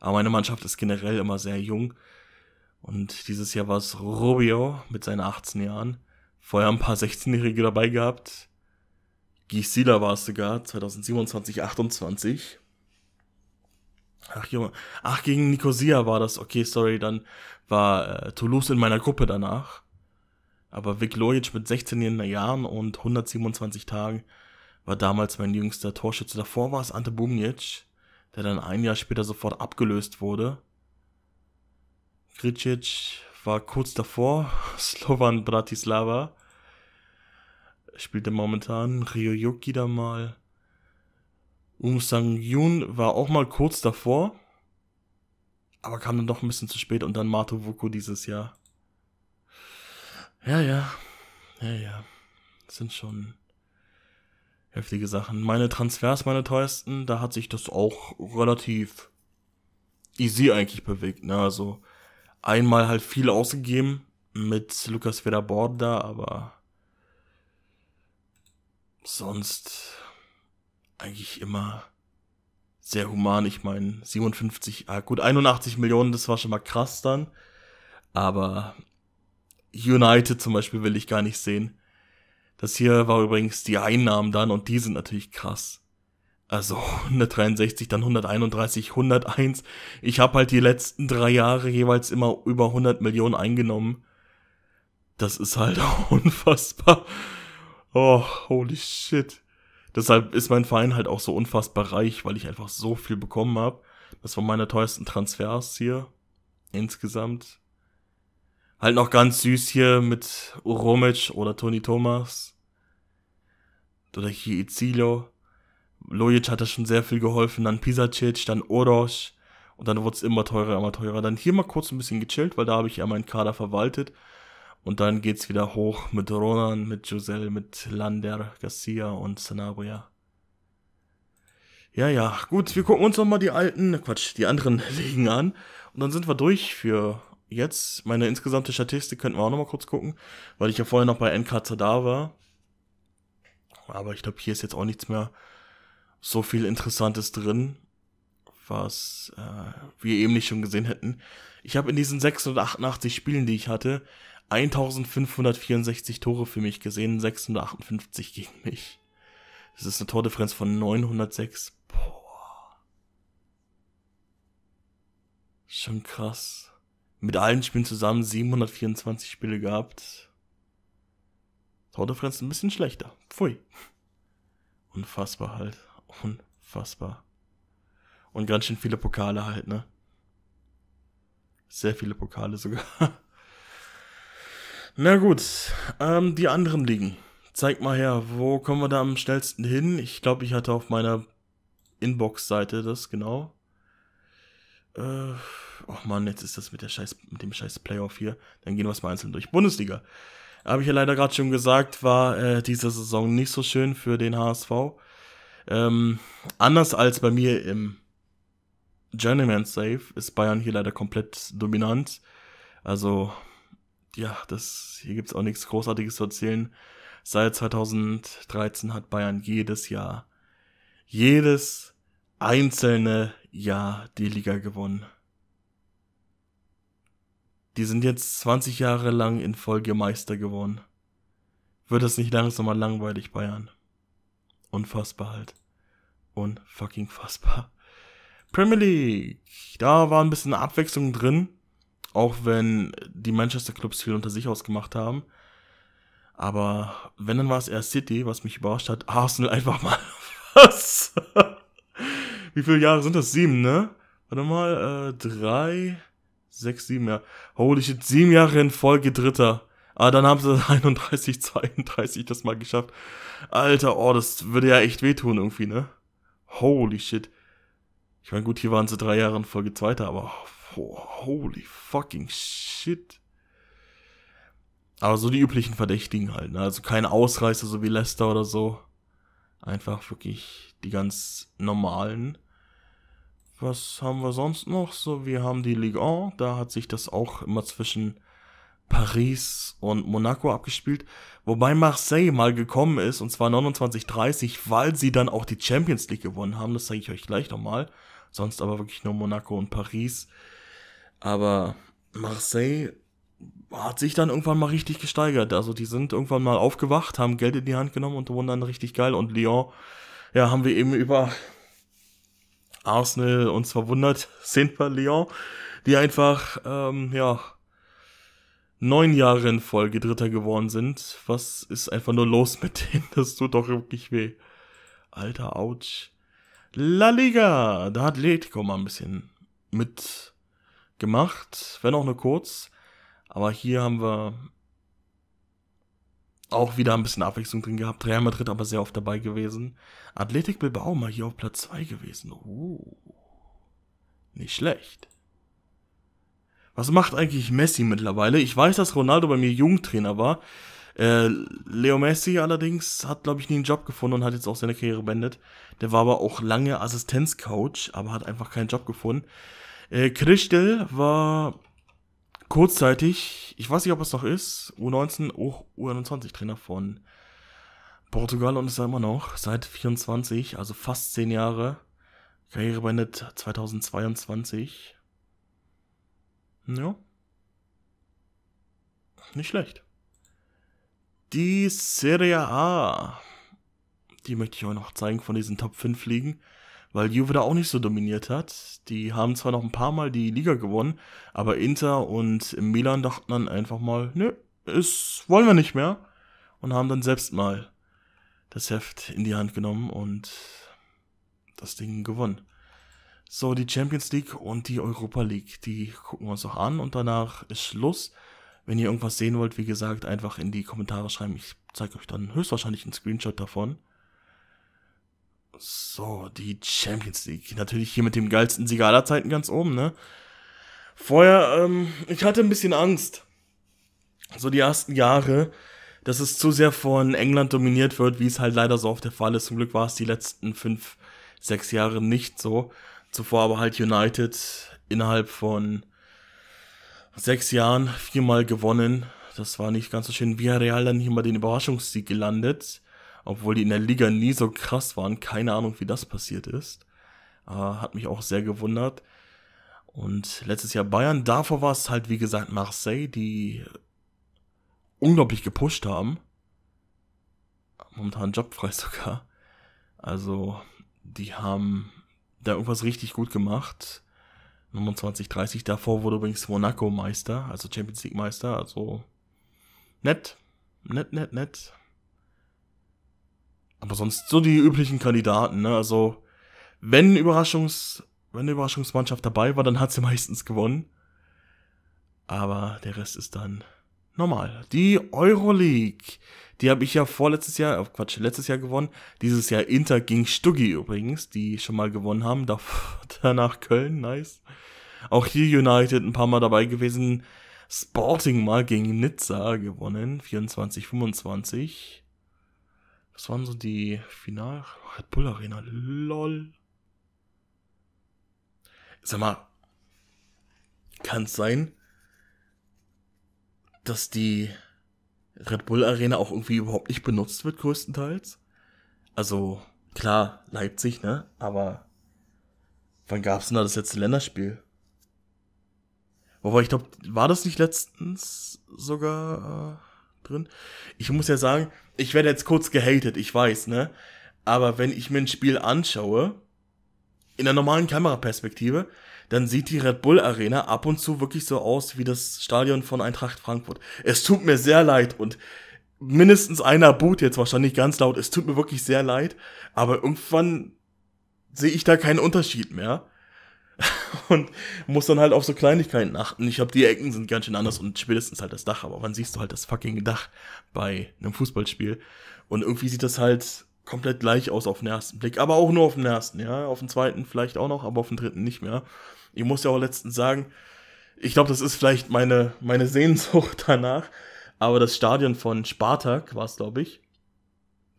Aber meine Mannschaft ist generell immer sehr jung. Und dieses Jahr war es Rubio mit seinen 18 Jahren. Vorher ein paar 16-Jährige dabei gehabt. Gisila war es sogar, 2027, 28. Ach Junge, ach gegen Nicosia war das, okay, sorry, dann war äh, Toulouse in meiner Gruppe danach. Aber Vic Lojic mit 16 Jahren und 127 Tagen war damals mein jüngster Torschütze. Davor war es Ante Bumnic, der dann ein Jahr später sofort abgelöst wurde. Gricic war kurz davor, [laughs] Slovan Bratislava spielt er momentan? Ryoyoki da mal. Um sang yun war auch mal kurz davor. Aber kam dann doch ein bisschen zu spät und dann Mato Voko dieses Jahr. Ja, ja. Ja, ja. Das sind schon heftige Sachen. Meine Transfers, meine teuersten, da hat sich das auch relativ easy eigentlich bewegt. Ne? Also einmal halt viel ausgegeben mit Lukas Veda Borda, aber sonst eigentlich immer sehr human. Ich meine, 57, ah, gut, 81 Millionen, das war schon mal krass dann. Aber United zum Beispiel will ich gar nicht sehen. Das hier war übrigens die Einnahmen dann und die sind natürlich krass. Also 163, dann 131, 101. Ich habe halt die letzten drei Jahre jeweils immer über 100 Millionen eingenommen. Das ist halt [laughs] unfassbar. Oh, holy shit. Deshalb ist mein Verein halt auch so unfassbar reich, weil ich einfach so viel bekommen habe. Das war meine teuersten Transfers hier. Insgesamt. Halt noch ganz süß hier mit Uromic oder Toni Thomas. Oder hier Izilio. Lojic hat da schon sehr viel geholfen. Dann Pisacic, dann Orosch. Und dann wurde es immer teurer, immer teurer. Dann hier mal kurz ein bisschen gechillt, weil da habe ich ja meinen Kader verwaltet. Und dann geht's wieder hoch mit Ronan, mit Giselle, mit Lander, Garcia und Sanabria. Ja, ja, gut, wir gucken uns nochmal die alten, Quatsch, die anderen [laughs] Ligen an. Und dann sind wir durch für jetzt. Meine insgesamte Statistik könnten wir auch nochmal kurz gucken, weil ich ja vorher noch bei NK da war. Aber ich glaube, hier ist jetzt auch nichts mehr so viel Interessantes drin, was äh, wir eben nicht schon gesehen hätten. Ich habe in diesen 688 Spielen, die ich hatte, 1564 Tore für mich gesehen, 658 gegen mich. Das ist eine Tordifferenz von 906. Boah. Schon krass. Mit allen Spielen zusammen 724 Spiele gehabt. Tordifferenz ein bisschen schlechter. Pfui. Unfassbar halt. Unfassbar. Und ganz schön viele Pokale halt, ne? Sehr viele Pokale sogar. [laughs] Na gut, ähm, die anderen liegen. Zeig mal her, wo kommen wir da am schnellsten hin? Ich glaube, ich hatte auf meiner Inbox-Seite das, genau. Äh, oh man, jetzt ist das mit, der scheiß, mit dem scheiß Playoff hier. Dann gehen wir es mal einzeln durch. Bundesliga. Habe ich ja leider gerade schon gesagt, war äh, diese Saison nicht so schön für den HSV. Ähm, anders als bei mir im Journeyman Save ist Bayern hier leider komplett dominant. Also ja, das, hier gibt es auch nichts Großartiges zu erzählen. Seit 2013 hat Bayern jedes Jahr, jedes einzelne Jahr die Liga gewonnen. Die sind jetzt 20 Jahre lang in Folge Meister geworden. Wird das nicht langsam mal langweilig, Bayern? Unfassbar halt. Unfucking fassbar. Premier League. Da war ein bisschen Abwechslung drin auch wenn die Manchester Clubs viel unter sich ausgemacht haben. Aber wenn, dann war es eher City, was mich überrascht hat. Arsenal einfach mal. [laughs] Was? Wie viele Jahre sind das? Sieben, ne? Warte mal, äh, drei, sechs, sieben, ja. Holy shit, sieben Jahre in Folge Dritter. Ah, dann haben sie 31, 32 [laughs] das mal geschafft. Alter, oh, das würde ja echt wehtun irgendwie, ne? Holy shit. Ich meine, gut, hier waren sie drei Jahre in Folge Zweiter, aber oh, holy fucking shit. Aber so die üblichen Verdächtigen halt, ne? Also keine Ausreißer, so wie Lester oder so. Einfach wirklich die ganz normalen. Was haben wir sonst noch? So, wir haben die Ligue 1, da hat sich das auch immer zwischen Paris und Monaco abgespielt, wobei Marseille mal gekommen ist, und zwar 29-30, weil sie dann auch die Champions League gewonnen haben, das zeige ich euch gleich nochmal, sonst aber wirklich nur Monaco und Paris. Aber Marseille hat sich dann irgendwann mal richtig gesteigert. Also die sind irgendwann mal aufgewacht, haben Geld in die Hand genommen und wurden dann richtig geil. Und Lyon, ja, haben wir eben über Arsenal uns verwundert, sind [laughs] bei Lyon, die einfach, ähm, ja, neun Jahre in Folge Dritter geworden sind. Was ist einfach nur los [laughs] mit denen? Das tut doch wirklich weh. Alter, ouch. La Liga, da hat Letico mal ein bisschen mit gemacht, wenn auch nur kurz. Aber hier haben wir auch wieder ein bisschen Abwechslung drin gehabt. Real Madrid aber sehr oft dabei gewesen. Athletic Bilbao mal hier auf Platz 2 gewesen. Uh, nicht schlecht. Was macht eigentlich Messi mittlerweile? Ich weiß, dass Ronaldo bei mir Jungtrainer war. Äh, Leo Messi allerdings hat, glaube ich, nie einen Job gefunden und hat jetzt auch seine Karriere beendet. Der war aber auch lange Assistenzcoach, aber hat einfach keinen Job gefunden. Äh, Christel war kurzzeitig, ich weiß nicht, ob es noch ist, U19, auch U21-Trainer von Portugal und ist er immer noch seit 24, also fast 10 Jahre. Karriere beendet 2022. Ja. Nicht schlecht. Die Serie A. Die möchte ich euch noch zeigen von diesen Top 5 Ligen weil Juve da auch nicht so dominiert hat. Die haben zwar noch ein paar Mal die Liga gewonnen, aber Inter und Milan dachten dann einfach mal, nö, es wollen wir nicht mehr. Und haben dann selbst mal das Heft in die Hand genommen und das Ding gewonnen. So, die Champions League und die Europa League, die gucken wir uns noch an und danach ist Schluss. Wenn ihr irgendwas sehen wollt, wie gesagt, einfach in die Kommentare schreiben. Ich zeige euch dann höchstwahrscheinlich einen Screenshot davon. So, die Champions League. Natürlich hier mit dem geilsten Sieger aller Zeiten ganz oben, ne? Vorher, ähm, ich hatte ein bisschen Angst. So die ersten Jahre, dass es zu sehr von England dominiert wird, wie es halt leider so oft der Fall ist. Zum Glück war es die letzten fünf, sechs Jahre nicht so. Zuvor aber halt United innerhalb von sechs Jahren viermal gewonnen. Das war nicht ganz so schön. Villarreal dann hier mal den Überraschungssieg gelandet obwohl die in der Liga nie so krass waren. Keine Ahnung, wie das passiert ist. Äh, hat mich auch sehr gewundert. Und letztes Jahr Bayern, davor war es halt, wie gesagt, Marseille, die unglaublich gepusht haben. Momentan jobfrei [laughs] sogar. Also, die haben da irgendwas richtig gut gemacht. 25, 30. Davor wurde übrigens Monaco Meister, also Champions League Meister. Also nett, nett, nett, nett. Aber sonst so die üblichen Kandidaten, ne? Also, wenn, Überraschungs, wenn eine Überraschungsmannschaft dabei war, dann hat sie [laughs] meistens gewonnen. Aber der Rest ist dann normal. Die Euroleague. Die habe ich ja vorletztes Jahr, auf äh, Quatsch, letztes Jahr gewonnen. Dieses Jahr Inter gegen Stuggi übrigens, die schon mal gewonnen haben. [laughs] Danach Köln, nice. Auch hier United ein paar Mal dabei gewesen. Sporting mal gegen Nizza gewonnen, 24-25. Das waren so die Final oh, Red Bull Arena. LOL. Sag mal, kann es sein, dass die Red Bull Arena auch irgendwie überhaupt nicht benutzt wird, größtenteils? Also, klar, Leipzig, ne? Aber wann gab es denn da das letzte Länderspiel? Wobei, ich glaube, war das nicht letztens sogar. Äh drin. Ich muss ja sagen, ich werde jetzt kurz gehatet, ich weiß, ne? Aber wenn ich mir ein Spiel anschaue, in der normalen Kameraperspektive, dann sieht die Red Bull Arena ab und zu wirklich so aus wie das Stadion von Eintracht Frankfurt. Es tut mir sehr leid und mindestens einer boot jetzt wahrscheinlich ganz laut. Es tut mir wirklich sehr leid, aber irgendwann sehe ich da keinen Unterschied mehr. [laughs] und muss dann halt auf so Kleinigkeiten achten. Ich habe die Ecken sind ganz schön anders und spätestens halt das Dach, aber wann siehst du halt das fucking Dach bei einem Fußballspiel? Und irgendwie sieht das halt komplett gleich aus auf den ersten Blick, aber auch nur auf den ersten, ja, auf den zweiten vielleicht auch noch, aber auf den dritten nicht mehr. Ich muss ja auch letztens sagen, ich glaube, das ist vielleicht meine meine [laughs] Sehnsucht danach, aber das Stadion von Spartak war es, glaube ich.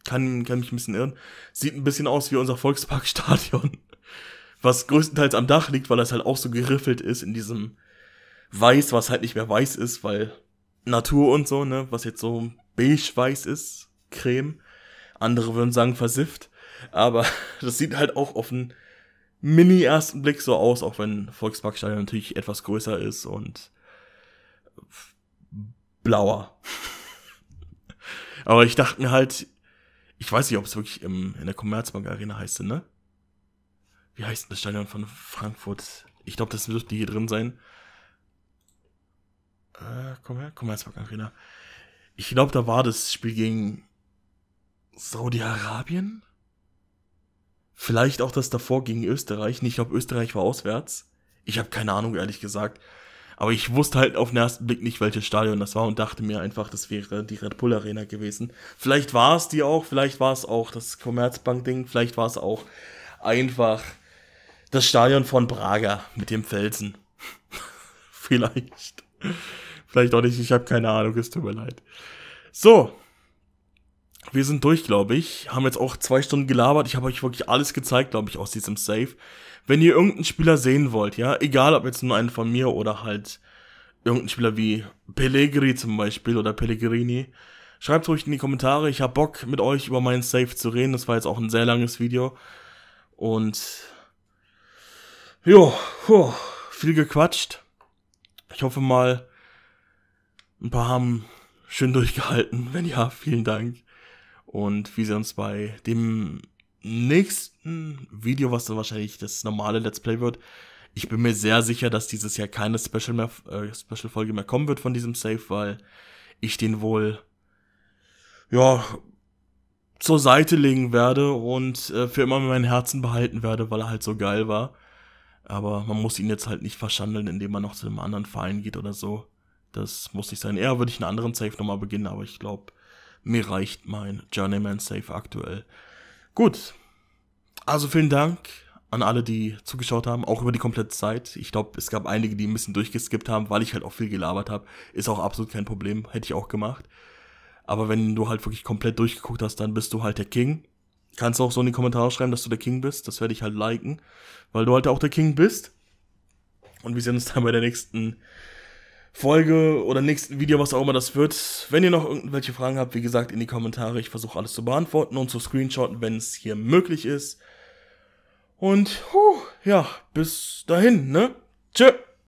Kann, kann mich ein bisschen irren. Sieht ein bisschen aus wie unser Volksparkstadion was größtenteils am Dach liegt, weil das halt auch so geriffelt ist in diesem Weiß, was halt nicht mehr weiß ist, weil Natur und so, ne, was jetzt so beige-weiß ist, Creme. Andere würden sagen versifft, aber [laughs] das sieht halt auch auf den mini-ersten Blick so aus, auch wenn Volksparkstadion natürlich etwas größer ist und blauer. [laughs] aber ich dachte mir halt, ich weiß nicht, ob es wirklich im, in der Commerzbank Arena heißt, ne? wie heißt denn das Stadion von Frankfurt? Ich glaube, das dürften hier drin sein. Äh, komm her, komm her, Arena. Ich glaube, da war das Spiel gegen Saudi-Arabien. Vielleicht auch das davor gegen Österreich. Ich glaube, Österreich war auswärts. Ich habe keine Ahnung, ehrlich gesagt. Aber ich wusste halt auf den ersten Blick nicht, welches Stadion das war und dachte mir einfach, das wäre die Red Bull Arena gewesen. Vielleicht war es die auch, vielleicht war es auch das Commerzbank-Ding, vielleicht war es auch einfach das Stadion von Braga mit dem Felsen. [laughs] Vielleicht. Vielleicht auch nicht, ich habe keine Ahnung, es tut mir leid. So. Wir sind durch, glaube ich. Haben jetzt auch zwei Stunden gelabert. Ich habe euch wirklich alles gezeigt, glaube ich, aus diesem Save. Wenn ihr irgendeinen Spieler sehen wollt, ja, egal ob jetzt nur einen von mir oder halt irgendeinen Spieler wie Pellegrini zum Beispiel oder Pellegrini, schreibt ruhig in die Kommentare. Ich habe Bock, mit euch über meinen Save zu reden. Das war jetzt auch ein sehr langes Video. Und Jo, puh, viel gequatscht. Ich hoffe mal, ein paar haben schön durchgehalten. Wenn ja, vielen Dank. Und wir sehen uns bei dem nächsten Video, was dann wahrscheinlich das normale Let's Play wird. Ich bin mir sehr sicher, dass dieses Jahr keine Special, mehr, äh, Special Folge mehr kommen wird von diesem Save, weil ich den wohl ja zur Seite legen werde und äh, für immer mein Herzen behalten werde, weil er halt so geil war. Aber man muss ihn jetzt halt nicht verschandeln, indem man noch zu einem anderen Verein geht oder so. Das muss nicht sein. Eher würde ich einen anderen Safe nochmal beginnen, aber ich glaube, mir reicht mein Journeyman Safe aktuell. Gut. Also vielen Dank an alle, die zugeschaut haben, auch über die komplette Zeit. Ich glaube, es gab einige, die ein bisschen durchgeskippt haben, weil ich halt auch viel gelabert habe. Ist auch absolut kein Problem, hätte ich auch gemacht. Aber wenn du halt wirklich komplett durchgeguckt hast, dann bist du halt der King. Kannst du auch so in die Kommentare schreiben, dass du der King bist. Das werde ich halt liken, weil du halt auch der King bist. Und wir sehen uns [laughs] dann bei der nächsten Folge oder nächsten Video, was auch immer das wird. Wenn ihr noch irgendwelche Fragen habt, wie gesagt, in die Kommentare. Ich versuche alles zu beantworten und zu screenshotten, wenn es hier möglich ist. Und, puh, ja, bis dahin, ne? Tschüss.